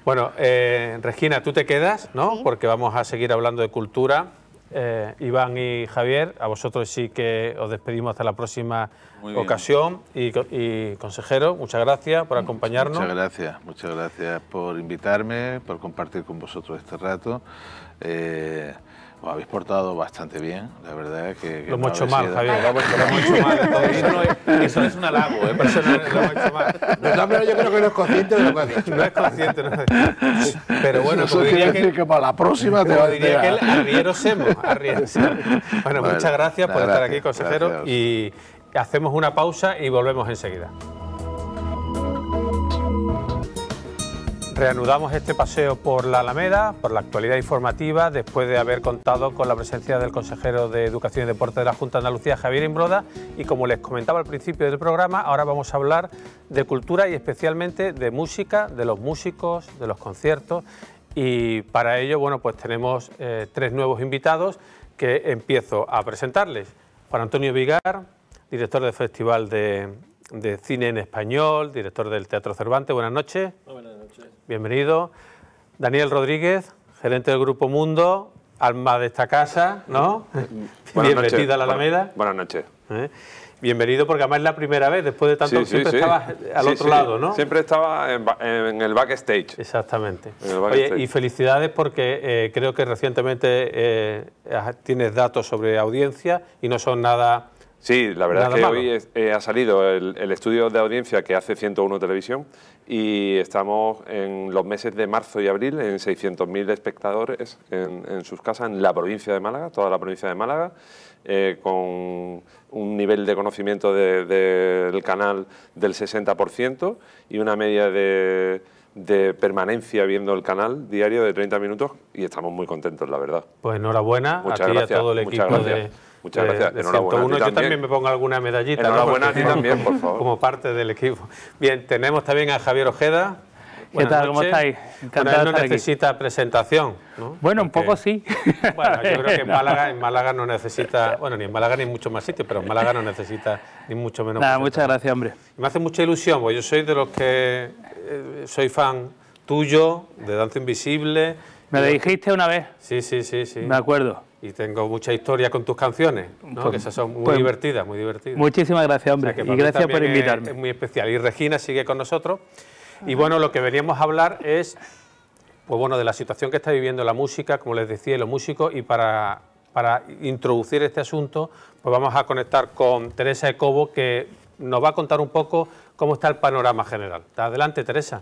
Bueno, eh, Regina, tú te quedas, ¿no? Porque vamos a seguir hablando de cultura. Eh, Iván y Javier, a vosotros sí que os despedimos hasta la próxima ocasión. Y, consejero, muchas gracias por acompañarnos. Muchas gracias, muchas gracias por invitarme, por compartir con vosotros este rato. Eh, os habéis portado bastante bien, la verdad es que... lo hemos hecho mal, Javier. Lo, hemos hecho mal. *laughs* Eso es, eso un halago, ¿eh? Pero eso lo hemos hecho mal. yo creo que no es consciente de lo que ha dicho. No es consciente, no es... Pero bueno, eso diría que, que, para la próxima te va a que el ah". arriero semos, Bueno, bueno, muchas gracias por estar aquí, consejero, y hacemos una pausa y volvemos enseguida. Reanudamos este paseo por la Alameda, por la actualidad informativa, después de haber contado con la presencia del consejero de Educación y Deporte de la Junta de Andalucía, Javier Imbroda, y como les comentaba al principio del programa, ahora vamos a hablar de cultura y especialmente de música, de los músicos, de los conciertos, y para ello, bueno, pues tenemos eh, tres nuevos invitados que empiezo a presentarles. Juan Antonio Vigar, director del Festival de, Cine en Español, director del Teatro Cervantes, buenas noches. Bienvenido. Daniel Rodríguez, gerente del Grupo Mundo, alma de esta casa, ¿no? *laughs* Bienvenida a la Alameda. Buenas noches. ¿Eh? Bienvenido porque además es la primera vez, después de tanto tiempo estabas al otro lado, ¿no? Siempre estaba en, el backstage. Exactamente. y felicidades porque eh, creo que recientemente eh, tienes datos sobre audiencia y no son nada Sí, la verdad es que hoy eh, ha salido el, estudio de audiencia que hace 101 Televisión y estamos en los meses de marzo y abril en 600.000 espectadores en, sus casas en la provincia de Málaga, toda la provincia de Málaga, eh, con un nivel de conocimiento del canal del 60% y una media de permanencia viendo el canal diario de 30 minutos y estamos muy contentos, la verdad. Pues enhorabuena a ti y a todo el equipo de Muchas eh, gracias. Enhorabuena. yo también me pongo alguna medallita. Enhorabuena a también, por favor. Como parte del equipo. Bien, tenemos también a Javier Ojeda. ¿Qué tal? ¿Cómo estáis? Encantado no necesita presentación. Bueno, un poco sí. *laughs* Bueno, yo creo que en Málaga, no necesita, bueno, ni en Málaga ni en muchos más sitios, pero en Málaga no necesita ni mucho menos. Nada, muchas gracias, hombre. me hace mucha ilusión, porque yo soy de los que eh, soy fan tuyo, de Danza Invisible. Me lo dijiste una vez. Sí, sí, sí, sí. Me acuerdo y tengo mucha historia con tus canciones, ¿no? Pues, que esas son muy pues, divertidas, muy divertidas. Muchísimas gracias, hombre, y gracias por invitarme. Es, muy especial. Y Regina sigue con nosotros. Y bueno, lo que veníamos a hablar es, pues bueno, de la situación que está viviendo la música, como les decía, y los músicos, y para, para introducir este asunto, pues vamos a conectar con Teresa Ecobo, que nos va a contar un poco cómo está el panorama general. Adelante, Teresa.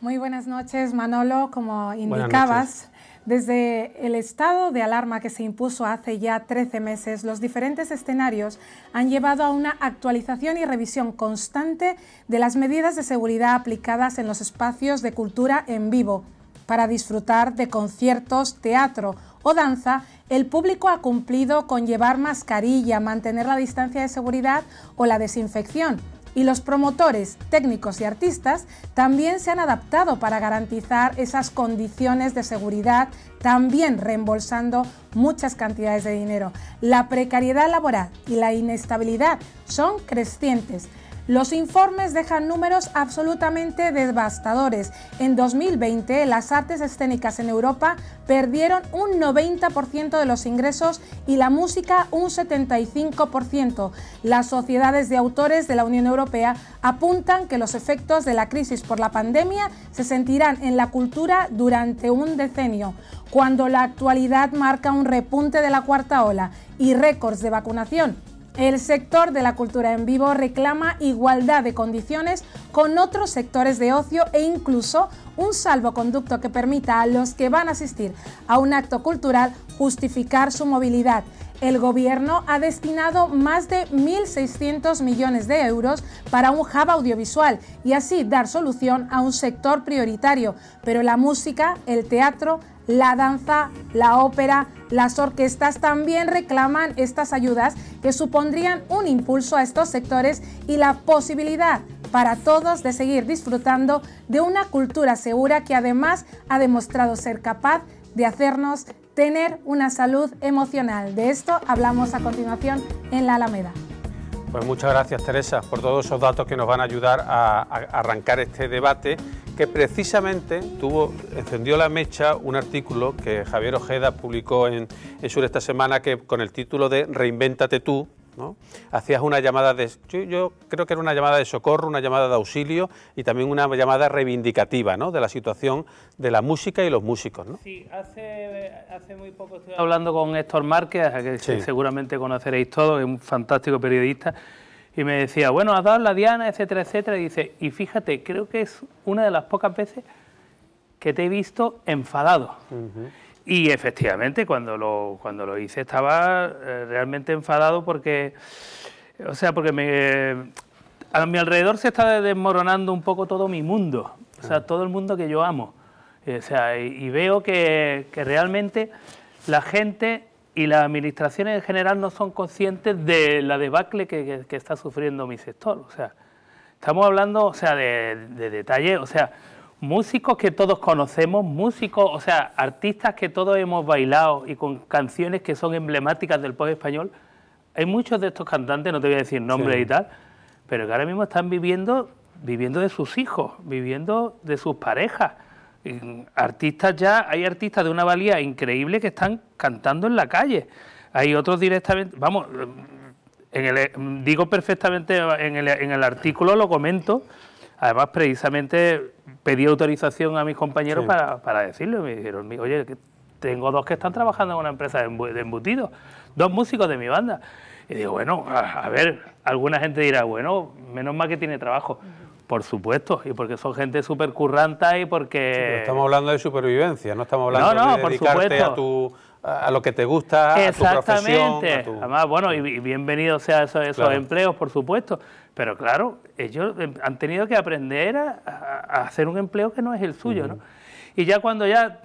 Muy buenas noches, Manolo. Como indicabas, desde el estado de alarma que se impuso hace ya 13 meses, los diferentes escenarios han llevado a una actualización y revisión constante de las medidas de seguridad aplicadas en los espacios de cultura en vivo. Para disfrutar de conciertos, teatro o danza, el público ha cumplido con llevar mascarilla, mantener la distancia de seguridad o la desinfección y los promotores, técnicos y artistas también se han adaptado para garantizar esas condiciones de seguridad, también reembolsando muchas cantidades de dinero. La precariedad laboral y la inestabilidad son crecientes los informes dejan números absolutamente devastadores. En 2020, las artes escénicas en Europa perdieron un 90% de los ingresos y la música un 75%. Las sociedades de autores de la Unión Europea apuntan que los efectos de la crisis por la pandemia se sentirán en la cultura durante un decenio, cuando la actualidad marca un repunte de la cuarta ola y récords de vacunación el sector de la cultura en vivo reclama igualdad de condiciones con otros sectores de ocio e incluso un salvoconducto que permita a los que van a asistir a un acto cultural justificar su movilidad el gobierno ha destinado más de 1.600 millones de euros para un hub audiovisual y así dar solución a un sector prioritario, pero la música, el teatro, la danza, la ópera, las orquestas también reclaman estas ayudas que supondrían un impulso a estos sectores y la posibilidad para todos de seguir disfrutando de una cultura segura que además ha demostrado ser capaz de hacernos tener una salud emocional. De esto hablamos a continuación en La Alameda. Pues muchas gracias Teresa por todos esos datos que nos van a ayudar a, arrancar este debate que precisamente tuvo, encendió la mecha un artículo que Javier Ojeda publicó en, en Sur esta semana que con el título de Reinvéntate tú, Hacías una llamada de, yo, creo que era una llamada de socorro, una llamada de auxilio y también una llamada reivindicativa, De la situación de la música y los músicos, Sí, hace, muy poco estoy hablando con Héctor Márquez, que seguramente conoceréis todos, es un fantástico periodista, y me decía, bueno, has dado la diana, etcétera, etcétera, y dice, y fíjate, creo que es una de las pocas veces que te he visto enfadado. Y efectivamente, cuando lo, cuando lo hice estaba eh, realmente enfadado porque, o sea, porque me, a mi alrededor se está desmoronando un poco todo mi mundo, o sea, ah. todo el mundo que yo amo. Eh, o sea, y, veo que, que, realmente la gente y las administración en general no son conscientes de la debacle que, que, está sufriendo mi sector. O sea, estamos hablando, o sea, de, de detalle o sea, músicos que todos conocemos, músicos, o sea, artistas que todos hemos bailado y con canciones que son emblemáticas del pop español. Hay muchos de estos cantantes, no te voy a decir nombres y tal, pero que ahora mismo están viviendo, viviendo de sus hijos, viviendo de sus parejas. Artistas ya, hay artistas de una valía increíble que están cantando en la calle. Hay otros directamente, vamos, en el, digo perfectamente, en el artículo lo comento, Además, precisamente pedí autorización a mis compañeros para, para decirlo. Me dijeron, oye, tengo dos que están trabajando en una empresa de embutidos, dos músicos de mi banda. Y digo, bueno, a, ver, alguna gente dirá, bueno, menos mal que tiene trabajo. Por supuesto, y porque son gente súper curranta y porque... estamos hablando de supervivencia, no estamos hablando no, no, de dedicarte por a, a lo que te gusta, a tu profesión. Además, bueno, y, bienvenidos bienvenido sea esos, empleos, por supuesto. Pero claro, ellos em, han tenido que aprender a, hacer un empleo que no es el suyo, ¿no? Y ya cuando ya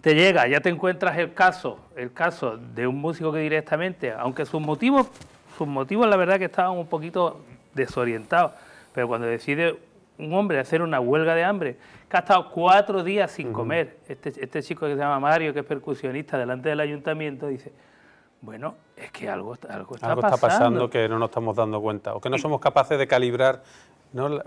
te llega, ya te encuentras el caso, el caso de un músico que directamente, aunque sus motivos, sus motivos la verdad que estaban un poquito desorientados, pero cuando decide un hombre hacer una huelga de hambre, que ha estado cuatro días sin comer, este, este chico que se llama Mario, que es percusionista delante del ayuntamiento, dice, bueno, es que algo, algo, está, algo pasando. está pasando que no nos estamos dando cuenta o que no somos capaces de calibrar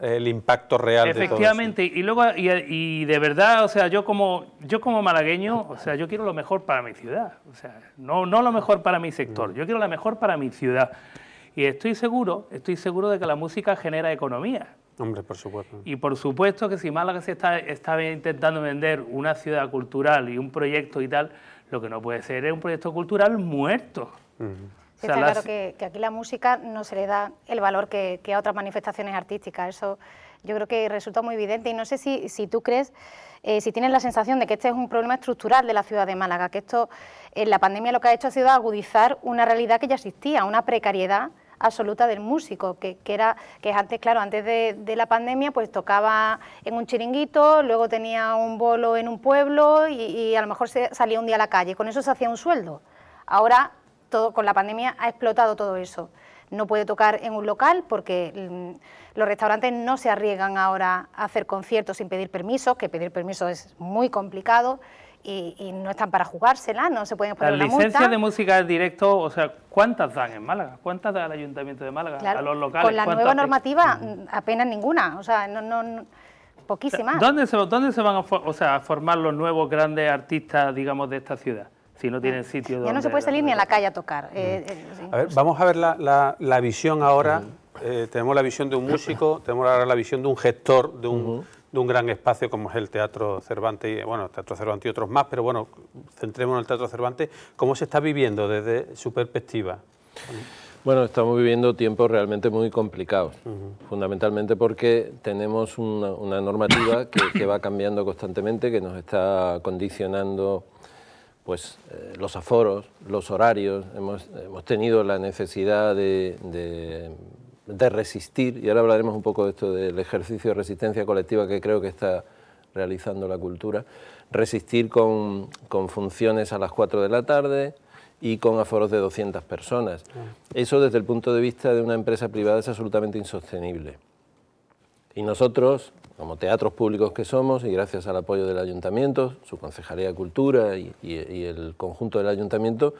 el impacto real Efectivamente, de todo Efectivamente. y luego y, de verdad, o sea, yo como yo como malagueño, o sea, yo quiero lo mejor para mi ciudad, o sea, no no lo mejor para mi sector, mm. yo quiero lo mejor para mi ciudad. Y estoy seguro, estoy seguro de que la música genera economía. Hombre, por supuesto. Y por supuesto que si Málaga se está, está intentando vender una ciudad cultural y un proyecto y tal, lo que no puede ser es un proyecto cultural muerto. está claro que, aquí la música no se le da el valor que, a otras manifestaciones artísticas. Eso yo creo que resulta muy evidente. Y no sé si, tú crees, eh, si tienes la sensación de que este es un problema estructural de la ciudad de Málaga, que esto en eh, la pandemia lo que ha hecho ha sido agudizar una realidad que ya existía, una precariedad absoluta del músico, que, que era, que antes, claro, antes de, la pandemia, pues tocaba en un chiringuito, luego tenía un bolo en un pueblo y, y a lo mejor se salía un día a la calle, con eso se hacía un sueldo. Ahora, todo, con la pandemia, ha explotado todo eso. No puede tocar en un local porque mm, los restaurantes no se arriesgan ahora a hacer conciertos sin pedir permiso, que pedir permiso es muy complicado y, no están para jugársela, no se pueden poner Las licencias de música directo, o sea, ¿cuántas dan en Málaga? ¿Cuántas da el Ayuntamiento de Málaga a los locales? Con la nueva normativa mm, apenas ninguna, o sea, no, no poquísimas. ¿dónde, se, van a, formar los nuevos grandes artistas, digamos, de esta ciudad? si no tienen ah, sitio donde... Ya no se puede salir ni a la calle a tocar. Eh, eh, a ver, vamos a ver la, visión ahora. Eh, tenemos la visión de un músico, tenemos ahora la visión de un gestor, de un, de un gran espacio como es el Teatro Cervantes, y, bueno, Teatro Cervantes y otros más, pero bueno, centremos en el Teatro Cervantes, ¿cómo se está viviendo desde su perspectiva? Bueno, estamos viviendo tiempos realmente muy complicados, fundamentalmente porque tenemos una, normativa que, va cambiando constantemente, que nos está condicionando pues, eh, los aforos, los horarios. Hemos, hemos, tenido la necesidad de de resistir, y ahora hablaremos un poco de esto del ejercicio de resistencia colectiva que creo que está realizando la cultura, resistir con, funciones a las 4 de la tarde y con aforos de 200 personas. Eso desde el punto de vista de una empresa privada es absolutamente insostenible. Y nosotros, como teatros públicos que somos, y gracias al apoyo del ayuntamiento, su concejalía de cultura y el conjunto del ayuntamiento,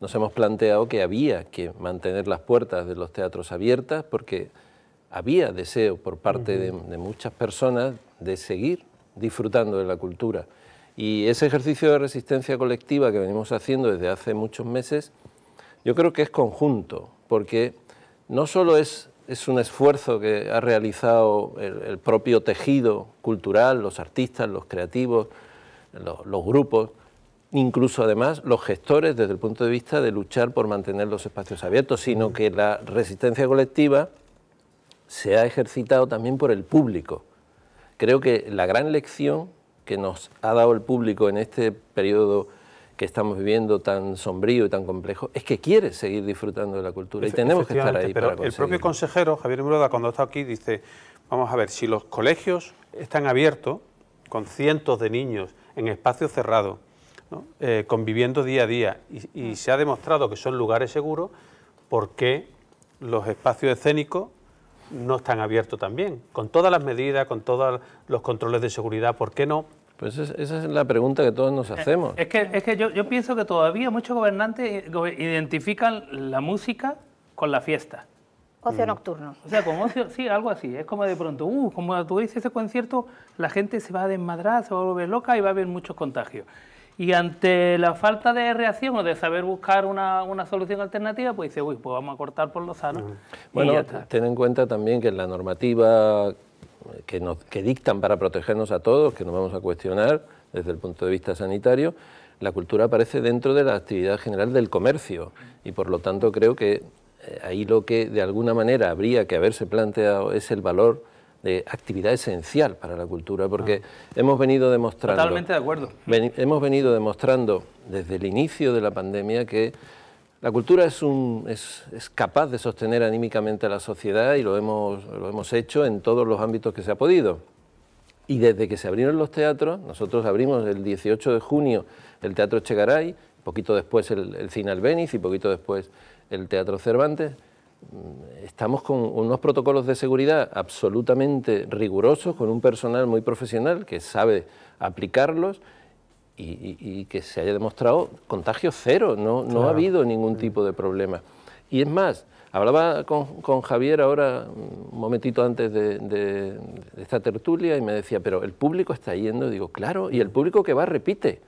nos hemos planteado que había que mantener las puertas de los teatros abiertas porque había deseo por parte de, muchas personas de seguir disfrutando de la cultura. Y ese ejercicio de resistencia colectiva que venimos haciendo desde hace muchos meses, yo creo que es conjunto, porque no solo es, es un esfuerzo que ha realizado el, propio tejido cultural, los artistas, los creativos, los grupos, incluso además los gestores desde el punto de vista de luchar por mantener los espacios abiertos, sino que la resistencia colectiva se ha ejercitado también por el público. Creo que la gran lección que nos ha dado el público en este periodo que estamos viviendo tan sombrío y tan complejo es que quiere seguir disfrutando de la cultura y tenemos que estar ahí. el propio consejero, Javier Muroda, cuando está aquí, dice, vamos a ver, si los colegios están abiertos, con cientos de niños en espacios cerrados, eh, conviviendo día a día y, mm. se ha demostrado que son lugares seguros porque los espacios escénicos no están abiertos también, con todas las medidas, con todos los controles de seguridad, ¿por qué no? Pues esa es la pregunta que todos nos eh, hacemos. Es, que, es que yo, pienso que todavía muchos gobernantes eh, identifican la música con la fiesta. Ocio mm. nocturno. O sea, con ocio, sí, algo así. Es como de pronto, uh, como tú dices, ese concierto, la gente se va a desmadrar, se va a volver loca y va a haber muchos contagios. Y ante la falta de reacción o de saber buscar una, solución alternativa, pues dice, uy, pues vamos a cortar por lo sano. Bueno, ten en cuenta también que la normativa que, que dictan para protegernos a todos, que nos vamos a cuestionar desde el punto de vista sanitario, la cultura aparece dentro de la actividad general del comercio y por lo tanto creo que eh, ahí lo que de alguna manera habría que haberse planteado es el valor de actividad esencial para la cultura, porque ah. hemos venido demostrando... Totalmente de acuerdo. hemos venido demostrando desde el inicio de la pandemia que la cultura es, un, es, capaz de sostener anímicamente a la sociedad y lo hemos, lo hemos hecho en todos los ámbitos que se ha podido. Y desde que se abrieron los teatros, nosotros abrimos el 18 de junio el Teatro Chegaray, poquito después el, el Cine Albeniz... y poquito después el Teatro Cervantes, estamos con unos protocolos de seguridad absolutamente rigurosos, con un personal muy profesional que sabe aplicarlos y, que se haya demostrado contagio cero, no, ha habido ningún tipo de problema. Y es más, hablaba con, con Javier ahora un momentito antes de, de, esta tertulia y me decía, pero el público está yendo, digo, claro, y el público que va repite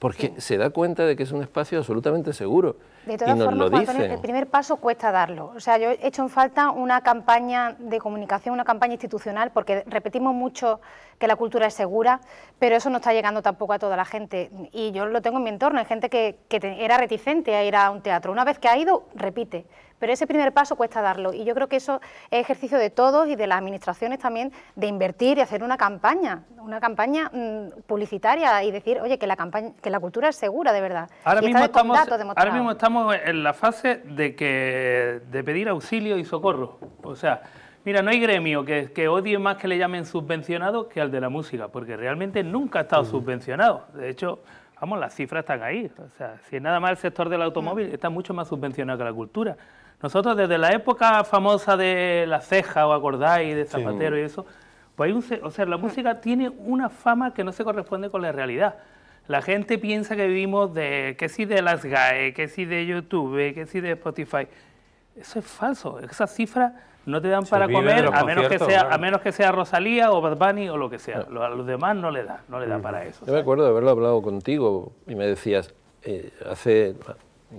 porque se da cuenta de que es un espacio absolutamente seguro. De todas y formas, lo el primer paso cuesta darlo. O sea, yo he hecho en falta una campaña de comunicación, una campaña institucional, porque repetimos mucho que la cultura es segura, pero eso no está llegando tampoco a toda la gente. Y yo lo tengo en mi entorno, hay gente que, que era reticente a ir a un teatro. Una vez que ha ido, repite pero ese primer paso cuesta darlo y yo creo que eso es ejercicio de todos y de las administraciones también de invertir y hacer una campaña, una campaña mm, publicitaria y decir, oye, que la, campaña, que la cultura es segura de verdad. Ahora, mismo estamos, ahora mismo estamos en la fase de, de pedir auxilio y socorro, o sea... Mira, no hay gremio que, odie más que le llamen subvencionado que al de la música, porque realmente nunca ha estado subvencionado. De hecho, vamos, las cifras están ahí. O sea, si es nada más el sector del automóvil, está mucho más subvencionado que la cultura. Nosotros desde la época famosa de La Ceja, o acordáis, de Zapatero y eso, pues hay un, o sea, la música tiene una fama que no se corresponde con la realidad. La gente piensa que vivimos de, que si de las GAE, que si de YouTube, que si de Spotify. Eso es falso, esas cifras no te dan para comer a menos que sea a menos que sea Rosalía o Bad Bunny o lo que sea. Ah. A los demás no le da, no le da para eso. Yo me acuerdo de haberlo hablado contigo y me decías eh, hace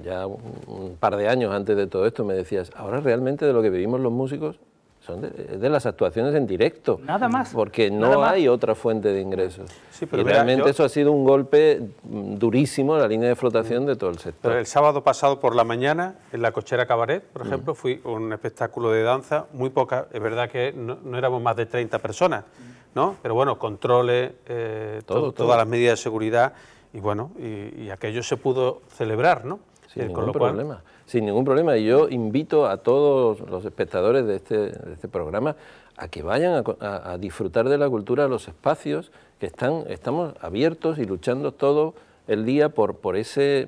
ya un par de años antes de todo esto, me decías, ahora realmente de lo que vivimos los músicos son de, las actuaciones en directo. Nada más. Porque no hay otra fuente de ingresos. y realmente eso ha sido un golpe mm, durísimo en la línea de flotación de todo el sector. el sábado pasado por la mañana, en la cochera Cabaret, por ejemplo, fui fui un espectáculo de danza, muy poca, es verdad que no, éramos más de 30 personas, ¿no? Pero bueno, controles, eh, todas las medidas de seguridad y bueno, y, aquello se pudo celebrar, ¿no? sin ningún problema. Sin ningún problema. Y yo invito a todos los espectadores de este, este programa a que vayan a, disfrutar de la cultura, los espacios que están, estamos abiertos y luchando todo el día por, por ese,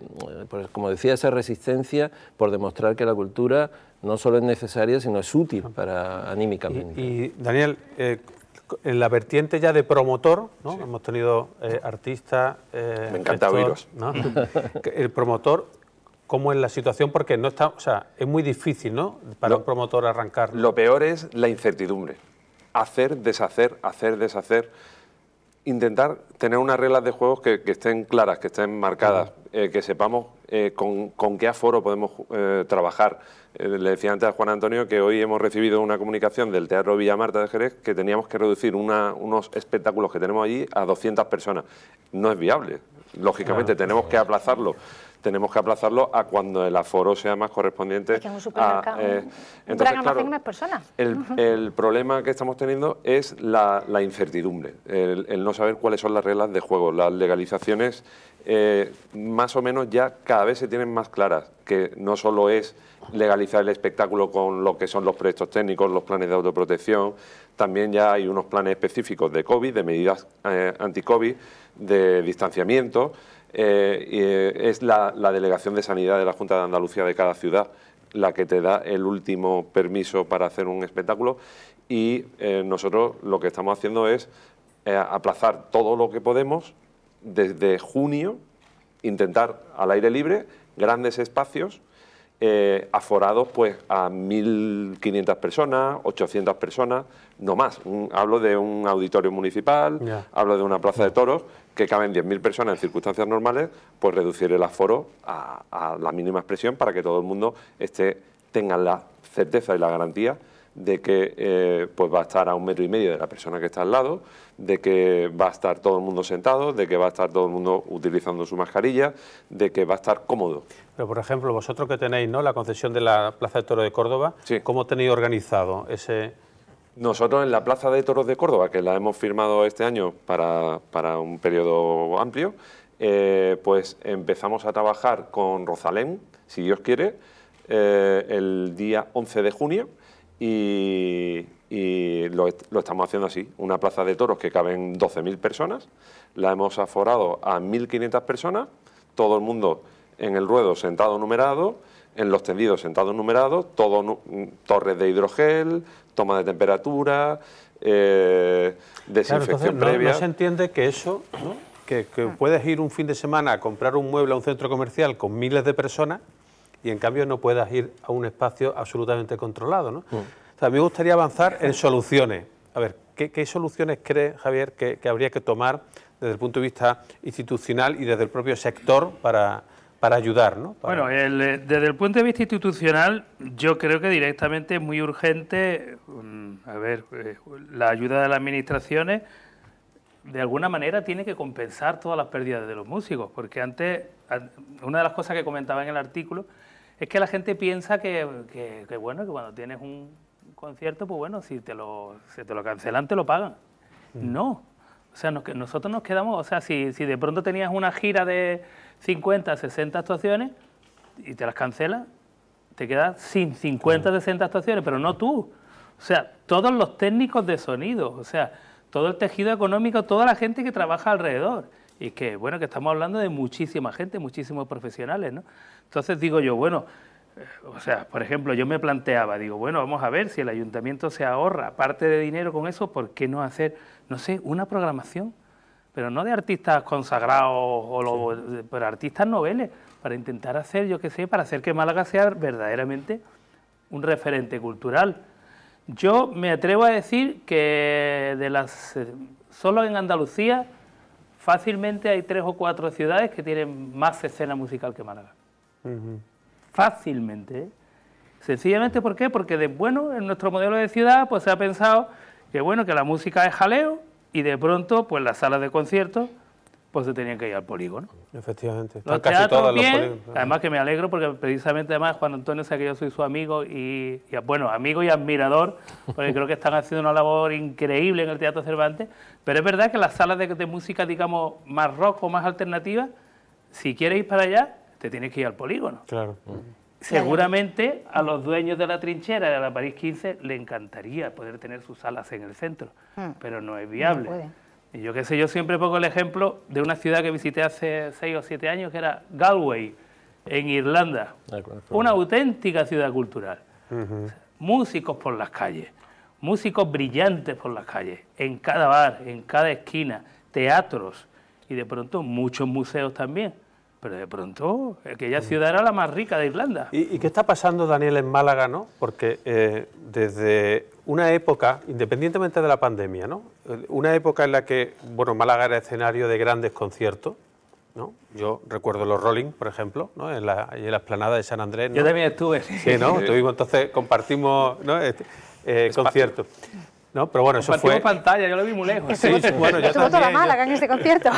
como decía, esa resistencia, por demostrar que la cultura no solo es necesaria, sino es útil para anímicamente. Y, y Daniel, eh, en la vertiente ya de promotor, ¿no? hemos tenido eh, artistas... Eh, Me encanta *laughs* el promotor cómo es la situación, porque no está, o sea, es muy difícil, ¿no? Para un promotor arrancar. Lo peor es la incertidumbre. Hacer, deshacer, hacer, deshacer. Intentar tener unas reglas de juegos que, estén claras, que estén marcadas, eh, que sepamos eh, con, qué aforo podemos eh, trabajar. le decía antes a Juan Antonio que hoy hemos recibido una comunicación del Teatro Villa Marta de Jerez que teníamos que reducir unos espectáculos que tenemos allí a 200 personas. No es viable. Lógicamente, tenemos que aplazarlo tenemos que aplazarlo a cuando el aforo sea más correspondiente. que en un eh, más personas. El, problema que estamos teniendo es la, incertidumbre, el, no saber cuáles son las reglas de juego. Las legalizaciones eh, más o menos ya cada vez se tienen más claras, que no solo es legalizar el espectáculo con lo que son los proyectos técnicos, los planes de autoprotección, también ya hay unos planes específicos de COVID, de medidas eh, anti-COVID, de distanciamiento, eh, eh, es la, delegación de sanidad de la Junta de Andalucía de cada ciudad la que te da el último permiso para hacer un espectáculo y eh, nosotros lo que estamos haciendo es aplazar todo lo que podemos desde junio, intentar al aire libre grandes espacios aforados pues a 1.500 personas, 800 personas, no más. hablo de un auditorio municipal, hablo de una plaza de toros, que caben 10.000 personas en circunstancias normales, pues reducir el aforo a, la mínima expresión para que todo el mundo esté, tenga la certeza y la garantía de que eh, pues va a estar a un metro y medio de la persona que está al lado, de que va a estar todo el mundo sentado, de que va a estar todo el mundo utilizando su mascarilla, de que va a estar cómodo. Pero, por ejemplo, vosotros que tenéis ¿no? la concesión de la Plaza de Toro de Córdoba, ¿cómo tenéis organizado ese, nosotros en la Plaza de Toros de Córdoba, que la hemos firmado este año para, un periodo amplio, eh, pues empezamos a trabajar con Rosalén, si Dios quiere, eh, el día 11 de junio y, lo, estamos haciendo así. Una plaza de toros que caben 12.000 personas, la hemos aforado a 1.500 personas, todo el mundo en el ruedo sentado numerado, en los tendidos sentado numerado, todo, mm, torres de hidrogel, toma de temperatura, eh, desinfección previa. No, se entiende que eso, que, ah. puedes ir un fin de semana a comprar un mueble a un centro comercial con miles de personas y en cambio no puedas ir a un espacio absolutamente controlado. ¿no? Mm. a mí me gustaría avanzar en soluciones. A ver, ¿qué, soluciones cree Javier que, habría que tomar desde el punto de vista institucional y desde el propio sector para, para ayudar, ¿no? Bueno, eh, desde el punto de vista institucional, yo creo que directamente es muy urgente, mm, a ver, eh, la ayuda de las administraciones de alguna manera tiene que compensar todas las pérdidas de los músicos, porque antes, una de las cosas que comentaba en el artículo es que la gente piensa que, que, bueno, que cuando tienes un concierto, pues bueno, si te lo, te lo cancelan, te lo pagan. Mm. No, o sea, que nosotros nos quedamos, o sea, si de pronto tenías una gira de 50, 60 actuaciones y te las cancelas, te quedas sin 50, 60 actuaciones, pero no tú. O sea, todos los técnicos de sonido, o sea, todo el tejido económico, toda la gente que trabaja alrededor. Y que, bueno, que estamos hablando de muchísima gente, muchísimos profesionales, ¿no? Entonces digo yo, bueno, eh, o sea, por ejemplo, yo me planteaba, digo, bueno, vamos a ver si el ayuntamiento se ahorra parte de dinero con eso, ¿por qué no hacer, no sé, una programación pero no de artistas consagrados, o pero artistas noveles, para intentar hacer, yo qué sé, para hacer que Málaga sea verdaderamente un referente cultural. Yo me atrevo a decir que de las eh, solo en Andalucía fácilmente hay tres o cuatro ciudades que tienen más escena musical que Málaga. Fácilmente. ¿eh? Sencillamente, ¿por qué? Porque, de, bueno, en nuestro modelo de ciudad pues se ha pensado que, bueno, que la música es jaleo, y de pronto, pues las salas de conciertos, pues se tenían que ir al polígono. Efectivamente, están casi todas bien, Además que me alegro porque precisamente además Juan Antonio, sabe que yo soy su amigo y, bueno, amigo y admirador, porque creo que están haciendo una labor increíble en el Teatro Cervantes, pero es verdad que las salas de, de música, digamos, más rock o más alternativa, si quieres ir para allá, te tienes que ir al polígono. Claro. Seguramente a los dueños de la trinchera de la París 15 le encantaría poder tener sus alas en el centro, hmm. pero no es viable. y yo qué sé, yo siempre pongo el ejemplo de una ciudad que visité hace seis o siete años, que era Galway, en Irlanda. Una auténtica ciudad cultural. Músicos por las calles, músicos brillantes por las calles, en cada bar, en cada esquina, teatros y de pronto muchos museos también pero de pronto eh, aquella ciudad era la más rica de Irlanda. ¿Y, qué está pasando, Daniel, en Málaga, no? Porque eh, desde una época, independientemente de la pandemia, ¿no? Eh, una época en la que, bueno, Málaga era escenario de grandes conciertos, ¿no? Yo recuerdo los Rolling, por ejemplo, ¿no? en, la, en la esplanada de San Andrés. Yo también estuve. Sí, ¿no? *laughs* Estuvimos, entonces compartimos este, conciertos. No, pero bueno, eso fue... pantalla, yo lo vi muy lejos. Sí, bueno, yo también, este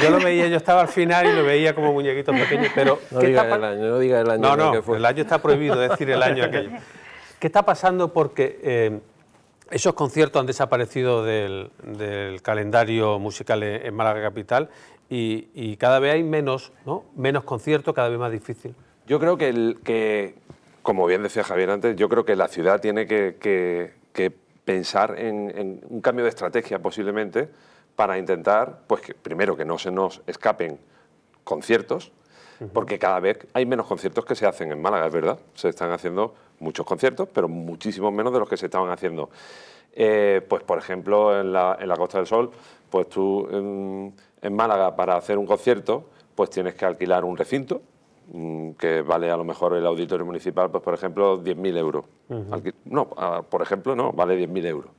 Yo lo veía, yo estaba al *laughs* final y lo veía como muñequito pequeño, pero... No diga el año, no diga el año. No, no, que el año está prohibido decir el año aquello. *laughs* ¿Qué está pasando? Porque eh, esos conciertos han desaparecido del, calendario musical en, Málaga Capital y, cada vez hay menos, ¿no? Menos conciertos, cada vez más difícil. Yo creo que, como bien decía Javier antes, yo creo que la ciudad tiene que pensar en, un cambio de estrategia posiblemente para intentar, pues primero que no se nos escapen conciertos, porque cada vez hay menos conciertos que se hacen en Málaga, es verdad, se están haciendo muchos conciertos, pero muchísimos menos de los que se estaban haciendo. Eh, pues por ejemplo, en la, Costa del Sol, pues tú en, en Málaga para hacer un concierto, pues tienes que alquilar un recinto, Mm, que vale a lo mejor el auditorio municipal, pues por ejemplo, 10.000 euros. No, por ejemplo, no, vale 10.000 euros.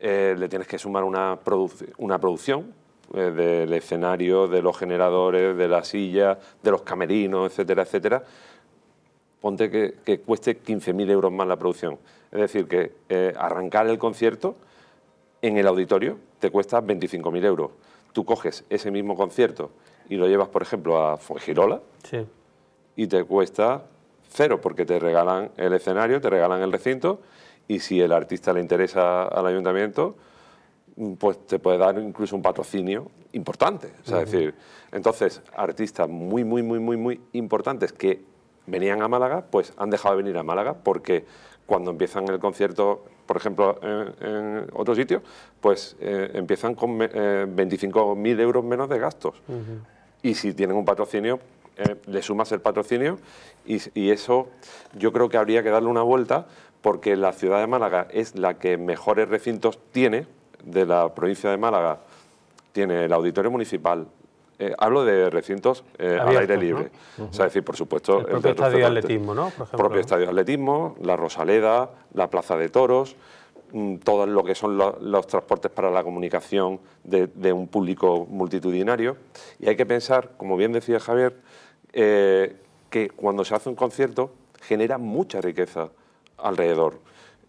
Eh, le tienes que sumar una, producción eh, del escenario, de los generadores, de la silla, de los camerinos, etcétera, etcétera. Ponte que, cueste 15.000 euros más la producción. Es decir, que eh, arrancar el concierto en el auditorio te cuesta 25.000 euros. Tú coges ese mismo concierto y lo llevas, por ejemplo, a Fuengirola. Sí y te cuesta cero porque te regalan el escenario, te regalan el recinto y si el artista le interesa al ayuntamiento, pues te puede dar incluso un patrocinio importante. O sea, es decir, entonces artistas muy, muy, muy, muy, muy importantes que venían a Málaga, pues han dejado de venir a Málaga porque cuando empiezan el concierto, por ejemplo, en, otro sitio, pues eh, empiezan con 25.000 eh, euros menos de gastos. Y si tienen un patrocinio, eh, le sumas el patrocinio y, eso yo creo que habría que darle una vuelta porque la ciudad de Málaga es la que mejores recintos tiene de la provincia de Málaga. Tiene el auditorio municipal, eh, hablo de recintos eh, al aire libre. es decir, por supuesto... El, propio estadio de atletismo, ¿no? Por propio estadio de atletismo, la Rosaleda, la Plaza de Toros, mm, todo lo que son los transportes para la comunicación de, un público multitudinario. Y hay que pensar, como bien decía Javier, eh, que cuando se hace un concierto genera mucha riqueza alrededor.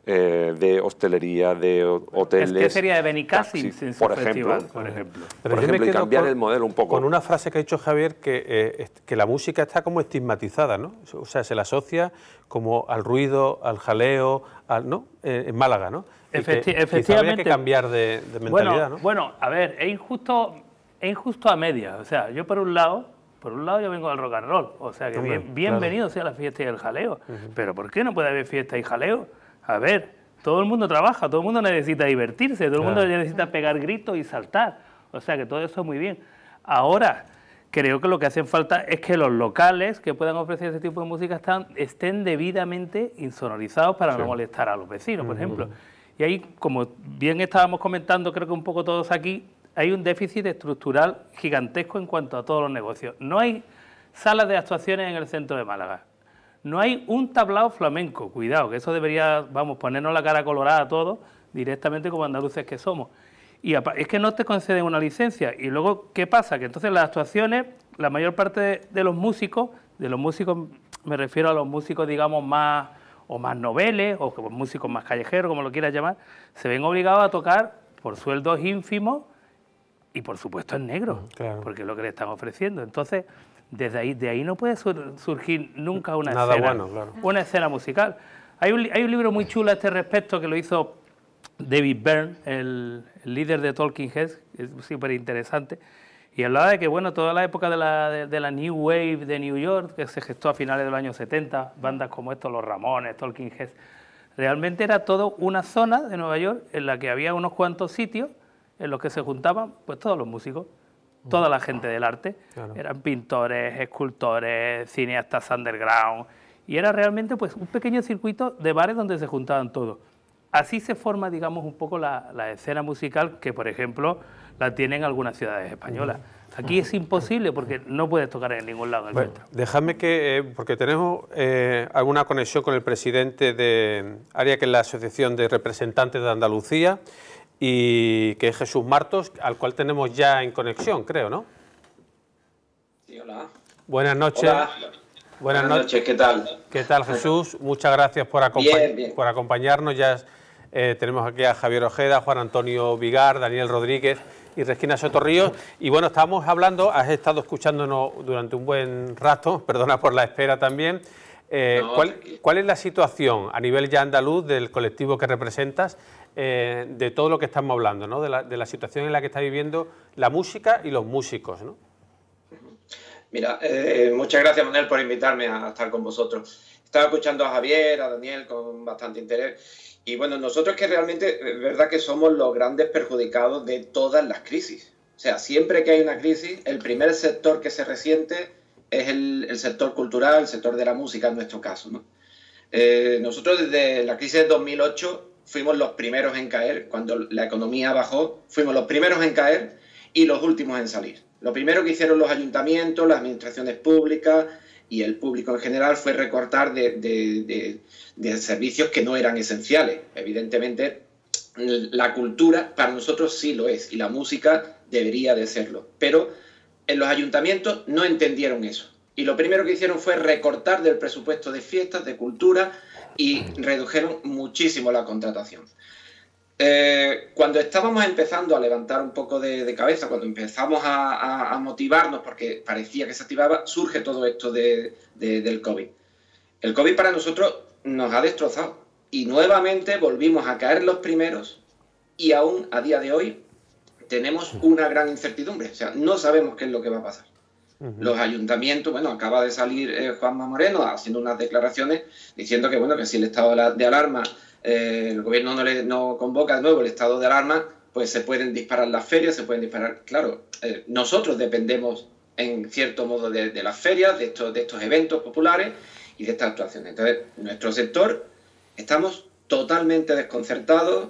Eh, de hostelería, de hoteles. ¿Qué sería de Benicàssim, por, ejemplo, por ejemplo? por ejemplo, y cambiar el modelo un poco. Con una frase que ha dicho Javier, que, eh, que la música está como estigmatizada, ¿no? O sea, se la asocia como al ruido, al jaleo, al, ¿no? en Málaga, ¿no? que, efectivamente. que cambiar de, mentalidad, ¿no? Bueno, a ver, es injusto, es injusto a medias. O sea, yo por un lado por un lado yo vengo del rock and roll, o sea que bienvenido sea la fiesta y el jaleo, pero ¿por qué no puede haber fiesta y jaleo? A ver, todo el mundo trabaja, todo el mundo necesita divertirse, todo el mundo necesita pegar gritos y saltar, o sea que todo eso es muy bien. Ahora, creo que lo que hacen falta es que los locales que puedan ofrecer ese tipo de música estén debidamente insonorizados para no molestar a los vecinos, por ejemplo. Y ahí, como bien estábamos comentando, creo que un poco todos aquí, hay un déficit estructural gigantesco en cuanto a todos los negocios. No hay salas de actuaciones en el centro de Málaga. No hay un tablao flamenco, cuidado, que eso debería, vamos, ponernos la cara colorada a todos, directamente como andaluces que somos. Y es que no te conceden una licencia. Y luego, ¿qué pasa? Que entonces las actuaciones, la mayor parte de, los músicos, de los músicos, me refiero a los músicos, digamos, más o más noveles, o músicos más callejeros, como lo quieras llamar, se ven obligados a tocar por sueldos ínfimos y por supuesto en negro, porque es lo que le están ofreciendo. Entonces, desde ahí, de ahí no puede surgir nunca una Nada escena, bueno, claro. una escena musical. Hay un, hay un libro muy chulo a este respecto que lo hizo David Byrne, el, líder de Talking Heads, es súper interesante, y hablaba de que, bueno, toda la época de la, New Wave de New York, que se gestó a finales de los años 70, bandas como estos, Los Ramones, Talking Heads, realmente era todo una zona de Nueva York en la que había unos cuantos sitios en los que se juntaban pues todos los músicos, toda la gente del arte. Eran pintores, escultores, cineastas underground. Y era realmente pues un pequeño circuito de bares donde se juntaban todos. Así se forma, digamos, un poco la, escena musical que, por ejemplo, la tienen algunas ciudades españolas. Aquí es imposible porque no puedes tocar en ningún lado bueno, Dejadme que, eh, porque tenemos eh, alguna conexión con el presidente de área que es la Asociación de Representantes de Andalucía y que es Jesús Martos, al cual tenemos ya en conexión, creo, ¿no? Sí, hola. Buenas noches. Buenas, noches. ¿qué tal? ¿Qué tal, Jesús? Muchas gracias por, por acompañarnos. Ya eh, tenemos aquí a Javier Ojeda, Juan Antonio Vigar, Daniel Rodríguez y Regina Sotorríos. Y bueno, estábamos hablando, has estado escuchándonos durante un buen rato, *laughs* perdona por la espera también. Eh, ¿Cuál es la situación a nivel ya andaluz del colectivo que representas eh, de todo lo que estamos hablando, ¿no? de, la, situación en la que está viviendo la música y los músicos. Mira, eh, muchas gracias Manuel por invitarme a estar con vosotros. Estaba escuchando a Javier, a Daniel con bastante interés. Y bueno, nosotros que realmente, es verdad que somos los grandes perjudicados de todas las crisis. O sea, siempre que hay una crisis, el primer sector que se resiente es el, sector cultural, el sector de la música en nuestro caso. Eh, nosotros desde la crisis de 2008 fuimos los primeros en caer, cuando la economía bajó, fuimos los primeros en caer y los últimos en salir. Lo primero que hicieron los ayuntamientos, las administraciones públicas y el público en general fue recortar de, de, de, servicios que no eran esenciales. Evidentemente, la cultura para nosotros sí lo es y la música debería de serlo. Pero en los ayuntamientos no entendieron eso. Y lo primero que hicieron fue recortar del presupuesto de fiestas, de cultura, y redujeron muchísimo la contratación. Eh, cuando estábamos empezando a levantar un poco de, cabeza, cuando empezamos a, motivarnos porque parecía que se activaba, surge todo esto del COVID. El COVID para nosotros nos ha destrozado y nuevamente volvimos a caer los primeros y aún a día de hoy tenemos una gran incertidumbre, o sea, no sabemos qué es lo que va a pasar. Los ayuntamientos, bueno, acaba de salir juan eh, Juanma Moreno haciendo unas declaraciones diciendo que, bueno, que si el estado de alarma, eh, el gobierno no, le, no convoca de nuevo el estado de alarma, pues se pueden disparar las ferias, se pueden disparar, claro, eh, nosotros dependemos en cierto modo de, las ferias, de estos, de estos eventos populares y de estas actuaciones. Entonces, nuestro sector estamos totalmente desconcertados,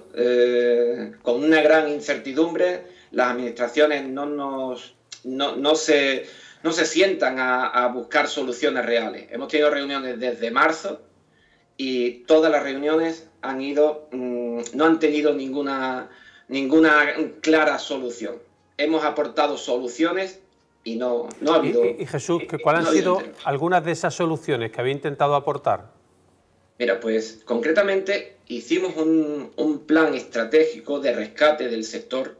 con una gran incertidumbre, las administraciones no nos... No, no se no se sientan a, buscar soluciones reales. Hemos tenido reuniones desde marzo y todas las reuniones han ido, mm, no han tenido ninguna, ninguna clara solución. Hemos aportado soluciones y no, ha habido... Y, Jesús, ¿cuáles han sido algunas de esas soluciones que había intentado aportar? Mira, pues concretamente hicimos un, un plan estratégico de rescate del sector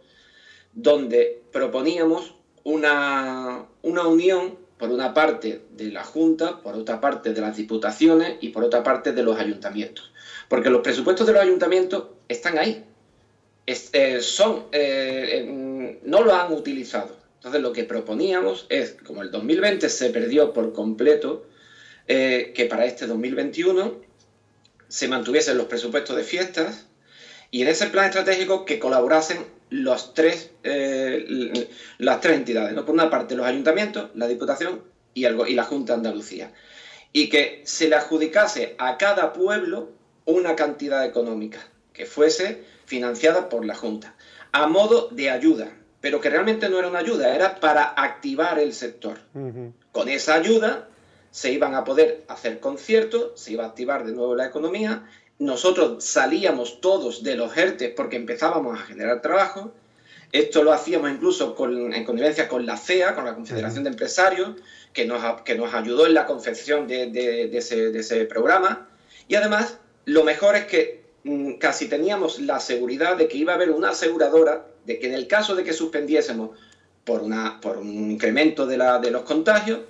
donde proponíamos una, unión, por una parte, de la Junta, por otra parte, de las diputaciones y por otra parte, de los ayuntamientos. Porque los presupuestos de los ayuntamientos están ahí. Eh, son, eh, no lo han utilizado. Entonces lo que proponíamos es, como el 2020 se perdió por completo, eh, que para este 2021 se mantuviesen los presupuestos de fiestas, y en ese plan estratégico que colaborasen los tres, eh, las tres entidades, ¿no? por una parte los ayuntamientos, la Diputación y, y la Junta de Andalucía, y que se le adjudicase a cada pueblo una cantidad económica que fuese financiada por la Junta, a modo de ayuda, pero que realmente no era una ayuda, era para activar el sector. Con esa ayuda se iban a poder hacer conciertos, se iba a activar de nuevo la economía nosotros salíamos todos de los ERTE e porque empezábamos a generar trabajo. Esto lo hacíamos incluso en convivencia con la CEA, con la Confederación de Empresarios, que nos, que nos ayudó en la confección de, ese, programa. Y además, lo mejor es que mm, casi teníamos la seguridad de que iba a haber una aseguradora, de que en el caso de que suspendiésemos por, una, por un incremento de, la, de los contagios,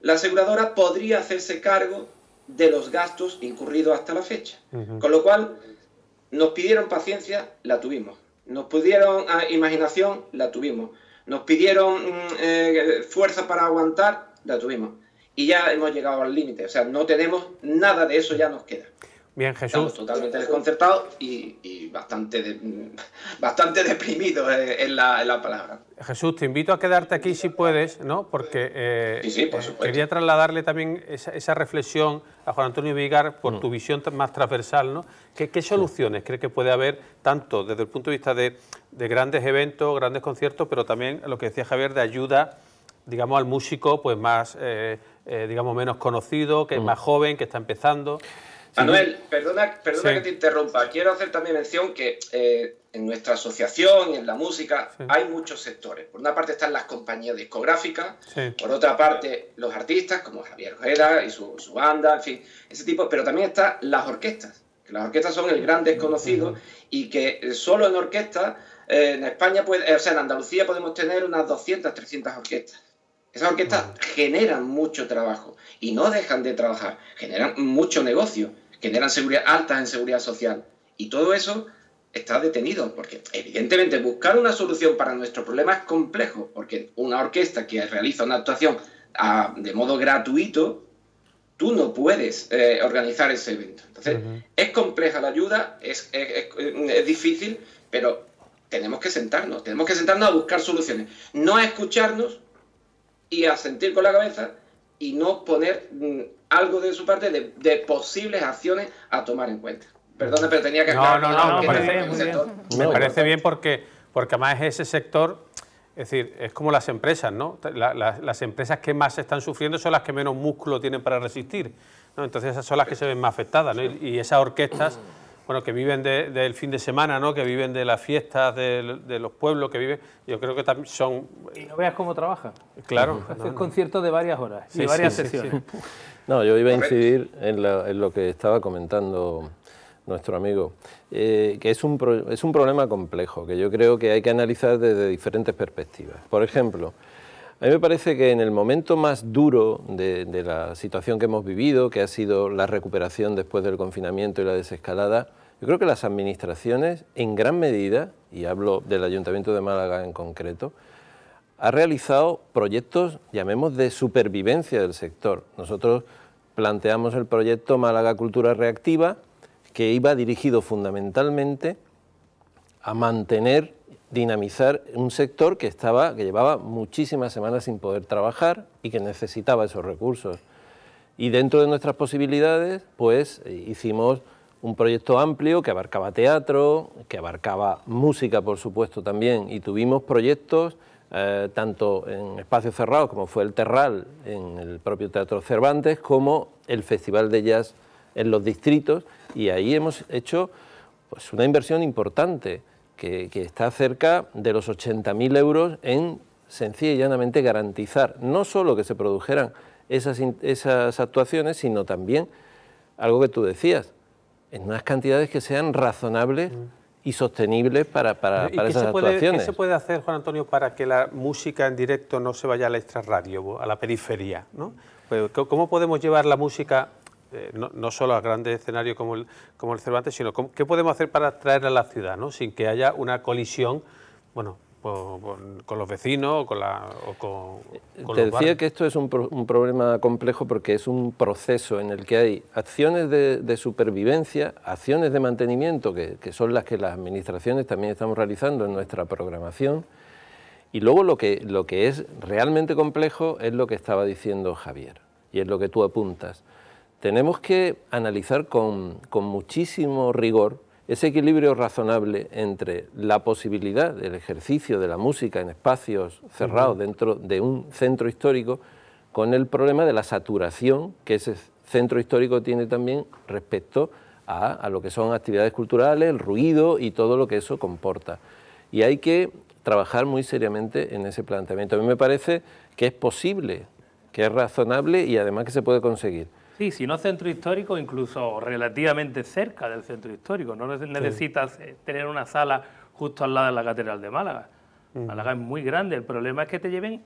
la aseguradora podría hacerse cargo de los gastos incurridos hasta la fecha. Con lo cual, nos pidieron paciencia, la tuvimos. Nos pidieron ah, imaginación, la tuvimos. Nos pidieron mm, eh, fuerza para aguantar, la tuvimos. Y ya hemos llegado al límite. O sea, no tenemos nada de eso, ya nos queda. Bien, Jesús. Estamos totalmente desconcertados y, bastante, mm, *laughs* bastante deprimidos eh, en la palabra. Jesús, te invito a quedarte aquí si puedes, ¿no? Porque eh, quería trasladarle también esa, reflexión a Juan Antonio Vigar por mm. tu visión más transversal, ¿no? ¿Qué, soluciones crees que puede haber, tanto desde el punto de vista de, grandes eventos, grandes conciertos, pero también lo que decía Javier, de ayuda, digamos, al músico pues más, eh, eh, digamos, menos conocido, que es mm. más joven, que está empezando? Ah, Manuel, perdona, que te interrumpa. Quiero hacer también mención que eh, en nuestra asociación, en la música, hay muchos sectores. Por una parte están las compañías discográficas, por otra parte los artistas, como Javier Ojeda y su, banda, en fin, ese tipo, pero también están las orquestas, que las orquestas son el gran desconocido y que eh, solo en orquestas, eh, en España, o sea, en Andalucía podemos tener unas 200, 300 orquestas. Esas orquestas generan mucho trabajo y no dejan de trabajar, generan mucho negocio generan seguridad, altas en seguridad social. Y todo eso está detenido, porque evidentemente buscar una solución para nuestro problema es complejo, porque una orquesta que realiza una actuación ah, de modo gratuito, tú no puedes eh, organizar ese evento. Entonces, es compleja la ayuda, mm, es difícil, pero tenemos que sentarnos, tenemos que sentarnos a buscar soluciones, no a escucharnos y a sentir con la cabeza y no poner mm, algo de su parte de, posibles acciones a tomar en cuenta. Perdón, pero tenía que aclarar. No, no, no, no me este parece bien, porque, porque además ese sector, es decir, es como las empresas, ¿no? las empresas que más están sufriendo son las que menos músculo tienen para resistir, ¿no? Entonces esas son las que se ven más afectadas, ¿no? Y, esas orquestas, *clears throat* bueno, que viven del fin de semana, ¿no? Que viven de las fiestas, de, los pueblos que viven, yo creo que también son... Y no veas cómo trabaja. Claro. hace conciertos de varias horas y varias sesiones. *laughs* No, yo iba a incidir en, lo que estaba comentando nuestro amigo, eh, que es un, es un problema complejo, que yo creo que hay que analizar desde diferentes perspectivas. Por ejemplo, a mí me parece que en el momento más duro de, de, la situación que hemos vivido, que ha sido la recuperación después del confinamiento y la desescalada, yo creo que las administraciones, en gran medida, y hablo del Ayuntamiento de Málaga en concreto, ha realizado proyectos, llamemos, de supervivencia del sector. Nosotros planteamos el proyecto Málaga Cultura Reactiva, que iba dirigido fundamentalmente a mantener, dinamizar un sector que, estaba, que llevaba muchísimas semanas sin poder trabajar y que necesitaba esos recursos. Y dentro de nuestras posibilidades, pues eh, hicimos un proyecto amplio que abarcaba teatro, que abarcaba música, por supuesto, también, y tuvimos proyectos eh, tanto en espacios cerrados como fue el Terral en el propio Teatro Cervantes, como el Festival de Jazz en los distritos, y ahí hemos hecho pues, una inversión importante que, está cerca de los 80.000 euros en sencilla y llanamente garantizar no solo que se produjeran esas, actuaciones, sino también algo que tú decías, en unas cantidades que sean razonables. Mm y sostenibles para, para, para esas qué se puede, ¿Qué se puede hacer, Juan Antonio, para que la música en directo no se vaya a la extrarradio, a la periferia? ¿no? Pues, ¿Cómo podemos llevar la música eh, no, solo a grandes escenarios como el, como el Cervantes, sino qué podemos hacer para traerla a la ciudad, ¿no? sin que haya una colisión, bueno, pues, pues, con los vecinos o con, la, o con, Te decía que esto es un, problema complejo porque es un proceso en el que hay acciones de, supervivencia, acciones de mantenimiento, que, que, son las que las administraciones también estamos realizando en nuestra programación, y luego lo que, lo que es realmente complejo es lo que estaba diciendo Javier, y es lo que tú apuntas. Tenemos que analizar con, con muchísimo rigor ese equilibrio razonable entre la posibilidad del ejercicio de la música en espacios cerrados dentro de un centro histórico con el problema de la saturación que ese centro histórico tiene también respecto a lo que son actividades culturales, el ruido y todo lo que eso comporta. Y hay que trabajar muy seriamente en ese planteamiento. A mí me parece que es posible, que es razonable y además que se puede conseguir. Sí, si no centro histórico, incluso relativamente cerca del centro histórico. No necesitas eh, tener una sala justo al lado de la Catedral de Málaga. Málaga es muy grande, el problema es que te lleven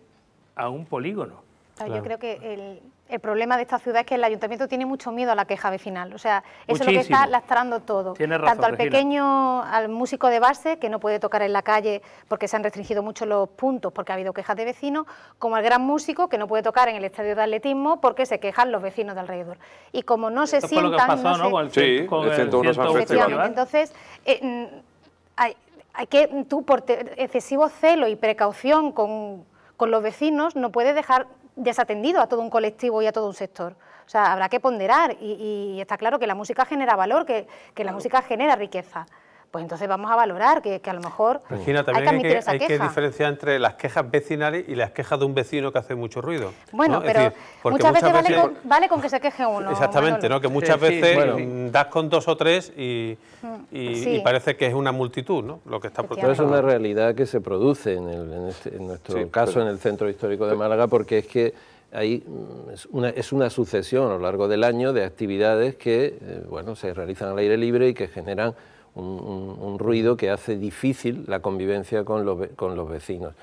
a un polígono. Ah, yo creo que el, el problema de esta ciudad es que el ayuntamiento tiene mucho miedo a la queja vecinal. O sea, eso es lo que está lastrando todo. Tanto al pequeño, al músico de base, que no puede tocar en la calle porque se han restringido mucho los puntos porque ha habido quejas de vecinos, como al gran músico que no puede tocar en el estadio de atletismo porque se quejan los vecinos de alrededor. Y como no se sientan... sí, Entonces, eh, mm, hay, que tú, por excesivo celo y precaución con, con los vecinos, no puedes dejar desatendido a todo un colectivo y a todo un sector. O sea, habrá que ponderar y, está claro que la música genera valor, que la música genera riqueza pues entonces vamos a valorar que, a lo mejor hay que hay que, diferenciar entre las quejas vecinales y las quejas de un vecino que hace mucho ruido. Bueno, pero muchas, veces, vale, con, que se queje uno. Exactamente, ¿no? que muchas veces mm, das con dos o tres mm, y, parece que es una multitud ¿no? lo que está produciendo. Pero es una realidad que se produce en, este, nuestro caso en el Centro Histórico de Málaga porque es que hay, mm, es, una, sucesión a lo largo del año de actividades que eh, bueno, se realizan al aire libre y que generan un, ruido que hace difícil la convivencia con los, con los vecinos.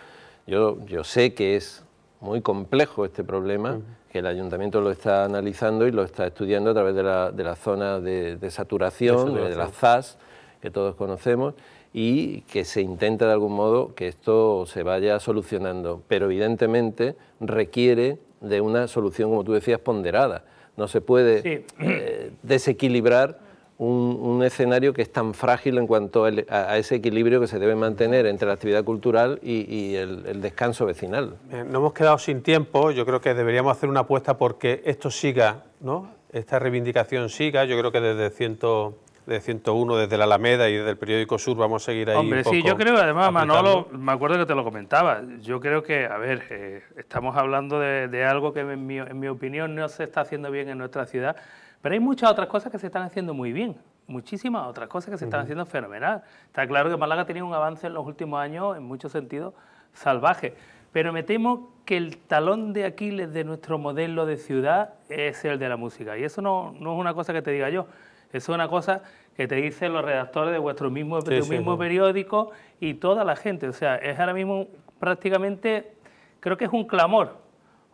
Yo, yo sé que es muy complejo este problema, que el ayuntamiento lo está analizando y lo está estudiando a través de la, de la zona de, saturación, de, las ZAS, que todos conocemos, y que se intenta de algún modo que esto se vaya solucionando. Pero evidentemente requiere de una solución, como tú decías, ponderada. No se puede eh, desequilibrar un, escenario que es tan frágil en cuanto a, ese equilibrio que se debe mantener entre la actividad cultural y, el, descanso vecinal. no hemos quedado sin tiempo, yo creo que deberíamos hacer una apuesta porque esto siga, ¿no? esta reivindicación siga, yo creo que desde ciento, de 101, desde la Alameda y desde el periódico Sur vamos a seguir ahí. Hombre, sí, yo creo, además, Manolo, me acuerdo que te lo comentaba, yo creo que, a ver, eh, estamos hablando de, algo que en mi, en mi opinión no se está haciendo bien en nuestra ciudad pero hay muchas otras cosas que se están haciendo muy bien, muchísimas otras cosas que se están haciendo fenomenal. Está claro que Málaga ha tenido un avance en los últimos años, en muchos sentidos, salvaje. Pero me temo que el talón de Aquiles de nuestro modelo de ciudad es el de la música. Y eso no, es una cosa que te diga yo, eso es una cosa que te dicen los redactores de vuestro mismo, mismo periódico y toda la gente. O sea, es ahora mismo prácticamente, creo que es un clamor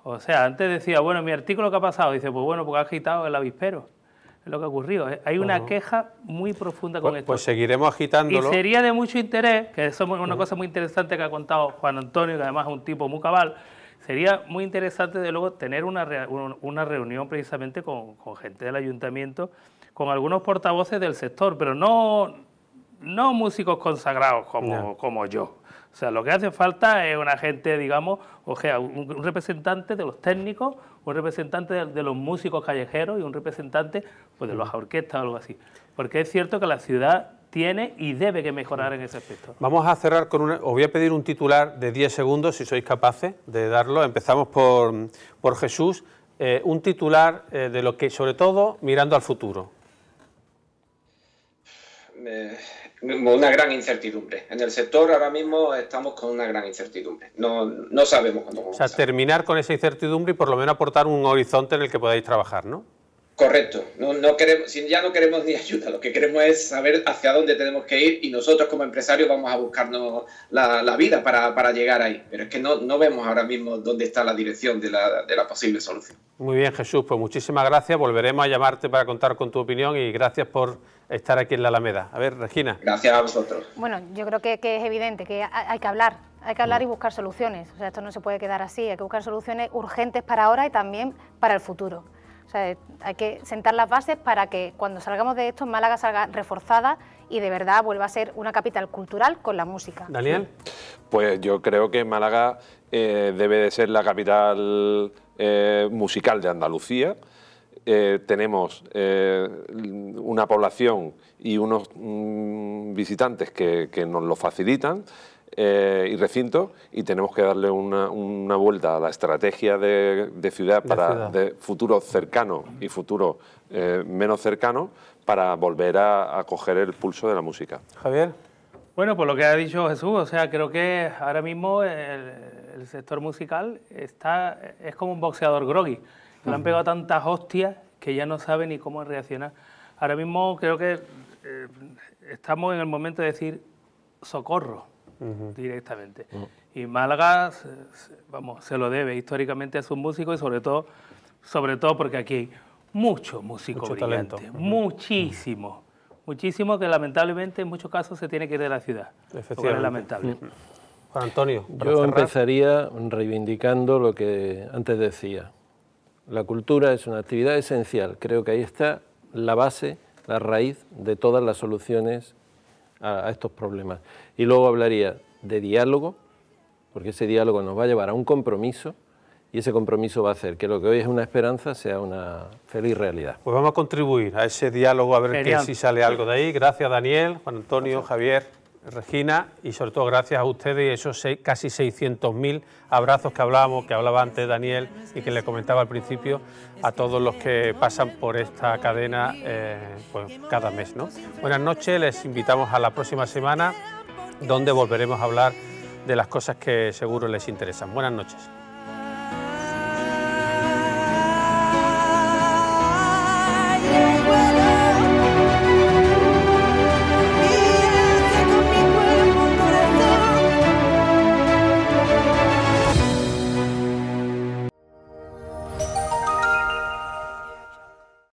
o sea, antes decía, bueno, mi artículo que ha pasado, dice, pues bueno, porque ha agitado el avispero. Es lo que ha ocurrido. Eh, hay una queja muy profunda con pues, esto. Pues seguiremos agitándolo. Y sería de mucho interés, que eso es una cosa muy interesante que ha contado Juan Antonio, que además es un tipo muy cabal, sería muy interesante de luego tener una, una reunión precisamente con, gente del ayuntamiento, con algunos portavoces del sector, pero no, no músicos consagrados como, como yo. O sea, lo que hace falta es un agente, digamos, o sea, un, representante de los técnicos, un representante de, los músicos callejeros y un representante pues, de las orquestas o algo así. Porque es cierto que la ciudad tiene y debe que mejorar en ese aspecto. Vamos a cerrar con una... Os voy a pedir un titular de 10 segundos, si sois capaces de darlo. Empezamos por, Jesús. Eh, un titular eh, de lo que, sobre todo, mirando al futuro. Me eh, una gran incertidumbre. En el sector ahora mismo estamos con una gran incertidumbre. No, sabemos cuándo vamos O sea, terminar con esa incertidumbre y por lo menos aportar un horizonte en el que podáis trabajar, ¿no? Correcto. No, no queremos, ya no queremos ni *laughs* ayuda, lo que queremos es saber hacia dónde tenemos que ir y nosotros como empresarios vamos a buscarnos la, vida para, llegar ahí. Pero es que no, vemos ahora mismo dónde está la dirección de la, posible solución. Muy bien, Jesús. Pues muchísimas gracias. Volveremos a llamarte para contar con tu opinión y gracias por estar aquí en la Alameda. A ver, Regina. Gracias a vosotros. Bueno, yo creo que, que es evidente que hay que hablar hay que hablar y mm. buscar soluciones. O sea, esto no se puede quedar así. Hay que buscar soluciones urgentes para ahora y también para el futuro. O sea, hay que sentar las bases para que cuando salgamos de esto, Málaga salga reforzada y de verdad vuelva a ser una capital cultural con la música. Daniel. Pues yo creo que Málaga eh, debe de ser la capital eh, musical de Andalucía. Eh, tenemos una población y unos mm, visitantes que, nos lo facilitan eh, y recinto y tenemos que darle una, vuelta a la estrategia de, ciudad para De futuro cercano y futuro eh, menos cercano para volver a, coger el pulso de la música. Javier. Bueno, por lo que ha dicho Jesús, o sea, creo que ahora mismo el, sector musical está es como un boxeador groggy. Le han pegado tantas hostias que ya no sabe ni cómo reaccionar. Ahora mismo creo que eh, estamos en el momento de decir socorro directamente. Mm. Y Málaga, vamos, se lo debe históricamente a sus músicos y sobre todo, sobre todo porque aquí hay muchos músicos Mucho músico talento. muchísimo Muchísimo que lamentablemente en muchos casos se tiene que ir de la ciudad. Efectivamente. Es lamentable. Mm. Juan Antonio. Yo empezaría reivindicando lo que antes decía. La cultura es una actividad esencial. Creo que ahí está la base, la raíz de todas las soluciones a, estos problemas. Y luego hablaría de diálogo, porque ese diálogo nos va a llevar a un compromiso y ese compromiso va a hacer que lo que hoy es una esperanza sea una feliz realidad. Pues vamos a contribuir a ese diálogo, a ver si sale algo de ahí. Gracias Daniel, Juan Antonio, Javier. Regina, y sobre todo gracias a ustedes y esos seis, casi 600.000 abrazos que hablábamos, que hablaba antes Daniel y que le comentaba al principio, a todos los que pasan por esta cadena eh, pues, cada mes. ¿no? Buenas noches, les invitamos a la próxima semana, donde volveremos a hablar de las cosas que seguro les interesan. Buenas noches.